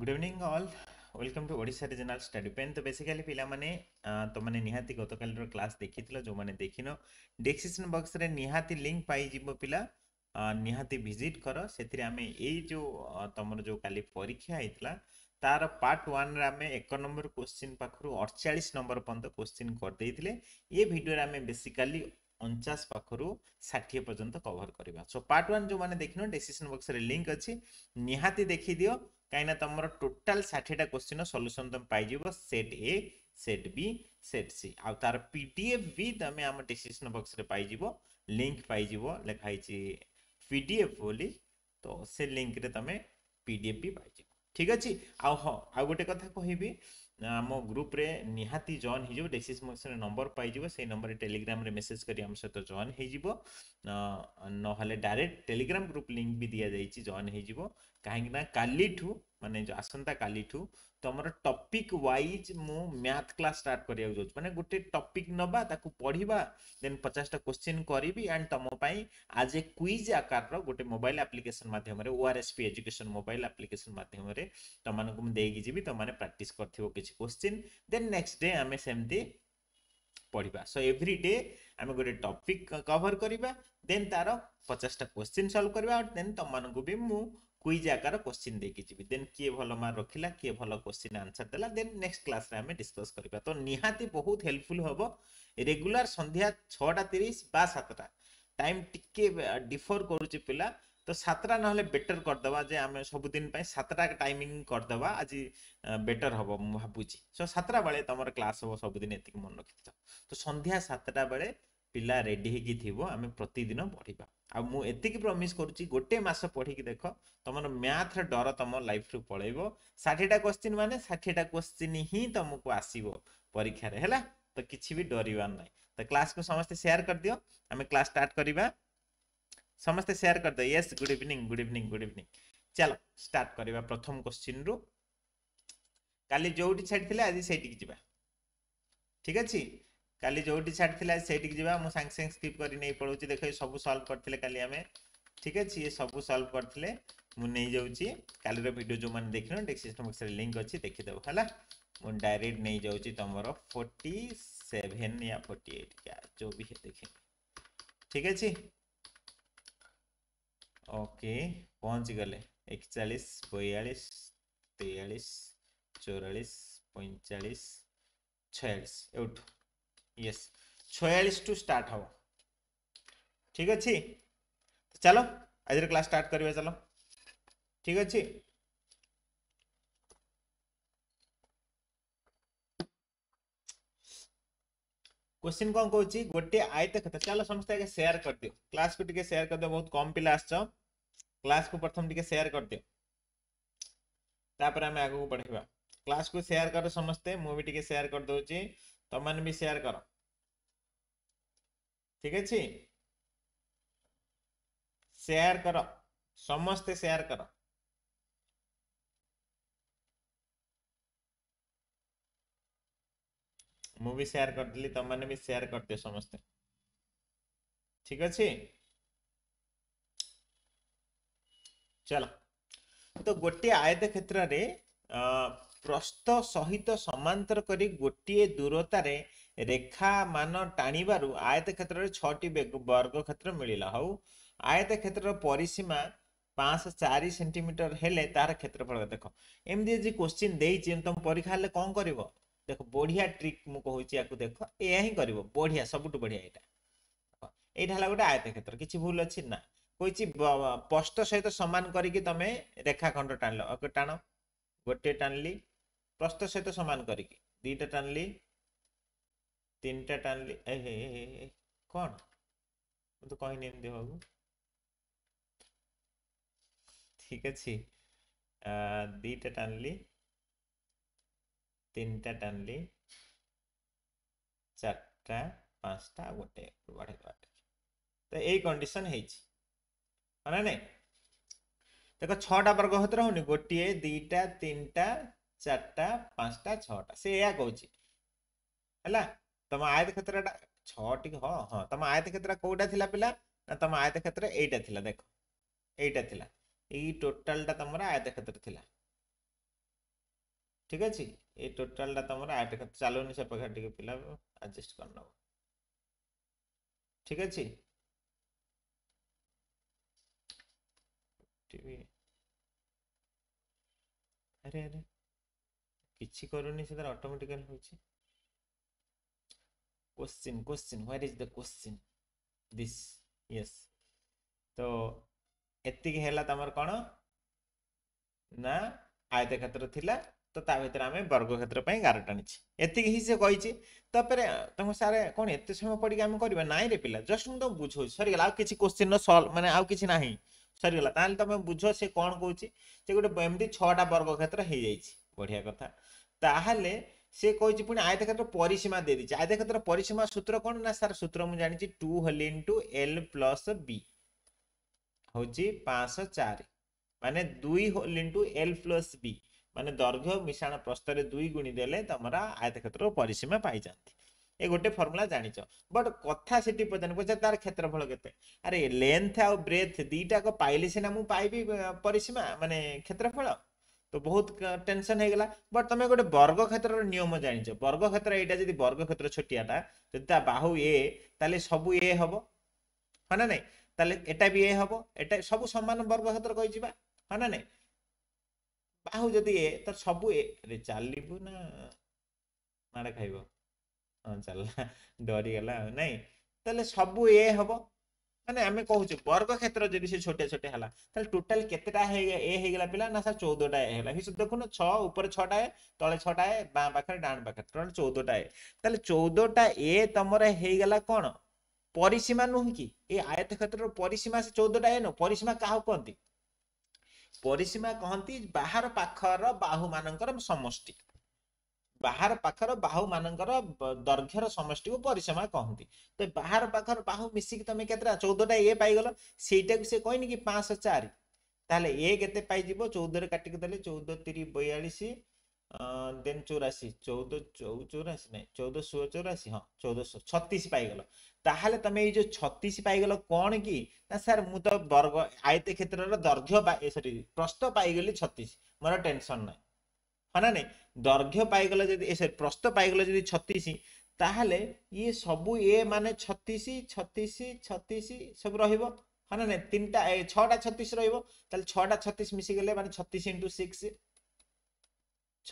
good evening all welcome to Odisha regional study pen তো basically পিলামানে তোমাদের নিহাতি গতকালির ক্লাস দেখিছিল যে দেখিন ডেসক্রিপশন বক্সরে নিহাতি লিঙ্ক পাইযিব পিলা ନିହାତି ଭିଜିଟ୍ କର ସେଥିରେ ଆମେ ଏଇ ଯେଉଁ ତମର ଯେଉଁ କାଲି ପରୀକ୍ଷା ହେଇଥିଲା ତାର ପାର୍ଟ ୱାନ୍ରେ ଆମେ ଏକ ନମ୍ବର କୋଶ୍ଚିନ୍ ପାଖରୁ ଅଠଚାଳିଶ ନମ୍ବର ପର୍ଯ୍ୟନ୍ତ କୋଶ୍ଚିନ୍ କରିଦେଇଥିଲେ ଏ ଭିଡ଼ିଓରେ ଆମେ ବେସିକାଲି ଅଣଚାଶ ପାଖରୁ ଷାଠିଏ ପର୍ଯ୍ୟନ୍ତ କଭର କରିବା ସୋ ପାର୍ଟ ୱାନ୍ ଯେଉଁମାନେ ଦେଖିନ ଡେସିସନ୍ ବକ୍ସରେ ଲିଙ୍କ୍ ଅଛି ନିହାତି ଦେଖିଦିଅ କାହିଁକିନା ତୁମର ଟୋଟାଲ୍ ଷାଠିଏଟା କୋଶ୍ଚିନ୍ର ସଲ୍ୟୁସନ୍ ତୁମେ ପାଇଯିବ set A set B set C ଆଉ ତାର ପି ଡି ଏଫ୍ ବି ତୁମେ ଆମ ଡିସିସନ୍ ବକ୍ସରେ ପାଇଯିବ ଲିଙ୍କ୍ ପାଇଯିବ ଲେଖା ହେଇଛି ପି ଡି ଏଫ୍ ବୋଲି ତ ସେ ଲିଙ୍କ୍ରେ ତୁମେ ପି ଡି ଏଫ୍ ବି ପାଇଯିବ ଠିକ୍ ଅଛି ଆଉ ହଁ ଆଉ ଗୋଟେ କଥା କହିବି ଆମ ଗ୍ରୁପ୍ରେ ନିହାତି ଜଏନ୍ ହେଇଯିବ ଡେସିସମସରେ ନମ୍ବର ପାଇଯିବ ସେଇ ନମ୍ବରରେ ଟେଲିଗ୍ରାମରେ ମେସେଜ୍ କରି ଆମ ସହିତ ଜଏନ୍ ହେଇଯିବ ନହେଲେ ଡାଇରେକ୍ଟ ଟେଲିଗ୍ରାମ ଗ୍ରୁପ୍ ଲିଙ୍କ୍ ବି ଦିଆଯାଇଛି ଜଏନ୍ ହେଇଯିବ କାହିଁକିନା କାଲିଠୁ ମାନେ ଆସନ୍ତାକାଲିଠୁ তোমার টপিক ওয়াইজ মু ম্যাথ ক্লাস স্টার্ট করিয়া যাচ্ছি মানে গোটে টপিক নবা তাকে পড়িবা দেন পচাশটা কোশ্চিন করিবি এন্ড তোম পাই আজ এ কুইজ আকারর গোটে মোবাইল আপ্লিকেশন মাধ্যমে ওআরএসপি এডুকেশন মোবাইল আপ্লিকেশন মাধ্যমে তোমাকে মু দেইকি যিবি তোমাকে প্র্যাকটিস করথিব কিছু কোশ্চিন দেন নেক্সট ডে আমি সেমতি পড়িবা সো এভরি ডে আমি গোটে টপিক কভর করিবা দেন তার পচাশটা কোশ্চিন সলভ করিবা দেন তোমাকে বি মু কুইজ আকার কোশ্চিন দিয়ে যাবি দেন কিয়ে ভাল মার্ক রখিলা কিয়ে ভাল কোশ্চিন আনসার দেলা দেন নেক্সট ক্লাসে আমি ডিসকস করা তো নিহাতি বহুত হেল্পফুল হব রেগুলার সন্ধ্যা ছটা তিরিশ বা সাতটা টাইম টিকে ডিফর করুছে পিলা তো সাতটা নহলে বেটর করদেবা যে আমি সবুদিন পাই সাতটা টাইমিং করদেবা আজি বেটর হব মু ভাবুছি সো সাতটা বেলে তোমার ক্লাস হব সবুদিন এতিকি মনে রাখিথাও তো সন্ধ্যা সাতটা বেলে পিলা রেডি হইকি থিব আমি প্রতিদিন পড়িবা ଆଉ ମୁଁ ଏତିକି ପ୍ରମିସ୍ କରୁଛି ଗୋଟେ ମାସ ପଢ଼ିକି ଦେଖ ତୁମର ମ୍ୟାଥ୍ର ଡର ତୁମ ଲାଇଫ୍ରୁ ପଳେଇବ ଷାଠିଏଟା କୋଶ୍ଚିନ୍ ମାନେ ଷାଠିଏଟା କୋଶ୍ଚିନ୍ ହିଁ ତୁମକୁ ଆସିବ ପରୀକ୍ଷାରେ ହେଲା ତ କିଛି ବି ଡରିବାର ନାହିଁ ତ କ୍ଲାସ୍କୁ ସମସ୍ତେ ସେୟାର କରିଦିଅ ଆମେ କ୍ଲାସ୍ ଷ୍ଟାର୍ଟ କରିବା ସମସ୍ତେ ସେୟାର କରିଦିଅ yes good evening good evening good evening ଚାଲ ଷ୍ଟାର୍ଟ କରିବା ପ୍ରଥମ କୋଶ୍ଚିନ୍ରୁ କାଲି ଯେଉଁଠି ଛାଡ଼ିଥିଲେ ଆଜି ସେଇଠିକି ଯିବା ଠିକ୍ ଅଛି कल जो डिसाइड था सही सांगे सांगे स्कीप कर नहीं पढ़ाऊँ देख सब सल्व करते कल आम ठीक है ये सब सल्व करते मुझे नहीं कल भिड जो मैंने देखने डिस्क्रिप्स बक्स लिंक अच्छी देखीद है मुझे डायरेक्ट नहीं जाऊँ तुम फोर्टी सेभेन या फोर्टी एट क्या जो भी है देखे ठीक अच्छे ओके पहुँच गले चालीस बयालीस तेयालीस चौरास पैंचाश छयास एवटू यस छयालीस टू स्टार्ट हम ठीक अच्छे तो चलो आज क्लास स्टार्ट कर चलो ठीक अच्छे क्वेश्चन कौन कौन गोटे आयत क्षेत्र चलो समस्त आगे सेयार कर दि क्लास को टी सेयार कर दि बहुत कम पिला आस क्लास को प्रथम टी सेयार करदे तापर आम आगे बढ़ेगा क्लास को सेयार कर समस्ते मुझे सेयार कर करदे તમને ભી શેર કરો ઠીક છે શેર કરો સમસ્તે શેર કરો મૂવી શેર કર દલી તમને ભી શેર કર દે સમસ્ત ઠીક છે ચાલો તો ગોટી આયદ ક્ષેત્ર રે આ ପ୍ରସ୍ତ ସହିତ ସମାନ୍ତର କରି ଗୋଟିଏ ଦୂରତାରେ ରେଖା ମାନ ଟାଣିବାରୁ ଆୟତ କ୍ଷେତ୍ରରେ ଛଅଟି ବର୍ଗ କ୍ଷେତ୍ର ମିଳିଲା ହଉ ଆୟତ କ୍ଷେତ୍ରର ପରିସୀମା ପାଞ୍ଚଶହ ଚାରି ସେଣ୍ଟିମିଟର ହେଲେ ତାର କ୍ଷେତ୍ରଫଳ ଦେଖ ଏମିତି ଯଦି କୋଶ୍ଚିନ୍ ଦେଇଛି ତମ ପରୀକ୍ଷା ହେଲେ କ'ଣ କରିବ ଦେଖ ବଢ଼ିଆ ଟ୍ରିକ୍ ମୁଁ କହୁଛି ୟାକୁ ଦେଖ ଏହା ହିଁ କରିବ ବଢ଼ିଆ ସବୁଠୁ ବଢ଼ିଆ ଏଇଟା ଏଇଟା ହେଲା ଗୋଟେ ଆୟତ କ୍ଷେତ୍ର କିଛି ଭୁଲ ଅଛି ନା କହିଛି ପୋଷ୍ଟ ସହିତ ସମାନ କରିକି ତମେ ରେଖାଖଣ୍ଡ ଟାଣିଲ ଟାଣ ଗୋଟିଏ ଟାଣିଲି प्रस्त सहित सामान करा टाणली तीन टा टाणली कौन मुझे तो कही नहीं बाबू ठीक अच्छे दीटा टाणली तीन टा टाणली चार्टा पांचटा गोटे बढ़े बढ़े तो यही कंडीशन है ना नहीं देख छा वर्ग हाथ रहा गोटे दीटा तीन टा ଚାରିଟା ପାଞ୍ଚଟା ଛଅଟା ସେ ଏହା କହୁଛି ହେଲା ତମ ଆୟତ କ୍ଷେତ୍ରଟା ଛଅଟି ହଁ ହଁ ତମ ଆୟତ କ୍ଷେତ୍ର କୋଉଟା ଥିଲା ପିଲା ନା ତମ ଆୟତ କ୍ଷେତ୍ର ଏଇଟା ଥିଲା ଦେଖ ଏଇଟା ଥିଲା ଏଇ ଟୋଟାଲଟା ତମର ଆୟତ କ୍ଷେତ୍ର ଥିଲା ଠିକ ଅଛି ଏଇ ଟୋଟାଲଟା ତମର ଆୟତ କ୍ଷେତ୍ର ଚାଲୁନି ସେ ପାଖରେ ଟିକେ ପିଲା ଆଡ଼ଜଷ୍ଟ କରିନେବ ଠିକ ଅଛି अरे अरे କିଛି କରୁନି ସେ ତାର ଅଟୋମେଟିକାଲି ହେଉଛି question question what is the question this yes ତ ଏତିକି ହେଲା ତମର କ'ଣ ନା ଆୟତକ୍ଷେତ୍ର ଥିଲା ତ ତା ଭିତରେ ଆମେ ବର୍ଗକ୍ଷେତ୍ର ପାଇଁ ଗାର ଟାଣିଛି ଏତିକି ହିଁ ସେ କହିଛି ତାପରେ ତମ ସାର୍ କ'ଣ ଏତେ ସମୟ ପଡ଼ିକି ଆମେ କରିବା ନାଇଁରେ ପିଲା ଜଷ୍ଟ ମୁଁ ତମକୁ ବୁଝଉଛି ସରିଗଲା ଆଉ କିଛି କୋଶ୍ଚିନ୍ର ସଲ୍ଭ ମାନେ ଆଉ କିଛି ନାହିଁ ସରିଗଲା ତାହେଲେ ତମେ ବୁଝ ସେ କ'ଣ କହୁଛି ସେ ଗୋଟେ ଏମିତି ଛଅଟା ବର୍ଗକ୍ଷେତ୍ର ହେଇଯାଇଛି বঢ়িয়া কথা তাহলে সে কইছে পুনি আয়তক্ষেত্র পরিসীমা দিয়ে দিচ্ছে আয়তক্ষেত্র পরিসীমা সূত্র কোন না স্যার সূত্র মু জানিছি 2 হল ইনটু l প্লাস b হচ্ছে 504 মানে 2 হল ইনটু l প্লাস b মানে দৈর্ঘ্য মিশ্রণ প্রস্তরে 2 গুণি দেলে তোমরা আয়তক্ষেত্র পরিসীমা পাই যান্তি এ গোটে ফর্মুলা জানিছ বট কথা সেটি পচারি পচার তার ক্ষেত্রফল কেতে আরে লেন্থ আউ ব্রেথ দুইটাক পাইলে সিনা মু পাইবি পরিসীমা মানে ক্ষেত্রফল তো বহুত ଟେନସନ୍ ହେଇଗଲା ବଟ୍ ତୁମେ ଗୋଟେ ବର୍ଗ କ୍ଷେତ୍ରର ନିୟମ ଜାଣିଛ ବର୍ଗ କ୍ଷେତ୍ର ଏଇଟା ଯଦି ବର୍ଗ କ୍ଷେତ୍ର ଛୋଟିଆଟା ଯଦି ତା ବାହୁ ଏ ତାହେଲେ ସବୁ ଏ ହବ ହଁ ନା ନାଇଁ ତାହେଲେ ଏଟା ବି ଏ ହବ ଏଟା ସବୁ ସମାନ ବର୍ଗ କ୍ଷେତ୍ର କହିଛି ବା ହଁ ନା ନାଇଁ ବାହୁ ଯଦି ଏ ତ ସବୁ ଏ ଆରେ ଚାଲିବୁ ନା ମାଡ଼ ଖାଇବ ହଁ ଚାଲିଲା ଡରିଗଲା ନାଇଁ ତାହେଲେ ସବୁ ଏ ହବ ମାନେ ଆମେ କହୁଛୁ ବର୍ଗ କ୍ଷେତ୍ର ଯଦି ସେ ଛୋଟିଆ ଛୋଟିଆ ହେଲା ତାହେଲେ ଟୋଟାଲ କେତେଟା ଏ ହେଇଗଲା ପିଲା ନା ସାର୍ ଚଉଦଟା ଏ ହେଲା ସେ ଦେଖୁନ ଛଅ ଉପରେ ଛଅଟା ଏ ତଳେ ଛଅଟା ଏ ବାଁ ପାଖରେ ଡାହାଣ ପାଖରେ ଟୋଟାଲ ଚଉଦଟା ଏ ତାହେଲେ ଚଉଦଟା ଏ ତମର ହେଇଗଲା କ'ଣ ପରିସୀମା ନୁହେଁ କି ଏ ଆୟତ କ୍ଷେତ୍ରର ପରିସୀମା ସେ ଚଉଦଟା ଏ ନୁହଁ ପରିସୀମା କାହାକୁ କହନ୍ତି ପରିସୀମା କହନ୍ତି ବାହାର ପାଖର ବାହୁମାନଙ୍କର ସମଷ୍ଟି ବାହାର ପାଖର ବାହୁ ମାନଙ୍କର ଦୈର୍ଘ୍ୟର ସମଷ୍ଟିକୁ ପରିସୀମା କହନ୍ତି ତ ବାହାର ପାଖର ବାହୁ ମିଶିକି ତମେ କେତେଟା ଚଉଦଟା ଏ ପାଇଗଲ ସେଇଟାକୁ ସେ କହିନି କି ପାଞ୍ଚଶହ ଚାରି ତାହେଲେ ଏ କେତେ ପାଇଯିବ ଚଉଦରେ କାଟିକି ଦେଲେ ଚଉଦ ତିରି ବୟାଳିଶ ଦେନ୍ ଚଉରାଶି ଚଉଦ ଚଉରାଶି ନାହିଁ ଚଉଦ ଷୋହଳ ଚଉରାଶି ହଁ ଚଉଦ ଷୋହଳ ଛତିଶ ପାଇଗଲ ତାହେଲେ ତମେ ଏଇ ଯୋଉ ଛତିଶ ପାଇଗଲ କ'ଣ କି ନା ସାର୍ ମୁଁ ତ ବର୍ଗ ଆୟତ କ୍ଷେତ୍ରର ଦୈର୍ଘ୍ୟ ସରି ପ୍ରସ୍ତ ପାଇଗଲି ଛତିଶ ମୋର ଟେନସନ୍ ନାହିଁ ହଁ ନାହିଁ ଦୈର୍ଘ୍ୟ ପାଇଗଲା ଯଦି ଏ ସରି ପ୍ରସ୍ତ ପାଇଗଲା ଯଦି ଛତିଶ ତାହେଲେ ଇଏ ସବୁ ଏ ମାନେ ଛତିଶ ଛତିଶ ଛତିଶ ସବୁ ରହିବ ହଁ ନା ନାଇଁ ତିନିଟା ଛଅଟା ଛତିଶ ରହିବ ତାହେଲେ ଛଅଟା ଛତିଶ ମିଶିଗଲେ ମାନେ ଛତିଶ ଇଣ୍ଟୁ ସିକ୍ସ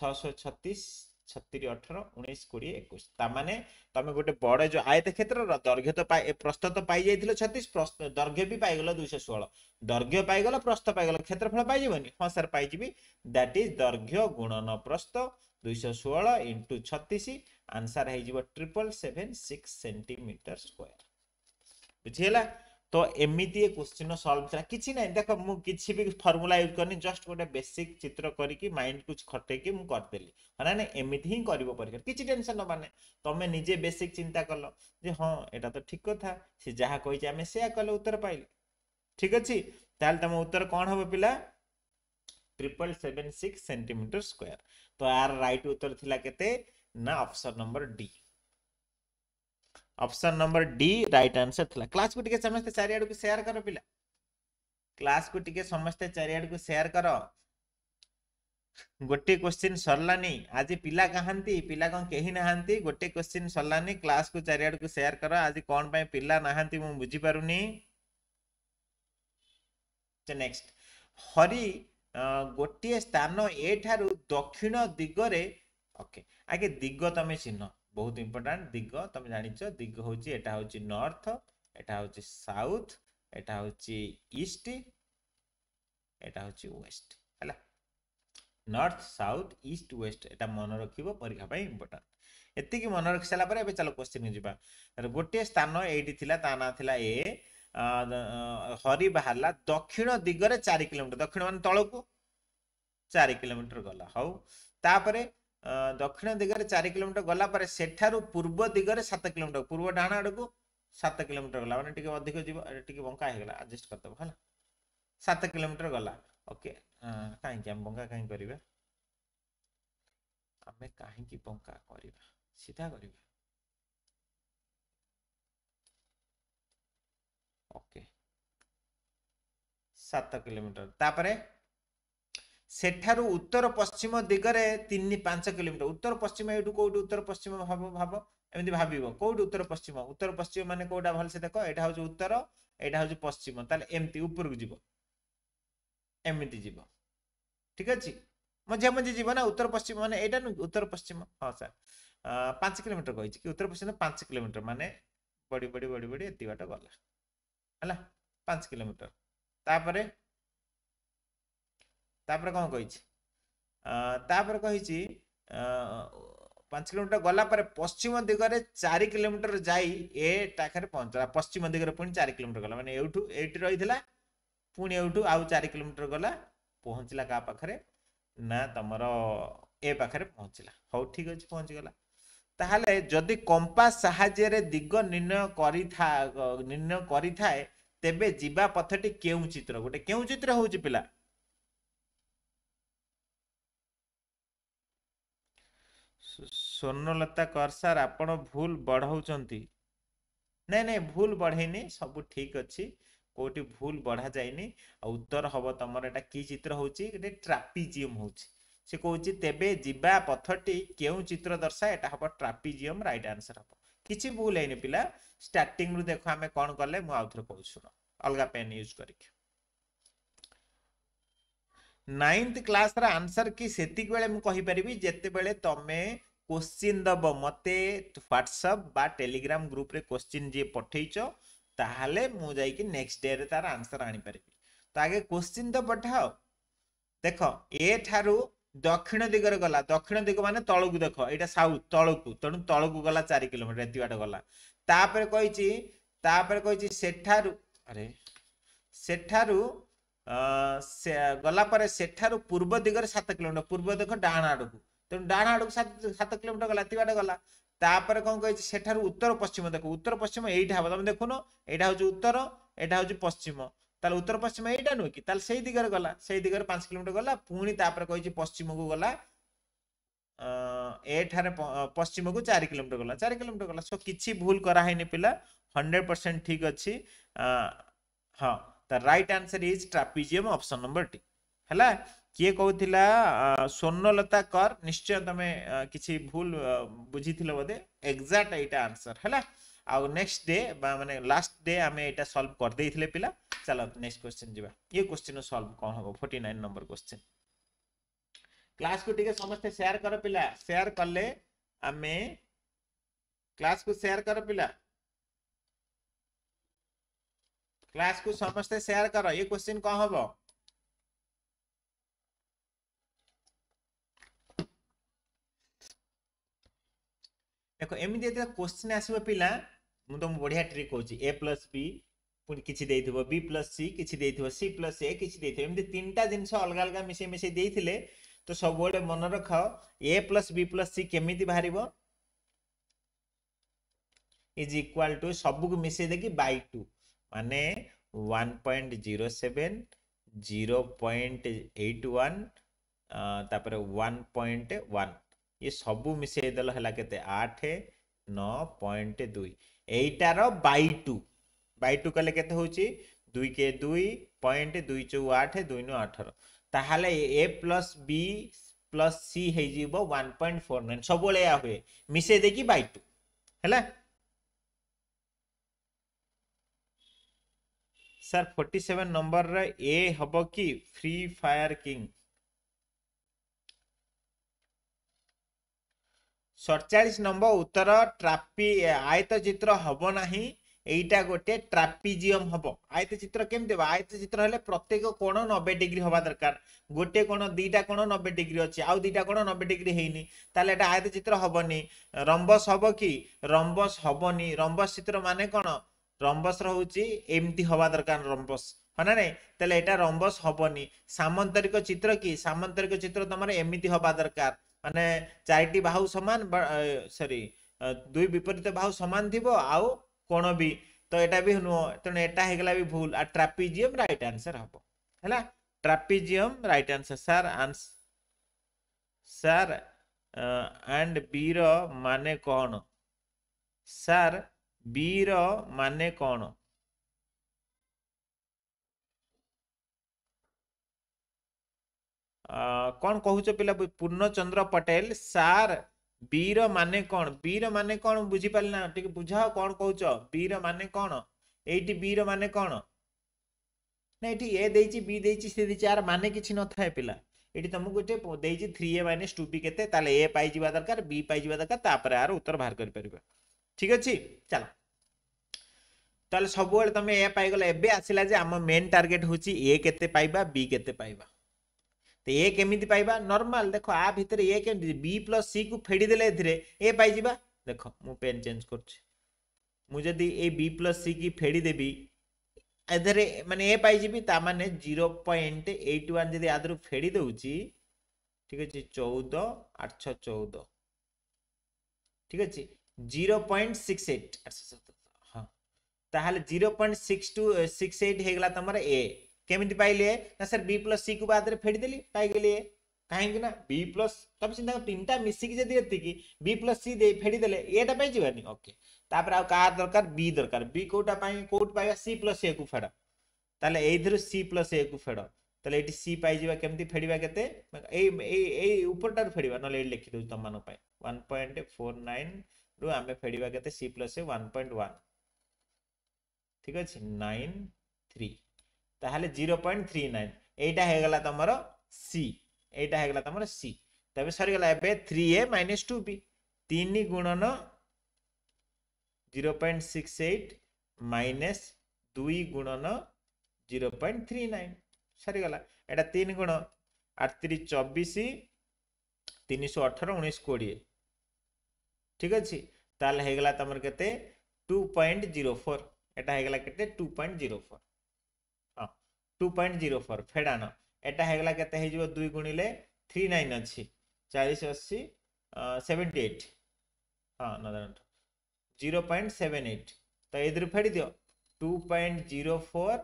ଛଅଶହ ଛତିଶ ଛତିରି ଅଠର ଉଣେଇଶ କୋଡ଼ିଏ ଏକୋଇଶ ତା ମାନେ ତମେ ଗୋଟେ ବଡ଼ ଯୋଉ ଆୟତ କ୍ଷେତ୍ରର ଦୈର୍ଘ୍ୟ ତ ପ୍ରସ୍ତ ତ ପାଇଯାଇଥିଲ ଛତିଶ ଦୈର୍ଘ୍ୟ ବି ପାଇଗଲ ଦୁଇଶହ ଷୋହଳ ଦୈର୍ଘ୍ୟ ପାଇଗଲ ପ୍ରସ୍ତ ପାଇଗଲ କ୍ଷେତ୍ରଫଳ ପାଇଯିବନି ହଁ ସାର୍ ପାଇଯିବି ଦ୍ୟାଟ୍ ଇଜ୍ ଦୈର୍ଘ୍ୟ ଗୁଣନ ପ୍ରସ୍ତ ଦୁଇଶହ ଷୋହଳ ଇଣ୍ଟୁ ଛତିଶ ଆନ୍ସର୍ ହେଇଯିବ triple seven six centimetre square ବୁଝିହେଲା ତ ଏମିତି ଏ କୋଶ୍ଚିନ୍ର ସଲ୍ଭ ଥିଲା କିଛି ନାହିଁ ଦେଖ ମୁଁ କିଛି ବି ଫର୍ମୁଲା ୟୁଜ୍ କରିନି ଜଷ୍ଟ ଗୋଟେ ବେସିକ୍ ଚିତ୍ର କରିକି ମାଇଣ୍ଡକୁ ଖଟେଇକି ମୁଁ କରିଦେଲି ମାନେ ନାଇଁ ଏମିତି ହିଁ କରିବ ପରୀକ୍ଷା କିଛି ଟେନସନ୍ ନେବାନି ତମେ ନିଜେ ବେସିକ୍ ଚିନ୍ତା କଲ ଯେ ହଁ ଏଇଟା ତ ଠିକ୍ କଥା ସେ ଯାହା କହିଛି ଆମେ ସେୟା କଲେ ଉତ୍ତର ପାଇଲେ ଠିକ୍ ଅଛି ତାହେଲେ ତମ ଉତ୍ତର କ'ଣ ହେବ ପିଲା triple seven six centimetre square ତ ଆର ରାଇଟ୍ ଉତ୍ତର ଥିଲା କେତେ ନା option number D option number D right answer था क्लास को समस्त चारिआड को सेयार कर पिला क्लास को समस्त चारिआड को सेयार कर गोटे क्वेश्चन सरलानी आज पिला कहती पिला कौन कही ना गोटे क्वेश्चन सरलानी क्लास को चार को सेयार कर आज कौन पाई पिला ना बुझी पारुनी नेक्स्ट हरि गोटे स्थान ए ठार दक्षिण दिगरे ओके आगे दिग तमें चिन्ह ବହୁତ ଇମ୍ପୋର୍ଟାଣ୍ଟ ଦିଗ ତମେ ଜାଣିଛ ଦିଗ ହେଉଛି ଏଇଟା ହେଉଛି ନର୍ଥ ଏଇଟା ହେଉଛି ସାଉଥ ଏଇଟା ହେଉଛି ଇଷ୍ଟ ଏଇଟା ହେଉଛି ୱେଷ୍ଟ ହେଲା ନର୍ଥ ସାଉଥ ଇଷ୍ଟ ୱେଷ୍ଟ ଏଇଟା ମନେ ରଖିବ ପରୀକ୍ଷା ପାଇଁ ଇମ୍ପୋର୍ଟାଣ୍ଟ ଏତିକି ମନେ ରଖି ସାରିଲା ପରେ ଏବେ ଚାଲ କ୍ୱେଶ୍ଚିନ୍ ଯିବା ଗୋଟିଏ ସ୍ଥାନ ଏଇଠି ଥିଲା ତା ନାଁ ଥିଲା ଏ ହରି ବାହାରିଲା ଦକ୍ଷିଣ ଦିଗରେ ଚାରି କିଲୋମିଟର ଦକ୍ଷିଣ ମାନେ ତଳକୁ ଚାରି କିଲୋମିଟର ଗଲା ହଉ ତାପରେ ଦକ୍ଷିଣ ଦିଗରେ ଚାରି କିଲୋମିଟର ଗଲା ପରେ ସେଠାରୁ ପୂର୍ବ ଦିଗରେ ସାତ କିଲୋମିଟର ପୂର୍ବ ଡାହାଣ ଆଡ଼କୁ ସାତ କିଲୋମିଟର ଗଲା ମାନେ ଟିକେ ଅଧିକ ଯିବ ଟିକେ ବଙ୍କା ହେଇଗଲା ଆଡ଼ଜଷ୍ଟ କରିଦେବ ହେଲା ସାତ କିଲୋମିଟର ଗଲା ଓକେ କାହିଁକି ଆମେ ବଙ୍କା କାହିଁକି କରିବା ଆମେ କାହିଁକି ବଙ୍କା କରିବା ସିଧା କରିବା ଓକେ ସାତ କିଲୋମିଟର ତାପରେ ସେଠାରୁ ଉତ୍ତର ପଶ୍ଚିମ ଦିଗରେ ତିନି ପାଞ୍ଚ କିଲୋମିଟର ଉତ୍ତର ପଶ୍ଚିମ ଏଇଠୁ କୋଉଠି ଉତ୍ତର ପଶ୍ଚିମ ହବ ଭାବ ଏମିତି ଭାବିବ କୋଉଠି ଉତ୍ତର ପଶ୍ଚିମ ଉତ୍ତର ପଶ୍ଚିମ ମାନେ କୋଉଟା ଭଲସେ ଦେଖ ଏଇଟା ହଉଛି ଉତ୍ତର ଏଇଟା ହଉଛି ପଶ୍ଚିମ ତାହେଲେ ଏମିତି ଉପରକୁ ଯିବ ଏମିତି ଯିବ ଠିକ ଅଛି ମଝିଆ ମଝି ଯିବ ନା ଉତ୍ତର ପଶ୍ଚିମ ମାନେ ଏଇଟା ନୁହେଁ ଉତ୍ତର ପଶ୍ଚିମ ହଁ ସାର୍ ପାଞ୍ଚ କିଲୋମିଟର କହିଛି କି ଉତ୍ତର ପଶ୍ଚିମ ପାଞ୍ଚ କିଲୋମିଟର ମାନେ ବଡି ବଡି ବଡି ବଡି ଏତିକି ବାଟ ଗଲା ହେଲା ପାଞ୍ଚ କିଲୋମିଟର ତାପରେ ତାପରେ କ'ଣ କହିଛି ତାପରେ କହିଛି ପାଞ୍ଚ କିଲୋମିଟର ଗଲା ପରେ ପଶ୍ଚିମ ଦିଗରେ ଚାରି କିଲୋମିଟର ଯାଇ ଏ ପାଖରେ ପହଞ୍ଚିଲା ପଶ୍ଚିମ ଦିଗରେ ପୁଣି ଚାରି କିଲୋମିଟର ଗଲା ମାନେ ଏଇଠୁ ଏଇଠି ରହିଥିଲା ପୁଣି ଏଇଠୁ ଆଉ ଚାରି କିଲୋମିଟର ଗଲା ପହଞ୍ଚିଲା କାହା ପାଖରେ ନା ତମର ଏ ପାଖରେ ପହଞ୍ଚିଲା ହଉ ଠିକ୍ ଅଛି ପହଞ୍ଚିଗଲା ତାହେଲେ ଯଦି କମ୍ପାସ୍ ସାହାଯ୍ୟରେ ଦିଗ ନିର୍ଣ୍ଣୟ କରିଥା ନିର୍ଣ୍ଣୟ କରିଥାଏ ତେବେ ଯିବା ପଥଟି କେଉଁ ଚିତ୍ର ଗୋଟେ କେଉଁ ଚିତ୍ର ହେଉଛି ପିଲା ସ୍ୱର୍ଣ୍ଣଲତା କର ସାର୍ ଆପଣ ଭୁଲ ବଢ଼ାଉଛନ୍ତି ନାଇଁ ନାଇଁ ଭୁଲ ବଢ଼େଇନି ସବୁ ଠିକ୍ ଅଛି କେଉଁଠି ଭୁଲ ବଢ଼ାଯାଇନି ଆଉ ଉତ୍ତର ହେବ ତମର ଏଇଟା କି ଚିତ୍ର ହେଉଛି ଗୋଟେ ଟ୍ରାପିଜିୟମ୍ ହେଉଛି ସେ କହୁଛି ତେବେ ଯିବା ପଥଟି କେଉଁ ଚିତ୍ର ଦର୍ଶାଏ ଏଇଟା ହେବ ଟ୍ରାପିଜିୟମ୍ ରାଇଟ୍ ଆନ୍ସର୍ ହେବ କିଛି ଭୁଲ ହେଇନି ପିଲା ଷ୍ଟାର୍ଟିଂରୁ ଦେଖ ଆମେ କ'ଣ କଲେ ମୁଁ ଆଉଥରେ କହୁଛି ଶୁଣ ଅଲଗା ପେନ୍ ୟୁଜ୍ କରିକି ନାଇନ୍ଥ କ୍ଲାସ୍ର ଆନ୍ସର୍ କି ସେତିକି ବେଳେ ମୁଁ କହିପାରିବି ଯେତେବେଳେ ତମେ କୋଶ୍ଚିନ୍ ଦେବ ମୋତେ ହ୍ୱାଟ୍ସଆପ୍ ବା ଟେଲିଗ୍ରାମ୍ ଗ୍ରୁପ୍ରେ କୋଶ୍ଚିନ୍ ଯିଏ ପଠେଇଛ ତାହେଲେ ମୁଁ ଯାଇକି ନେକ୍ସଟ ଡେରେ ତାର ଆନ୍ସର୍ ଆଣିପାରିବି ତ ଆଗେ କୋଶ୍ଚିନ୍ ତ ପଠାଅ ଦେଖ ଏଠାରୁ ଦକ୍ଷିଣ ଦିଗରେ ଗଲା ଦକ୍ଷିଣ ଦିଗ ମାନେ ତଳକୁ ଦେଖ ଏଇଟା ସାଉଥ ତଳକୁ ତେଣୁ ତଳକୁ ଗଲା ଚାରି କିଲୋମିଟର ଏତିକି ବାଟ ଗଲା ତାପରେ କହିଛି ତାପରେ କହିଛି ସେଠାରୁ ଆରେ ସେଠାରୁ ଗଲା ପରେ ସେଠାରୁ ପୂର୍ବ ଦିଗରେ ସାତ କିଲୋମିଟର ପୂର୍ବ ଦେଖ ଡାହାଣ ଆଡ଼କୁ ତେଣୁ ଡାହାଣ ଆଡ଼କୁ ସାତ ସାତ କିଲୋମିଟର ଗଲା ଏତିକି ଗଲା ତାପରେ କ'ଣ କହିଛି ସେଠାରୁ ଉତ୍ତର ପଶ୍ଚିମ ଦେଖ ଉତ୍ତର ପଶ୍ଚିମ ଏଇଠି ହବ ତମେ ଦେଖୁନ ଏଇଟା ହେଉଛି ଉତ୍ତର ଏଇଟା ହେଉଛି ପଶ୍ଚିମ ତାହେଲେ ଉତ୍ତର ପଶ୍ଚିମ ଏଇଟା ନୁହେଁ କି ତାହେଲେ ସେଇ ଦିଗରେ ଗଲା ସେଇ ଦିଗରେ ପାଞ୍ଚ କିଲୋମିଟର ଗଲା ପୁଣି ତାପରେ କହିଛି ପଶ୍ଚିମକୁ ଗଲା ଏଠାରେ ପଶ୍ଚିମକୁ ଚାରି କିଲୋମିଟର ଗଲା ଚାରି କିଲୋମିଟର ଗଲା ସୋ କିଛି ଭୁଲ କରାହେଇନି ପିଲା ହଣ୍ଡ୍ରେଡ଼ ପରସେଣ୍ଟ ଠିକ୍ ଅଛି ହଁ ତ right answer is trapezium option number ଟି ହେଲା କିଏ କହୁଥିଲା ସ୍ୱର୍ଣ୍ଣଲତା କର ନିଶ୍ଚୟ ତମେ କିଛି ଭୁଲ ବୁଝିଥିଲ ବୋଧେ ଏକ୍ଜାକ୍ଟ ଏଇଟା ଆନ୍ସର ହେଲା ଆଉ ନେକ୍ସଟ ଡେ ବା ମାନେ ଲାଷ୍ଟ ଡେ ଆମେ ଏଇଟା ସଲ୍ଭ କରିଦେଇଥିଲେ ପିଲା ଚାଲ ନେକ୍ସଟ କ୍ୱେଶ୍ଚିନ୍ ଯିବା ଇଏ କ୍ୱେଶ୍ଚିନ୍ ସଲ୍ଭ କ'ଣ ହେବ ଫୋର୍ଟି ନାଇନ୍ ନମ୍ବର କ୍ୱେଶ୍ଚିନ୍ କ୍ଲାସ୍କୁ ଟିକେ ସମସ୍ତେ ସେୟାର କର ପିଲା ସେୟାର କଲେ ଆମେ କ୍ଲାସ୍କୁ ସେୟାର କର ପିଲା କ୍ଲାସ୍କୁ ସମସ୍ତେ ସେୟାର କର ଇଏ କ୍ୱେଶ୍ଚିନ୍ କ'ଣ ହେବ ଦେଖ ଏମିତି ଯେତେବେଳେ କୋଶ୍ଚିନ୍ ଆସିବ ପିଲା ମୁଁ ତମକୁ ବଢ଼ିଆ ଟ୍ରିକ୍ କହୁଛି ଏ ପ୍ଲସ୍ ବି ପୁଣି କିଛି ଦେଇଥିବ ବି ପ୍ଲସ୍ ସି କିଛି ଦେଇଥିବ ସି ପ୍ଲସ୍ ଏ କିଛି ଦେଇଥିବ ଏମିତି ତିନିଟା ଜିନିଷ ଅଲଗା ଅଲଗା ମିଶାଇ ମିଶାଇ ଦେଇଥିଲେ ତ ସବୁବେଳେ ମନେ ରଖ A plus B plus C କେମିତି ବାହାରିବ ଇଜ୍ ଇକ୍ୱାଲ୍ ଟୁ ସବୁକୁ ମିଶାଇ ଦେଇକି ବାଇ ଟୁ ମାନେ one point zero seven zero point eight one ତାପରେ ୱାନ୍ ପଏଣ୍ଟ ୱାନ୍ ଇଏ ସବୁ ମିଶାଇ ଦେଲ ହେଲା କେତେ ଆଠ ନଅ ପଏଣ୍ଟ ଦୁଇ ଏଇଟାର ବାଇ ଟୁ ବାଇ ଟୁ କଲେ କେତେ ହେଉଛି ଦୁଇ କେ ଦୁଇ ପଏଣ୍ଟ ଦୁଇ ଚଉ ଆଠ ଦୁଇ ନଅ ଅଠର ତାହେଲେ A plus B plus C ହେଇଯିବ ୱାନ୍ ପଏଣ୍ଟ ଫୋର୍ ନାଇନ୍ ସବୁବେଳେ ଏହା ହୁଏ ମିଶାଇ ଦେଇକି ବାଇ ଟୁ ହେଲା ସାର୍ ଫୋର୍ଟି ସେଭେନ୍ ନମ୍ବରର ଏ ହେବ କି ଫ୍ରି ଫାୟାର୍ କିଙ୍ଗ ସଡ଼ଚାଳିଶ ନମ୍ବର ଉତ୍ତର ଟ୍ରାପି ଆୟତଚିତ୍ର ହେବ ନାହିଁ ଏଇଟା ଗୋଟେ ଟ୍ରାପିଜିୟମ ହେବ ଆୟତଚିତ୍ର କେମିତି ହେବ ଆୟତଚିତ୍ର ହେଲେ ପ୍ରତ୍ୟେକ କୋଣ ନବେ ଡିଗ୍ରୀ ହେବା ଦରକାର ଗୋଟେ କୋଣ ଦୁଇଟା କୋଣ ନବେ ଡିଗ୍ରୀ ଅଛି ଆଉ ଦୁଇଟା କୋଣ ନବେ ଡିଗ୍ରୀ ହେଇନି ତାହେଲେ ଏଇଟା ଆୟତଚିତ୍ର ହେବନି ରମ୍ବସ୍ ହେବ କି ରମ୍ବସ୍ ହେବନି ରମ୍ବସ୍ ଚିତ୍ର ମାନେ କ'ଣ ରମ୍ବସ୍ର ହେଉଛି ଏମିତି ହେବା ଦରକାର ରମ୍ବସ୍ ହଁ ନା ନାହିଁ ତାହେଲେ ଏଇଟା ରମ୍ବସ୍ ହେବନି ସାମନ୍ତରିକ ଚିତ୍ର କି ସାମନ୍ତରିକ ଚିତ୍ର ତମର ଏମିତି ହେବା ଦରକାର અને ચારટી બાહુ સમાન સરી દ્વિ વિપરીત બાહુ સમાન দিব આ કોણ બી તો એટા ભી ન તો એટા હેગલા ભી ભૂલ આ ટ્રેપીઝિયમ રાઈટ આન્સર હબો હેલા trapezium right answer sir and બીર માને કોણ સર બીર માને કોણ कौन कह पा पूर्णचंद्र पटेल सार बीर माने कौन बीर माने कौन बुझी पारे ना टे बुझाओ कौन कह बीर माने कौन ये बीर माने कौन ना ये ए देची बी देची से देची यार माने किसी न था पिला ये तुमको गोटे three A minus two B के a पाई दरकार बी पाई दरकार तापर यार उत्तर बाहर कर पार ठीक अच्छे चल तो सब तुम এ পাইগল এবে আসিলা যে मेन टार्गेट हूँ ए के কেতে পাইবা বি কেতে তো এ কেমিতি পাইবা নর্মাল দেখো আ ভিতরে এ কেমিতি বি প্লস সি কু ফেড়িদেলে এতে এ পাইযা দেখো মু পেন চেঞ্জ করছি মু যদি এই বি প্লস সি কি ফেড়িদেবি এধারে মানে এ পাইযি তা মানে জিরো পয়েন্ট এইট ওয়ান যদি আদর ফেড়ি দেছি ঠিক আছে চৌদ আটশ চৌদ ঠিক আছে জিরো পয়েন্ট সিক্স এইট আটশো চৌদ হ্যাঁ তাহলে zero point six two six eight হয়ে গেল তোমার এ केमी पाइले ना सर बी प्लस सी को बाद फेड़देली पाइली कहीं बी प्लस तब सीधा तीन टा मिसिक बी प्लस सी दे फेड़ी फेड़देले एटा पाई जीवानी ओके तापर आ क्या दरकार बी दरकार बी कोटा कौट पाइबा सी प्लस ए को फेड़ ताले एधर सी प्लस ए को फेड़ ताले ये सी पाइबा केमती फेड़ा के उपरटार फेड़ा ना ये लिखिदे तुम मान वन पॉइंट फोर नाइन रु आम फेड़ा के C plus A one point one ठीक अच्छे नाइन थ्री তাহলে জিরো পয়েন্ট থ্রি নাইন এইটা হয়ে গেল তোমার সি এইটা হয়ে গেল তোমার সি তবে সরিগলা এবে three A minus two B তিন গুণন zero point six eight minus দুই গুণন জিরো পয়েন্ট থ্রি নাইন সরিগলা এটা তিন গুণ আটত্রিশ চব্বিশ তিনশো অঠর উনিশ কোড়িয়ে ঠিক আছে তাহলে হয়ে গেল তোমার কেতে টু পয়েন্ট জিরো ফোর এটা হয়ে গেল কেতে two point zero four two point zero four ଫେଡ଼ାନ ଏଇଟା ହେଇଗଲା କେତେ ହେଇଯିବ ଦୁଇ ଗୁଣିଲେ ଥ୍ରୀ ନାଇନ୍ ଅଛି ଚାଳିଶ ଅଶୀ ସେଭେଣ୍ଟି ଏଇଟ୍ ହଁ ନଜାଣନ୍ତୁ ଜିରୋ ପଏଣ୍ଟ ସେଭେନ୍ ଏଇଟ୍ ତ ଏଇଥିରୁ ଫେଡ଼ି ଦିଅ ଟୁ ପଏଣ୍ଟ ଜିରୋ ଫୋର୍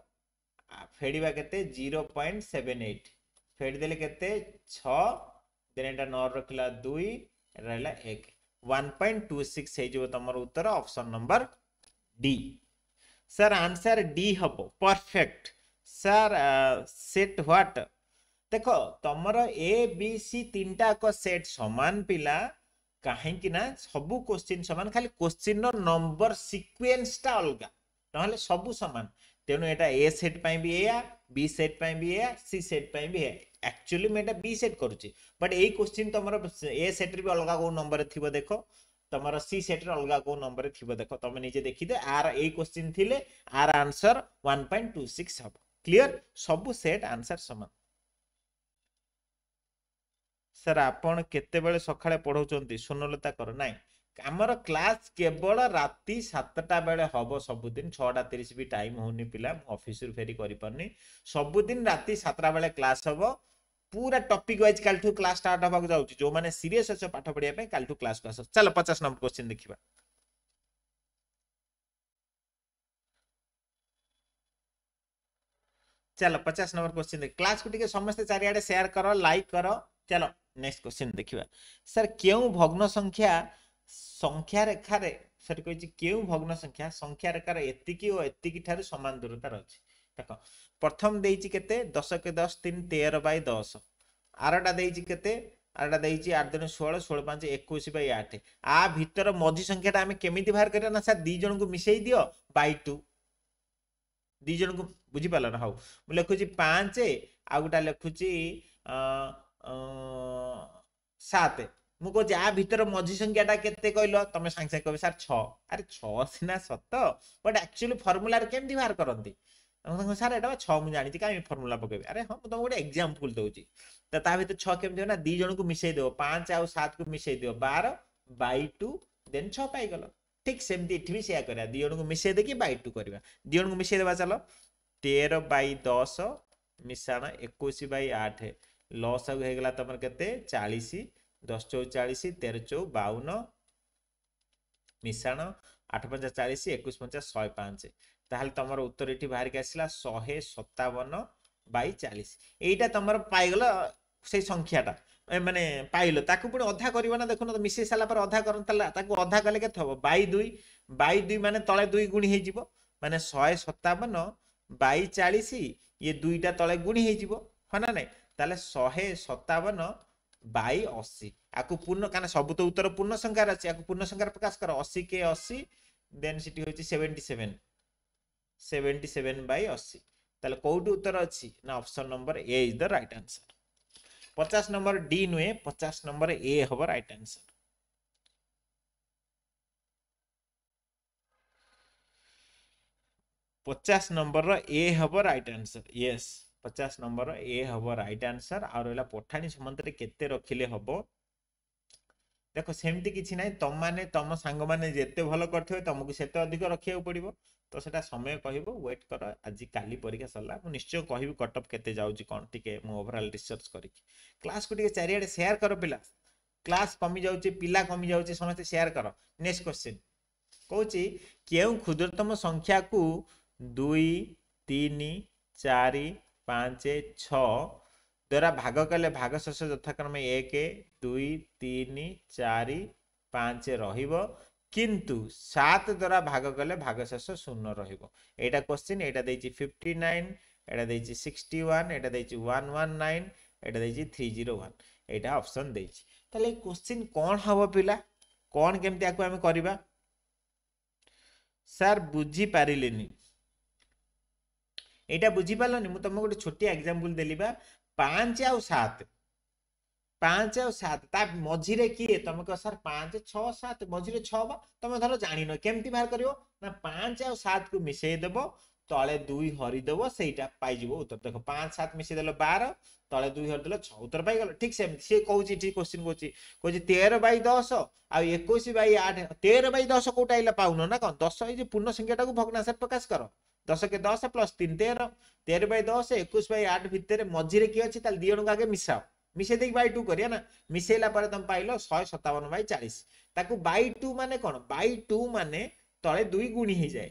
ଫେଡ଼ିବା କେତେ ଜିରୋ ପଏଣ୍ଟ ସେଭେନ୍ ଏଇଟ୍ ଫେଡ଼ିଦେଲେ କେତେ ଛଅ ଦେନ୍ ଏଇଟା ନଅ ରଖିଲା ଦୁଇ ରହିଲା ଏକ ୱାନ୍ ପଏଣ୍ଟ ଟୁ ସିକ୍ସ ହେଇଯିବ ତୁମର ଉତ୍ତର option number D sir answer D ହେବ ପରଫେକ୍ଟ ସାର୍ ସେଟ୍ ହ୍ୱାଟ୍ ଦେଖ ତମର ଏ ବି ସି ତିନିଟା ତିନିଟାକ ସେଟ୍ ସମାନ ପିଲା କାହିଁକି ନା ସବୁ କୋଶ୍ଚିନ୍ ସମାନ ଖାଲି କୋଶ୍ଚିନ୍ର ନମ୍ବର ସିକ୍ୱେନ୍ସଟା ଅଲଗା ନହେଲେ ସବୁ ସମାନ ତେଣୁ ଏଇଟା ଏ ସେଟ୍ ପାଇଁ ବି ଏଇଆ ବି ସେଟ୍ ପାଇଁ ବି ଏଇଆ ସି ସେଟ୍ ପାଇଁ ବି ଏଇଆ ଆକ୍ଚୁଆଲି ମୁଁ ଏଇଟା ବି ସେଟ୍ କରୁଛି ବଟ୍ ଏଇ କୋଶ୍ଚିନ୍ ତମର ଏ ସେଟ୍ରେ ବି ଅଲଗା କେଉଁ ନମ୍ବରରେ ଥିବ ଦେଖ ତମର ସି ସେଟ୍ରେ ଅଲଗା କେଉଁ ନମ୍ବରରେ ଥିବ ଦେଖ ତମେ ନିଜେ ଦେଖିଦେ ଆର ଏଇ କୋଶ୍ଚିନ୍ ଥିଲେ ଆର answer one point two six ହବ କ୍ଲିଅର ସବୁ ସେଟ୍ ଆନ୍ସର ସମାନ ସାର୍ ଆପଣ କେତେବେଳେ ସକାଳେ ପଢ଼ଉଛନ୍ତି ସ୍ୱର୍ଣ୍ଣଲତା କର ନାଇଁ ଆମର କ୍ଲାସ୍ କେବଳ ରାତି ସାତଟା ବେଳେ ହବ ସବୁଦିନ ଛଅଟା ତିରିଶ ବି ଟାଇମ୍ ହଉନି ପିଲା ମୁଁ ଅଫିସରୁ ଫେରି କରିପାରୁନି ସବୁଦିନ ରାତି ସାତଟା ବେଳେ କ୍ଲାସ୍ ହବ ପୁରା ଟପିକ୍ ୱାଇଜ୍ କାଲିଠୁ କ୍ଲାସ୍ ଷ୍ଟାର୍ଟ ହେବାକୁ ଯାଉଛି ଯେଉଁମାନେ ସିରିୟସ୍ ଅଛ ପାଠ ପଢ଼ିବା ପାଇଁ କାଲିଠୁ କ୍ଲାସ୍କୁ ଆସ ଚାଲ ପଚାଶ ନମ୍ବର କୋଶ୍ଚିନ୍ ଦେଖିବା ଚାଲ ପଚାଶ ନମ୍ବର କ୍ୱେଶ୍ଚିନ୍ ଦେଖ କ୍ଲାସ୍କୁ ଟିକେ ସମସ୍ତେ ଚାରିଆଡ଼େ ସେୟାର କର ଲାଇକ୍ କର ଚାଲ ନେକ୍ସଟ କ୍ୱେଶ୍ଚିନ୍ ଦେଖିବା ସାର୍ କେଉଁ ଭଗ୍ନ ସଂଖ୍ୟା ସଂଖ୍ୟାରେଖାରେ ସେଠି କହିଛି କେଉଁ ଭଗ୍ନ ସଂଖ୍ୟା ସଂଖ୍ୟାରେଖାରେ ଏତିକି ଓ ଏତିକି ଠାରୁ ସମାନ ଦୂରତାର ଅଛି ଦେଖ ପ୍ରଥମ ଦେଇଛି କେତେ ଦଶ କେ ଦଶ ତିନି ତେର ବାଇ ଦଶ ଆରଟା ଦେଇଛି କେତେ ଆରଟା ଦେଇଛି ଆଠ ଦିନ ଷୋହଳ ଷୋହଳ ପାଞ୍ଚ ଏକୋଇଶ ବାଇ ଆଠ ଆ ଭିତର ମଝି ସଂଖ୍ୟାଟା ଆମେ କେମିତି ବାହାର କରିବା ନା ସାର୍ ଦୁଇ ଜଣଙ୍କୁ ମିଶାଇ ଦିଅ ବାଇ ଟୁ ଦୁଇ ଜଣଙ୍କୁ ବୁଝିପାରିଲ ନା ହଉ ମୁଁ ଲେଖୁଛି ପାଞ୍ଚ ଆଉ ଗୋଟା ଲେଖୁଛି ସାତ ମୁଁ କହୁଛି ଆ ଭିତର ମଝି ସଂଖ୍ୟାଟା କେତେ କହିଲ ତମେ ସାଙ୍ଗେ ସାଙ୍ଗେ କହିବ ସାର୍ ଛଅ ଆରେ ଛଅ ସିନା ସତ ବଟ୍ ଆକ୍ଚୁଆଲି ଫର୍ମୁଲାରେ କେମିତି ବାହାର କରନ୍ତି ସାର୍ ଏଇଟା ଛଅ ମୁଁ ଜାଣିଛି କାହିଁ ଫର୍ମୁଲା ପକେଇବି ଆରେ ହଁ ମୁଁ ତମକୁ ଗୋଟେ ଏକ୍ଜାମ୍ପଲ୍ ଦଉଛି ତ ତା ଭିତରେ ଛଅ କେମିତି ହେବ ନା ଦୁଇ ଜଣଙ୍କୁ ମିଶାଇ ଦେବ ପାଞ୍ଚ ଆଉ ସାତକୁ ମିଶାଇ ଦିଅ ବାର ବାଇ ଟୁ ଦେନ୍ ଛଅ ପାଇଗଲ ঠিক ସେମିତି ଏଠି ବି ସେୟା କରିବା ଦୁଇ ଜଣଙ୍କୁ ମିଶାଇ ଦେଇକି ବାଇ ଟୁ କରିବା ଦୁଇ ଜଣଙ୍କୁ ମିଶାଇ ଦେବା ଚାଲ ତେର ବାଇ ଦଶ ମିଶାଣ ଏକୋଇଶ ବାଇ ଆଠ ଲସ୍ ଆଉ ହେଇଗଲା ତମର କେତେ ଚାଳିଶ ଦଶ ଚଉ ଚାଳିଶ ତେର ଚଉ ବାଉନ ମିଶାଣ ଆଠ ପଞ୍ଚା ଚାଳିଶ ଏକୋଇଶ ପଞ୍ଚା ଶହେ ପାଞ୍ଚ ତାହେଲେ ତମର ଉତ୍ତର ଏଠି ବାହାରିକି ଆସିଲା ଶହେ ସତାବନ ବାଇ ଚାଳିଶ ଏଇଟା ତମର ପାଇଗଲ ସେଇ ସଂଖ୍ୟାଟା ମାନେ ପାଇଲ ତାକୁ ପୁଣି ଅଧା କରିବ ନା ଦେଖୁନ ମିଶାଇ ସାରିଲା ପରେ ଅଧା କରନ୍ତି ତାହେଲେ ତାକୁ ଅଧା କଲେ କେତେ ହବ ବାଇ ଦୁଇ ବାଇ ଦୁଇ ମାନେ ତଳେ ଦୁଇ ଗୁଣି ହେଇଯିବ ମାନେ ଶହେ ସତାବନ ବାଇ ଚାଳିଶ ଇଏ ଦୁଇଟା ତଳେ ଗୁଣି ହେଇଯିବ ହଁ ନା ନାଇଁ ତାହେଲେ ଶହେ ସତାବନ ବାଇ ଅଶୀ ଆକୁ ପୂର୍ଣ୍ଣ କାରଣ ସବୁ ତ ଉତ୍ତର ପୂର୍ଣ୍ଣ ସଂଖ୍ୟାରେ ଅଛି ଆକୁ ପୂର୍ଣ୍ଣ ସଂଖ୍ୟାରେ ପ୍ରକାଶ କର ଅଶୀ କେ ଅଶୀ ଦେନ୍ ସେଠି ହେଉଛି seventy seven seventy seven by ଅଶୀ ତାହେଲେ କେଉଁଠି ଉତ୍ତର ଅଛି ନା option number A is the right answer 50 number D नुए 50 नंबर ए हबर राइट आंसर पचास नंबर ए हम रईट आंसर यस पचास नंबर ए हम रईट आंसर आ रहा पठाणी समंत के रखिले हम देख सेमती किसी ना तुम मैंने तुम सांग मैंने जिते भल करते तुमको सेत अधिक रखा पड़ो ତ ସେଇଟା ସମୟ କହିବ ୱେଟ୍ କର ଆଜି କାଲି ପରୀକ୍ଷା ସରିଲା ମୁଁ ନିଶ୍ଚୟ କହିବି କଟଅପ୍ କେତେ ଯାଉଛି କ'ଣ ଟିକେ ମୁଁ ଓଭରଅଲ୍ ରିସର୍ଚ୍ଚ କରିକି କ୍ଲାସ୍କୁ ଟିକେ ଚାରିଆଡ଼େ ସେୟାର କର ପିଲା କ୍ଲାସ୍ କମିଯାଉଛି ପିଲା କମିଯାଉଛି ସମସ୍ତେ ସେୟାର କର ନେକ୍ସଟ କ୍ୱେଶ୍ଚିନ୍ କହୁଛି କେଉଁ କ୍ଷୁଦ୍ରତମ ସଂଖ୍ୟାକୁ ଦୁଇ ତିନି ଚାରି ପାଞ୍ଚ ଛଅ ଦ୍ୱାରା ଭାଗ କଲେ ଭାଗ ଭାଗଶେଷ ଯଥାକ୍ରମେ ଏକ ଦୁଇ ତିନି ଚାରି ପାଞ୍ଚ ରହିବ কিন্তু সাত দ্বারা ভাগ কলে ভাগশেষ শূন্য রহব এইটা কোশ্চিন এটা দিয়েছি ফিফটি নাইন এটা দিয়েছি সিক্সটি ওয়ান এটা দিয়েছি ওয়ান ওয়ান নাইন এটা দিয়েছি থ্রি জিরো ওয়ান এইটা অপশন দিয়েছি তাহলে এই কোশ্চিন কণ হব পিলা কণ কেমতি আকু আমি করিবা স্যার ବୁଝିପାରିଲିନି ଏଇଟା ବୁଝିପାରିଲନି ମୁଁ ତୁମକୁ ଗୋଟେ ଛୋଟିଆ ଏକ୍ଜାମ୍ପଲ୍ ଦେଲି ବା ପାଞ୍ଚ ଆଉ ସାତ ପାଞ୍ଚ ଆଉ ସାତ ତା ମଝିରେ କିଏ ତମେ କହ ସାର୍ ପାଞ୍ଚ ଛଅ ସାତ ମଝିରେ ଛଅ ବା ତମେ ଧର ଜାଣିନ କେମିତି ବାହାର କରିବ ନା ପାଞ୍ଚ ଆଉ ସାତକୁ ମିଶେଇ ଦେବ ତଳେ ଦୁଇ ହରିଦେବ ସେଇଟା ପାଇଯିବ ଉତ୍ତର ଦେଖ ପାଞ୍ଚ ସାତ ମିଶେଇଦେଲ ବାର ତଳେ ଦୁଇ ହରିଦେଲ ଛଅ ଉତ୍ତର ପାଇଗଲ ଠିକ୍ ସେମିତି ସିଏ କହୁଛି ଏଠି କୋଶ୍ଚିନ୍ କହୁଛି କହୁଛି ତେର ବାଇ ଦଶ ଆଉ ଏକୋଇଶ ବାଇ ଆଠ ତେର ବାଇ ଦଶ କୋଉଟା ଆଇଲା ପାଉନ ନା କଣ ଦଶ ହେଇଛି ପୂର୍ଣ୍ଣ ସଂଖ୍ୟାଟାକୁ ଭଗ୍ନାଶରେ ପ୍ରକାଶ କର ଦଶ କେ ଦଶ ପ୍ଲସ୍ ତିନି ତେର ତେର ବାଇ ଦଶ ଏକୋଇଶ ବାଇ ଆଠ ଭିତରେ ମଝିରେ କିଏ ଅଛି ତାହେଲେ ଦି ଜଣଙ୍କୁ ଆଗେ ମିଶାଅ মিশাই ଦେଇକି ବାଇ ଟୁ କରିବା ନା ମିଶାଇଲା ପରେ ତମେ ପାଇଲ ଶହେ ସତାବନ ବାଇ ଚାଳିଶ ତାକୁ ବାଇ ଟୁ ମାନେ କ'ଣ ବାଇ ଟୁ ମାନେ ତଳେ ଦୁଇ ଗୁଣି ହେଇଯାଏ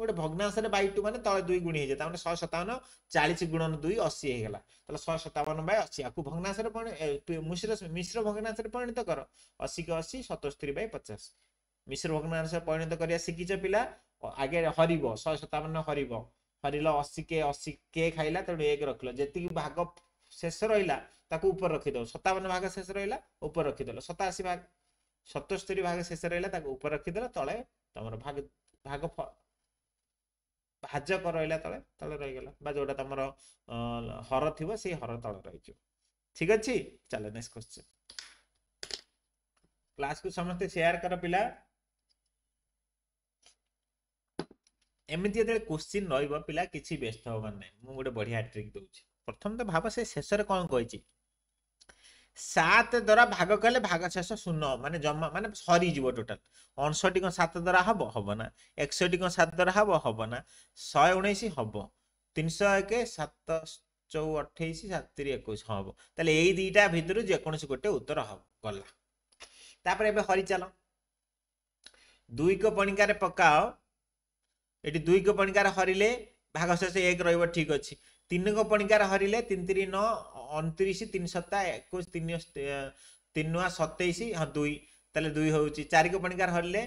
ଗୋଟେ ଭଗ୍ନାଂଶରେ ବାଇ ଟୁ ମାନେ ତଳେ ଦୁଇ ଗୁଣି ହେଇଯାଏ ତାମାନେ ଶହେ ସତାବନ ଚାଳିଶ ଗୁଣନ ଦୁଇ ଅଶୀ ହେଇଗଲା ତାହେଲେ ଶହେ ସତାବନ ବାଇ ଅଶୀ ଆକୁ ଭଗ୍ନାଂଶରେ ମିଶ୍ର ମିଶ୍ର ଭଗ୍ନାଂଶରେ ପରିଣତ କର ଅଶୀକି ଅଶୀ ସତସ୍ତରୀ ବାଇ ପଚାଶ ମିଶ୍ର ଭଗ୍ନାଂଶ ପରିଣତ କରିବା ଶିଖିଛ ପିଲା ଆଗେ ହରିବ ଶହେ ସତାବନ ହରିବ ହରିଲ ଅଶୀ କେ ଅଶୀ କେ ଖାଇଲା ତେଣୁ ଏକ ରଖିଲ ଯେତିକି ଭାଗ ଶେଷ ରହିଲା ତାକୁ ଉପରେ ରଖିଦେବ ସତାବନ ଭାଗ ଶେଷ ରହିଲା ଉପରେ ରଖିଦେଲ ସତାଅଶୀ ଭାଗ ସତସ୍ତରୀ ଭାଗ ଶେଷ ରହିଲା ତାକୁ ଉପରେ ରଖିଦେଲ ତଳେ ତମର ଭାଗ ଭାଗ ଭାଜକ ରହିଲା ତଳେ ତଳେ ରହିଗଲା ବା ଯୋଉଟା ତମର ହର ଥିବ ସେଇ ହର ତଳେ ରହିଯିବ ଠିକ ଅଛି ଚାଲ ନେକ୍ସଟ କ୍ୱେଶ୍ଚନ୍ କ୍ଲାସକୁ ସମସ୍ତେ ସେୟାର କର ପିଲା ଏମିତି ଯେତେବେଳେ କୋଶ୍ଚିନ୍ ରହିବ ପିଲା କିଛି ବ୍ୟସ୍ତ ହବାର ନାହିଁ ମୁଁ ଗୋଟେ ବଢିଆ ଟ୍ରିକ୍ ଦଉଛି ପ୍ରଥମେ ତ ଭାବ ସେ ଶେଷରେ କ'ଣ କହିଛି সাত দ্বারা ভাগ কলে ভাগ শেষ শূন্য মানে জমা মানে সরিযিব টোটাল অনষটি কোণ সাত দ্বারা হব হব না একষটি কোণ সাত দ্বারা হব হব না শহে উনিশ হব তিনশো এক সাত চৌ অঠেইশ সাততিরি একুশ হব তাহলে এই দুইটা ভিতর যেকোনসি গোটে উত্তর হব গলা তারপরে এবার হরিচাল দুই কণিকার পকাও এটি দুই কণিকার হরিলে ভাগ শেষ এক রহব ঠিক অছি তিন কণিকার হরিলে তিন তিরি ন ଅଣତିରିଶ ତିନି ସପ୍ତାହ ଏକୋଇଶ ତିନି ତିନି ନୂଆ ସତେଇଶ ହଁ ଦୁଇ ତାହେଲେ ଦୁଇ ହେଉଛି ଚାରି କୋପଣିକାର ହରିଲେ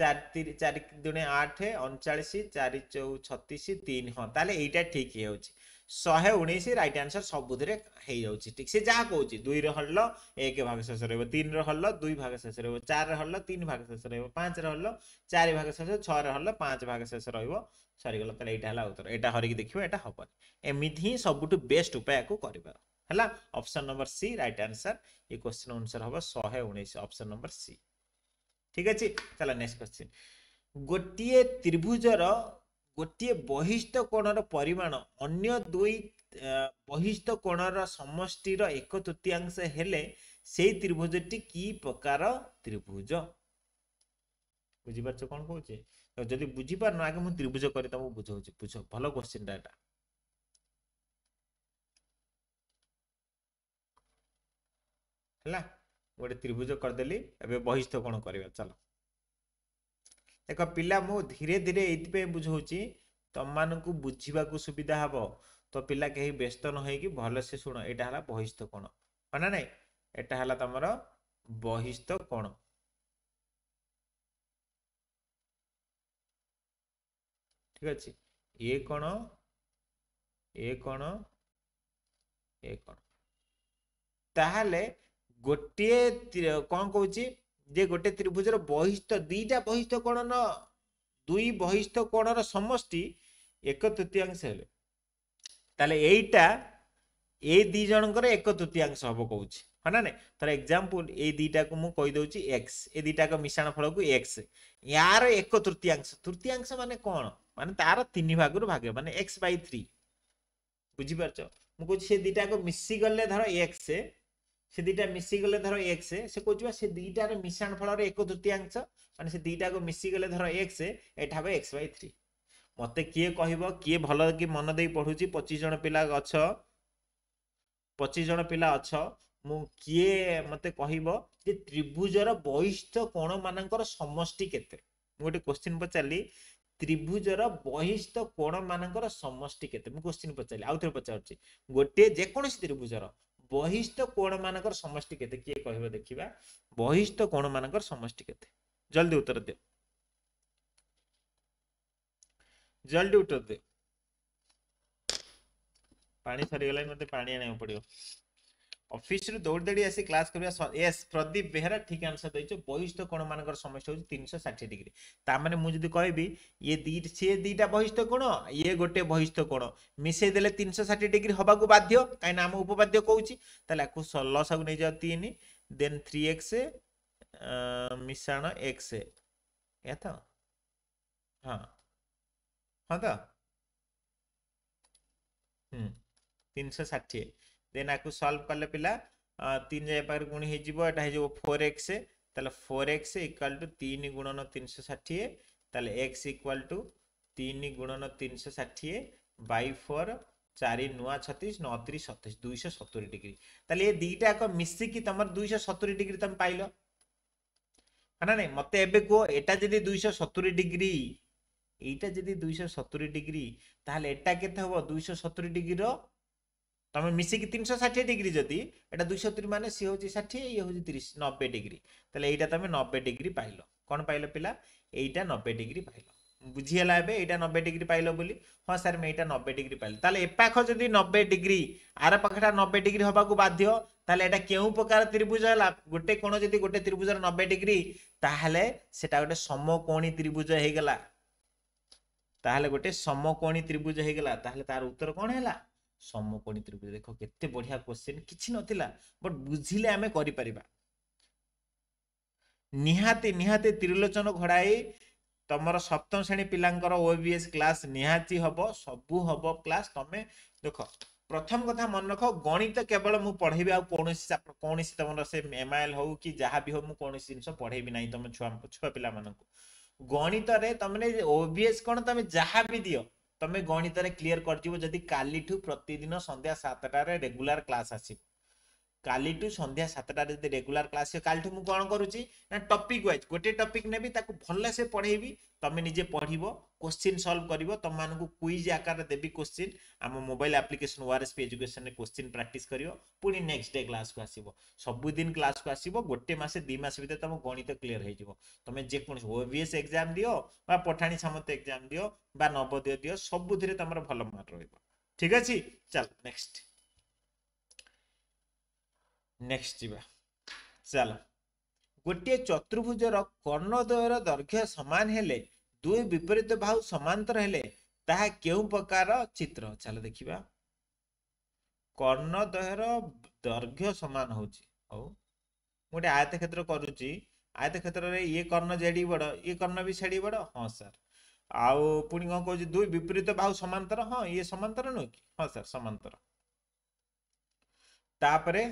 ଚାରି ଚାରି ଦୁଣେ ଆଠ ଅଣଚାଳିଶ ଚାରି ଚଉ ଛତିଶ ତିନି ହଁ ତାହେଲେ ଏଇଟା ଠିକ୍ ହେଇଯାଉଛି ଶହେ ଉଣେଇଶ ରାଇଟ୍ ଆନ୍ସର ସବୁଥିରେ ହେଇଯାଉଛି ଠିକ୍ ସେ ଯାହା କହୁଛି ଦୁଇର ହରିଲ ଏକ ଭାଗ ଶେଷ ରହିବ ତିନିର ହରିଲ ଦୁଇ ଭାଗ ଶେଷ ରହିବ ଚାରିରେ ହରିଲ ତିନି ଭାଗ ଶେଷ ରହିବ ପାଞ୍ଚରେ ହରିଲ ଚାରି ଭାଗ ଶେଷ ଛଅରେ ହରିଲ ପାଞ୍ଚ ଭାଗ ଶେଷ ରହିବ ସରିଗଲା ତାହେଲେ ଏଇଟା ହେଲା ଉତ୍ତର ଏଇଟା ହରିକି ଦେଖିବ ଏଇଟା ହବନି ଏମିତି ହିଁ ସବୁଠୁ ବେଷ୍ଟ ଉପାୟକୁ ୟାକୁ କରିବାର ହେଲା option number C right answer ଏ କ୍ୱେଶ୍ଚିନ ଅନୁସାରେ ହବ ଶହେ ଉଣେଇଶ ଅପସନ ନମ୍ବର ସି ଠିକ ଅଛି ତାହେଲେ ନେକ୍ସଟ କ୍ୱେଶ୍ଚିନ ଗୋଟିଏ ତ୍ରିଭୁଜର ଗୋଟିଏ ବହିଷ୍ଠ କୋଣର ପରିମାଣ ଅନ୍ୟ ଦୁଇ ବହିଷ୍ଠ କୋଣର ସମଷ୍ଟିର ଏକ ତୃତୀୟାଂଶ ହେଲେ ସେଇ ତ୍ରିଭୁଜଟି କି ପ୍ରକାର ତ୍ରିଭୁଜ ବୁଝିପାରୁଛ କ'ଣ କହୁଛି ଯଦି ବୁଝିପାରୁନ ଆଗେ ମୁଁ ତ୍ରିଭୁଜ କରି ତମକୁ ବୁଝାଉଛି ବୁଝ ଭଲ କ୍ୱେଶ୍ଚିନଟା ଏଇଟା ହେଲା ଗୋଟେ ତ୍ରିଭୁଜ କରିଦେଲି ଏବେ ବହିସ୍ଥ କ'ଣ କରିବା ଚାଲ ଦେଖ ପିଲା ମୁଁ ଧୀରେ ଧୀରେ ଏଇଥିପାଇଁ ବୁଝାଉଛି ତମମାନଙ୍କୁ ବୁଝିବାକୁ ସୁବିଧା ହେବ ତ ପିଲା କେହି ବ୍ୟସ୍ତ ନ ହେଇକି ଭଲସେ ଶୁଣ ଏଇଟା ହେଲା ବହିସ୍ଥ କୋଣ ହଁ ନା ନାଇଁ ଏଟା ହେଲା ତମର ବହିସ୍ଥ କୋଣ ଠିକ ଅଛି ଏ କଣ ଏ କଣ ଏ କଣ ତାହେଲେ ଗୋଟିଏ କ'ଣ କହୁଛି ଯେ ଗୋଟେ ତ୍ରିଭୁଜର ବହିସ୍ତ ଦୁଇଟା ବହିସ୍ତ କୋଣର ଦୁଇ ବହିସ୍ତ କୋଣର ସମଷ୍ଟି ଏକ ତୃତୀୟାଂଶ ହେଲେ ତାହେଲେ ଏଇଟା ଏ ଦୁଇ ଜଣଙ୍କର ଏକ ତୃତୀୟାଂଶ ହବ କହୁଛି ହଁ ନା ନାଇଁ ତାର ଏକ୍ଜାମ୍ପଲ ଏଇ ଦୁଇଟାକୁ ମୁଁ କହିଦେଉଛି ଏକ୍ସ ଏ ଦୁଇଟାକ ମିଶାଣ ଫଳକୁ ଏକ୍ସ ୟାର ଏକ ତୃତୀୟାଂଶ ତୃତୀୟାଂଶ ମାନେ କ'ଣ ମାନେ ତାର ତିନି ଭାଗରୁ ଭାଗ ମାନେ ଏକ୍ସ ବାଇ ଥ୍ରୀ ବୁଝିପାରୁଛ ମୁଁ କହୁଛି ସେ ଦୁଇଟାକୁ ମିଶିଗଲେ ଧର ଏକ୍ସ সে দুইটা মিশিগলে ধর এক্স সে কৌবা সে দুইটার মিশ্রণ ফলর এক তৃতীয়াংশ মানে সে দুইটাকে মিশিগলে ধর এক্স এটা হবে এক্স বাই থ্রি মতো কিয়ে কহব কিয়ে ভাল কি মন দিয়ে পড়ুছি পঁচিশ জন পিলা অছ পঁচিশ জন পিলা অছ মু কিয়ে মতো কহব যে ত্রিভুজর বহিষ্ঠ কোণ মানকর সমষ্টি কেতে মু গোটে কোশ্চিন পচারি ত্রিভুজর বহিষ্ঠ কোণ মানকর সমষ্টি কেতে মু কোশ্চিন পচারি আউথরে পচারুছি গোটিয়ে যেকোনসি ত্রিভুজর ବହିଷ୍ଠ କୋଣ ମାନଙ୍କର ସମଷ୍ଟି କେତେ କିଏ କହିବ ଦେଖିବା ବହିଷ୍ଠ କୋଣ ମାନଙ୍କର ସମଷ୍ଟି କେତେ ଜଲ୍ଦି ଉତ୍ତର ଦିଅ ଜଲ୍ଦି ଉତ୍ତର ଦିଅ ପାଣି ସରିଗଲାଣି ମୋତେ ପାଣି ଆଣିବାକୁ ପଡ଼ିବ অফিসরু দৌড়ি আসি ক্লাস করা এস প্রদীপ বেহেরা ঠিক আনসর দিয়েছ বহিষ্ঠ কোণ মান সমস্যা হচ্ছে তিনশো ষাঠিয়ে ডিগ্রি তা মানে মু যদি কবি ইয়ে দি সি দিটা বহিষ্ঠ কোণ ইয়ে গোটে বহিষ্ঠ কোণ মিশাই দেলে তিনশো ষাঠিয়ে ডিগ্রি হওয়া বাধ্য কিনা আমি উপবাদ্য কৌছি তাহলে আকু লসাকু নিয়ে যাও তিন দেন থ্রি এক্স মিশাণ এক্স এ তো হ্যাঁ হ্যাঁ তো হুম তিনশো ষাঠিয়ে ଦେନ୍ ଆକୁ ସଲ୍ଭ କଲେ ପିଲା ତିନି ଯାଏ ପାଖରେ ଗୁଣ ହେଇଯିବ ଏଇଟା ହେଇଯିବ ଫୋର୍ ଏକ୍ସ ତାହେଲେ ଫୋର୍ ଏକ୍ସ ଇକ୍ୱାଲ୍ ଟୁ ତିନି ଗୁଣନ ତିନିଶହ ଷାଠିଏ ତାହେଲେ ଏକ୍ସ ଇକ୍ୱାଲ୍ ଟୁ ତିନି ଗୁଣନ ତିନିଶହ ଷାଠିଏ ବାଇ ଫୋର୍ ଚାରି ନୂଆ ଛତିଶ ନଅ ତିରିଶ ସତେଇଶ ଦୁଇଶହ ସତୁରି ଡିଗ୍ରୀ ତାହେଲେ ଏ ଦୁଇଟା ଯାକ ମିଶିକି ତମର ଦୁଇଶହ ସତୁରି ଡିଗ୍ରୀ ତମେ ପାଇଲ ନା ନାଇଁ ମତେ ଏବେ କୁହ ଏଟା ଯଦି ଦୁଇଶହ ସତୁରି ଡିଗ୍ରୀ ଏଇଟା ଯଦି ଦୁଇଶହ ସତୁରି ଡିଗ୍ରୀ ତାହେଲେ ଏଟା କେତେ ହବ ଦୁଇଶହ ସତୁରି ଡିଗ୍ରୀର তুমি মিশিকি তিনশো ষাঠিয়ে ডিগ্রি যদি এটা দুইশ সতুরি মানে সি হচ্ছে ষাঠিয়ে ইয়ে হচ্ছে তিরিশ নব্বই ডিগ্রি তাহলে এইটা তুমি নব্বই ডিগ্রি পাইল କ'ଣ ପାଇଲ ପିଲା ଏଇଟା ନବେ ଡିଗ୍ରୀ ପାଇଲ ବୁଝିଗଲା ଏବେ ଏଇଟା ନବେ ଡିଗ୍ରୀ ପାଇଲ ବୋଲି ହଁ ସାର୍ ମୁଁ ଏଇଟା ନବେ ଡିଗ୍ରୀ ପାଇଲି ତାହେଲେ ଏପାଖ ଯଦି ନବେ ଡିଗ୍ରୀ ଆର ପାଖଟା ନବେ ଡିଗ୍ରୀ ହେବାକୁ ବାଧ୍ୟ ତାହେଲେ ଏଇଟା କେଉଁ ପ୍ରକାର ତ୍ରିଭୁଜ ହେଲା ଗୋଟେ କୋଣ ଯଦି ଗୋଟେ ତ୍ରିଭୁଜର ନବେ ଡିଗ୍ରୀ ତାହେଲେ ସେଟା ଗୋଟେ ସମକୋଣୀ ତ୍ରିଭୁଜ ହେଇଗଲା ତାହେଲେ ଗୋଟେ ସମକୋଣୀ ତ୍ରିଭୁଜ ହେଇଗଲା ତାହେଲେ ତାର ଉତ୍ତର କ'ଣ ହେଲା ସମକୋଣୀ ତ୍ରିଭୁଜ ଦେଖ କେତେ ବଢିଆ କ୍ୱେଶ୍ଚିନ୍ କିଛି ନଥିଲା ବଟ୍ ବୁଝିଲେ ଆମେ କରିପାରିବା ନିହାତି ନିହାତି ତ୍ରିଲୋଚନ ଘୋଡ଼ାଇ ତମର ସପ୍ତମ ଶ୍ରେଣୀ ପିଲାଙ୍କର ଓବିଏସ୍ କ୍ଲାସ୍ ନିହାତି ହବ ସବୁ ହବ କ୍ଲାସ୍ ତମେ ଦେଖ ପ୍ରଥମ କଥା ମନେ ରଖ ଗଣିତ କେବଳ ମୁଁ ପଢେଇବି ଆଉ କୌଣସି କୌଣସି ତମର ସେ ଏମ୍ଆଇଏଲ୍ ହଉ କି ଯାହା ବି ହଉ ମୁଁ କୌଣସି ଜିନିଷ ପଢେଇବି ନାହିଁ ତମ ଛୁଆ ଛୁଆ ପିଲାମାନଙ୍କୁ ଗଣିତରେ ତମେ ଓବିଏସ୍ କ'ଣ ତମେ ଯାହା ବି ଦିଅ ତମେ ଗଣିତରେ କ୍ଲିୟର କରିଯିବ ଯଦି କାଲିଠୁ ପ୍ରତିଦିନ ସନ୍ଧ୍ୟା ସାତଟାରେ ରେଗୁଲାର କ୍ଲାସ୍ ଆସିବ কালিঠু সন্ধ্যা সাতটার যদি রেগুলার ক্লাস হয় কালিঠু মু কোণ করুছি না টপিক ওয়াইজ গোটে টপিক নেবি তাকে ভালসে পড়াইবি তুমি নিজে পড়ব কোশ্চিন সলভ করব তোমাকে কুইজ আকারে দেবি কোশ্চিন আম mobile application ORSP education question practice করব পুঁ নেক্সট ডে ক্লাস কু আসব সবুদিন ক্লাস কু আসব গোটে মাসে দুই মাস ভিতরে তোমার গণিত ক্লিয়ার হয়ে যাব তুমি যেকোন ওবিএস এক্সাম দিও বা পঠাণী সামন্ত এক্সাম দিও বা নবোদয় দিও সবুদিনে তোমার ভালো মার্ক রহব ঠিক আছে চাল নেক্সট ନେକ୍ସଟ ଯିବା ଚାଲ ଗୋଟିଏ ଚତୁର୍ଭୁଜର କର୍ଣ୍ଣଦ୍ୱୟର ଦୈର୍ଘ୍ୟ ସମାନ ହେଲେ ଦୁଇ ବିପରୀତ ବାହୁ ସମାନ୍ତର ହେଲେ ତାହା କେଉଁ ପ୍ରକାର ଚିତ୍ର ଚାଲ ଦେଖିବା କର୍ଣ୍ଣଦ୍ୱୟର ଦୈର୍ଘ୍ୟ ସମାନ ହଉଛି ହଉ ମୁଁ ଗୋଟେ ଆୟତ କ୍ଷେତ୍ର କରୁଛି ଆୟତ କ୍ଷେତ୍ରରେ ଇଏ କର୍ଣ୍ଣ ଯେଡ଼ି ବଡ଼ ଇଏ କର୍ଣ୍ଣ ବି ସେଡ଼ି ବଡ଼ ହଁ ସାର୍ ଆଉ ପୁଣି କ'ଣ କହୁଛି ଦୁଇ ବିପରୀତ ବାହୁ ସମାନ୍ତର ହଁ ଇଏ ସମାନ୍ତର ନୁହେଁ କି ହଁ ସାର୍ ସମାନ୍ତର ତାପରେ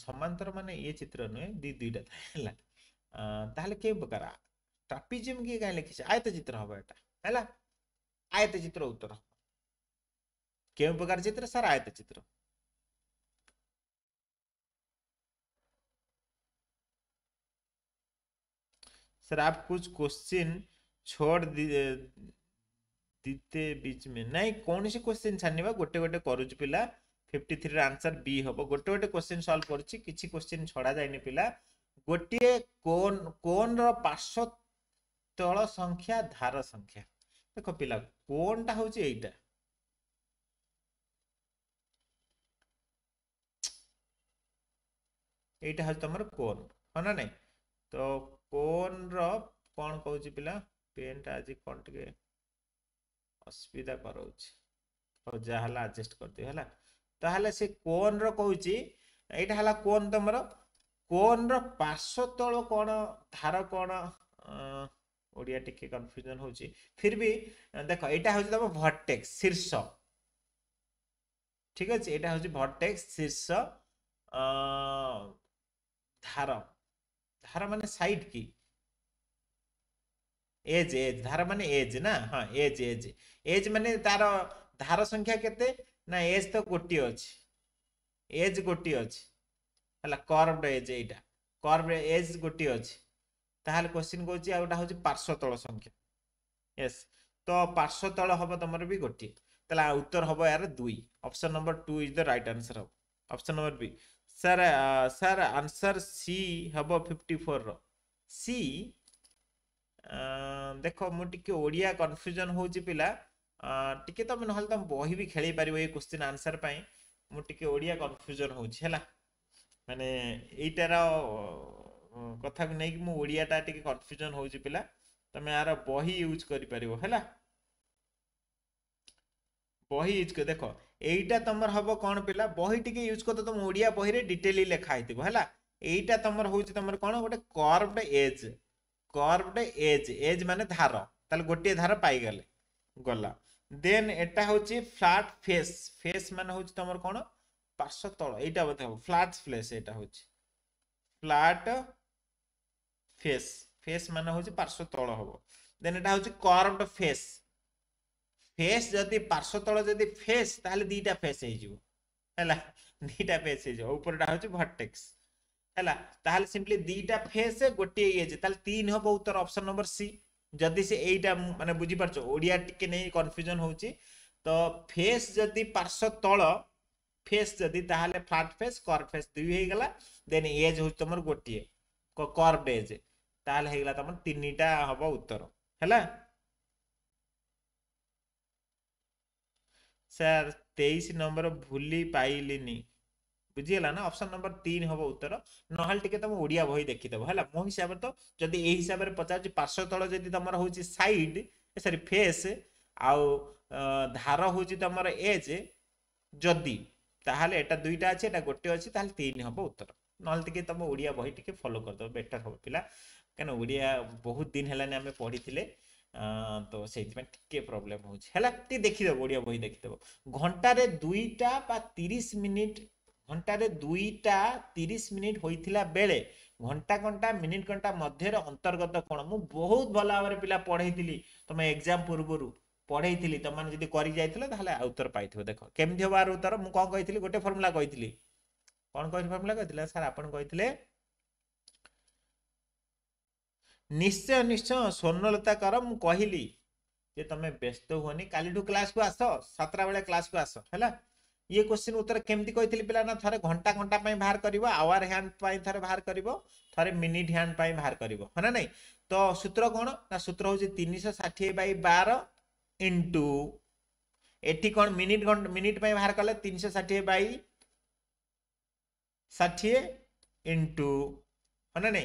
ସମାନ୍ତର ମାନେ ଏ ଚିତ୍ର ନୁହେଁ ଦୁଇ ଦୁଇଟା ଥାଏ ହେଲା ତାହେଲେ କେଉଁ ପ୍ରକାର ଟ୍ରାପିଜିୟମ୍ କିଏ କାହିଁ ଲେଖିଛି ଆୟତ ଚିତ୍ର ହବ ଏଟା ହେଲା ଆୟତ ଚିତ୍ର ଉତ୍ତର କେଉଁ ପ୍ରକାର ଚିତ୍ର ସାର୍ ଆୟତ ଚିତ୍ର सर आप कुछ क्वेश्चन छोड़ दीते बीच में नहीं कौन से क्वेश्चन छानिबा गोटे गोटे करूच पिला ফিফটি থ্রির ଆନ୍ସର ବି ହେବ ଗୋଟେ ଗୋଟେ କୋଶ୍ଚିନ୍ ସଲ୍ଭ କରୁଛି କିଛି କୋଶ୍ଚିନ୍ ଛଡ଼ା ଯାଇନି ପିଲା ଗୋଟିଏ କୋନ୍ କୋନ୍ର ପାର୍ଶ୍ୱ ତଳ ସଂଖ୍ୟା ଧାର ସଂଖ୍ୟା ଦେଖ ପିଲା କୋନ୍ଟା ହେଉଛି ଏଇଟା ଏଇଟା ହେଉଛି ତମର କୋନ୍ ହଁ ନା ନାଇଁ ତ କୋନ୍ର କ'ଣ କହୁଛି ପିଲା ପେନ୍ଟା ଆଜି କ'ଣ ଟିକେ ଅସୁବିଧା କରାଉଛି ହଉ ଯାହା ହେଲା ଆଡ଼ଜଷ୍ଟ କରିଦେବି ହେଲା ତାହେଲେ ସେ କୋନ୍ର କହୁଛି ଏଇଟା ହେଲା କୋନ୍ ତମର କୋନ୍ର ପାର୍ଶ୍ୱ ତଳ କ'ଣ ଧାର କ'ଣ ଓଡ଼ିଆ ଟିକେ କନଫ୍ୟୁଜନ୍ ହେଉଛି ଫିର୍ ବି ଦେଖ ଏଇଟା ହେଉଛି ତମ ଭର୍ଟେକ୍ସ ଶୀର୍ଷ ଠିକ ଅଛି ଏଇଟା ହେଉଛି ଭର୍ଟେକ୍ସ ଶୀର୍ଷ ଧାର ଧାର ମାନେ ସାଇଡ୍ କି ଏଜ୍ ଏଜ୍ ଧାର ମାନେ ଏଜ୍ ନା ହଁ ଏଜ୍ ଏଜ୍ ଏଜ୍ ମାନେ ତାର ଧାର ସଂଖ୍ୟା କେତେ ନା ଏଜ୍ ତ ଗୋଟିଏ ଅଛି ଏଜ୍ ଗୋଟିଏ ଅଛି ହେଲା କର୍ଭଡ ଏଜ୍ ଏଇଟା କର୍ଭ ଏଜ୍ ଗୋଟିଏ ଅଛି ତାହେଲେ କ୍ୱେଶ୍ଚିନ୍ କହୁଛି ଆଉ ଗୋଟେ ହେଉଛି ପାର୍ଶ୍ୱ ତଳ ସଂଖ୍ୟା ୟେସ୍ ତ ପାର୍ଶ୍ୱ ତଳ ହେବ ତମର ବି ଗୋଟିଏ ତାହେଲେ ଉତ୍ତର ହେବ ଏହାର ଦୁଇ option number two is the right answer ହେବ option number B sir sir answer C ହେବ ଫିଫ୍ଟି ଫୋର୍ର ସି ଦେଖ ମୁଁ ଟିକେ ଓଡ଼ିଆ କନଫ୍ୟୁଜନ୍ ହେଉଛି ପିଲା ଟିକେ ତମେ ନହେଲେ ତମ ବହି ବି ଖେଳେଇ ପାରିବ ଏଇ କୋଶ୍ଚିନ୍ ଆନ୍ସର୍ ପାଇଁ ମୁଁ ଟିକେ ଓଡ଼ିଆ କନଫ୍ୟୁଜନ୍ ହେଉଛି ହେଲା ମାନେ ଏଇଟାର କଥାକୁ ନେଇକି ମୁଁ ଓଡ଼ିଆଟା ଟିକେ କନଫ୍ୟୁଜନ୍ ହେଉଛି ପିଲା ତମେ ଆର ବହି ୟୁଜ୍ କରିପାରିବ ହେଲା ବହି ୟୁଜ୍ କରି ଦେଖ ଏଇଟା ତମର ହବ କ'ଣ ପିଲା ବହି ଟିକେ ୟୁଜ୍ କରିଦେବ ତମ ଓଡ଼ିଆ ବହିରେ ଡିଟେଲି ଲେଖା ହେଇଥିବ ହେଲା ଏଇଟା ତମର ହେଉଛି ତମର କ'ଣ ଗୋଟେ curved edge curved edge edge ମାନେ ଧାର ତାହେଲେ ଗୋଟିଏ ଧାର ପାଇଗଲେ ଗଲା দেন এটা হচ্ছে ফ্ল্যাট ফেস ফেস মানে হচ্ছে তোমার কোন পার্শ্ব তল এইটা বলতে হবে ফ্ল্যাট ফ্লেস এটা হচ্ছে ফ্ল্যাট ফেস ফেস মানে হচ্ছে পার্শ্ব তল হব দেন এটা হচ্ছে কর্ভড ফেস ফেস যদি পার্শ্ব তল যদি ফেস তাহলে দুইটা ফেস হইଯିବ ହେଲା দুইটা ফেস হয়ে ଉପରଟା উপরটা হচ্ছে ହେଲା ତାହେଲେ তাহলে সিম্পলি দুইটা ଗୋଟିଏ ଇଏ ଯେ তাহলে তিন ହବ উত্তর অপশন নম্বর সি ଯଦି ସେ ଏଇଟା ମାନେ ବୁଝିପାରୁଛ ଓଡ଼ିଆ ଟିକେ ନେଇ କନଫ୍ୟୁଜନ୍ ହେଉଛି ତ ଫେସ୍ ଯଦି ପାର୍ଶ୍ୱ ତଳ ଫେସ୍ ଯଦି ତାହେଲେ ଫ୍ଲାଟ୍ ଫେସ୍ କର୍ ଫେସ୍ ଦୁଇ ହେଇଗଲା ଦେନ୍ ଏଜ୍ ହେଉଛି ତୁମର ଗୋଟିଏ କର୍ଭ ଏଜ୍ ତାହେଲେ ହେଇଗଲା ତମର ତିନିଟା ହବ ଉତ୍ତର ହେଲା ସାର୍ ତେଇଶ ନମ୍ବର ଭୁଲି ପାଇଲିନି ବୁଝିଗଲା ନା ଅପସନ୍ ନମ୍ବର ତିନି ହବ ଉତ୍ତର ନହେଲେ ଟିକେ ତମେ ଓଡ଼ିଆ ବହି ଦେଖିଦେବ ହେଲା ମୋ ହିସାବରେ ତ ଯଦି ଏଇ ହିସାବରେ ପଚାରୁଛି ପାର୍ଶ୍ୱ ତଳ ଯଦି ତମର ହେଉଛି ସାଇଡ୍ ସରି ଫେସ୍ ଆଉ ଧାର ହେଉଛି ତମର ଏଜ୍ ଯଦି ତାହେଲେ ଏଟା ଦୁଇଟା ଅଛି ଏଟା ଗୋଟେ ଅଛି ତାହେଲେ ତିନି ହବ ଉତ୍ତର ନହେଲେ ଟିକେ ତମ ଓଡ଼ିଆ ବହି ଟିକେ ଫଲୋ କରିଦେବ ବେଟର୍ ହବ ପିଲା କାହିଁକିନା ଓଡ଼ିଆ ବହୁତ ଦିନ ହେଲାନି ଆମେ ପଢ଼ିଥିଲେ ତ ସେଇଥିପାଇଁ ଟିକେ ପ୍ରୋବ୍ଲେମ୍ ହେଉଛି ହେଲା ଟିକେ ଦେଖିଦେବ ଓଡ଼ିଆ ବହି ଦେଖିଦେବ ଘଣ୍ଟାରେ ଦୁଇଟା ବା ତିରିଶ ମିନିଟ୍ ଘଣ୍ଟାରେ ଦୁଇଟା ତିରିଶ ମିନିଟ୍ ହୋଇଥିଲା ବେଳେ ଘଣ୍ଟା ଘଣ୍ଟା ମିନିଟ୍ ଘଣ୍ଟା ମଧ୍ୟରେ ଅନ୍ତର୍ଗତ କ'ଣ ମୁଁ ବହୁତ ଭଲ ଭାବରେ ପିଲା ପଢ଼େଇଥିଲି ତମେ ଏକ୍ଜାମ୍ ପୂର୍ବରୁ ପଢ଼େଇଥିଲି ତମମାନେ ଯଦି କରି ଯାଇଥିଲ ତାହେଲେ ଆଉ ଉତ୍ତର ପାଇଥିବ ଦେଖ କେମିତି ହେବ ଆର ଉତ୍ତର ମୁଁ କ'ଣ କହିଥିଲି ଗୋଟେ ଫର୍ମୁଲା କହିଥିଲି କ'ଣ କହିଲି ଫର୍ମୁଲା କହିଥିଲା ସାର୍ ଆପଣ କହିଥିଲେ ନିଶ୍ଚୟ ନିଶ୍ଚୟ ସ୍ୱର୍ଣ୍ଣଲତା କର ମୁଁ କହିଲି ଯେ ତମେ ବ୍ୟସ୍ତ ହୁଅନି କାଲିଠୁ କ୍ଲାସ୍କୁ ଆସ ସାତଟା ବେଳେ କ୍ଲାସ୍କୁ ଆସ ହେଲା ये क्वेश्चन उत्तर केमती कही पाने थे घंटा घंटा बाहर कर आवर हैंड थे बाहर कर थे मिनिट हैंड बाहर कर ना तो सूत्र कौन ना सूत्र हूँ तीन सौ षाठी बै बार इंटु एटी कौन मिनिट मिनिट बाहर कले तीन सौ षाठी बै षाठी इंटु ना ना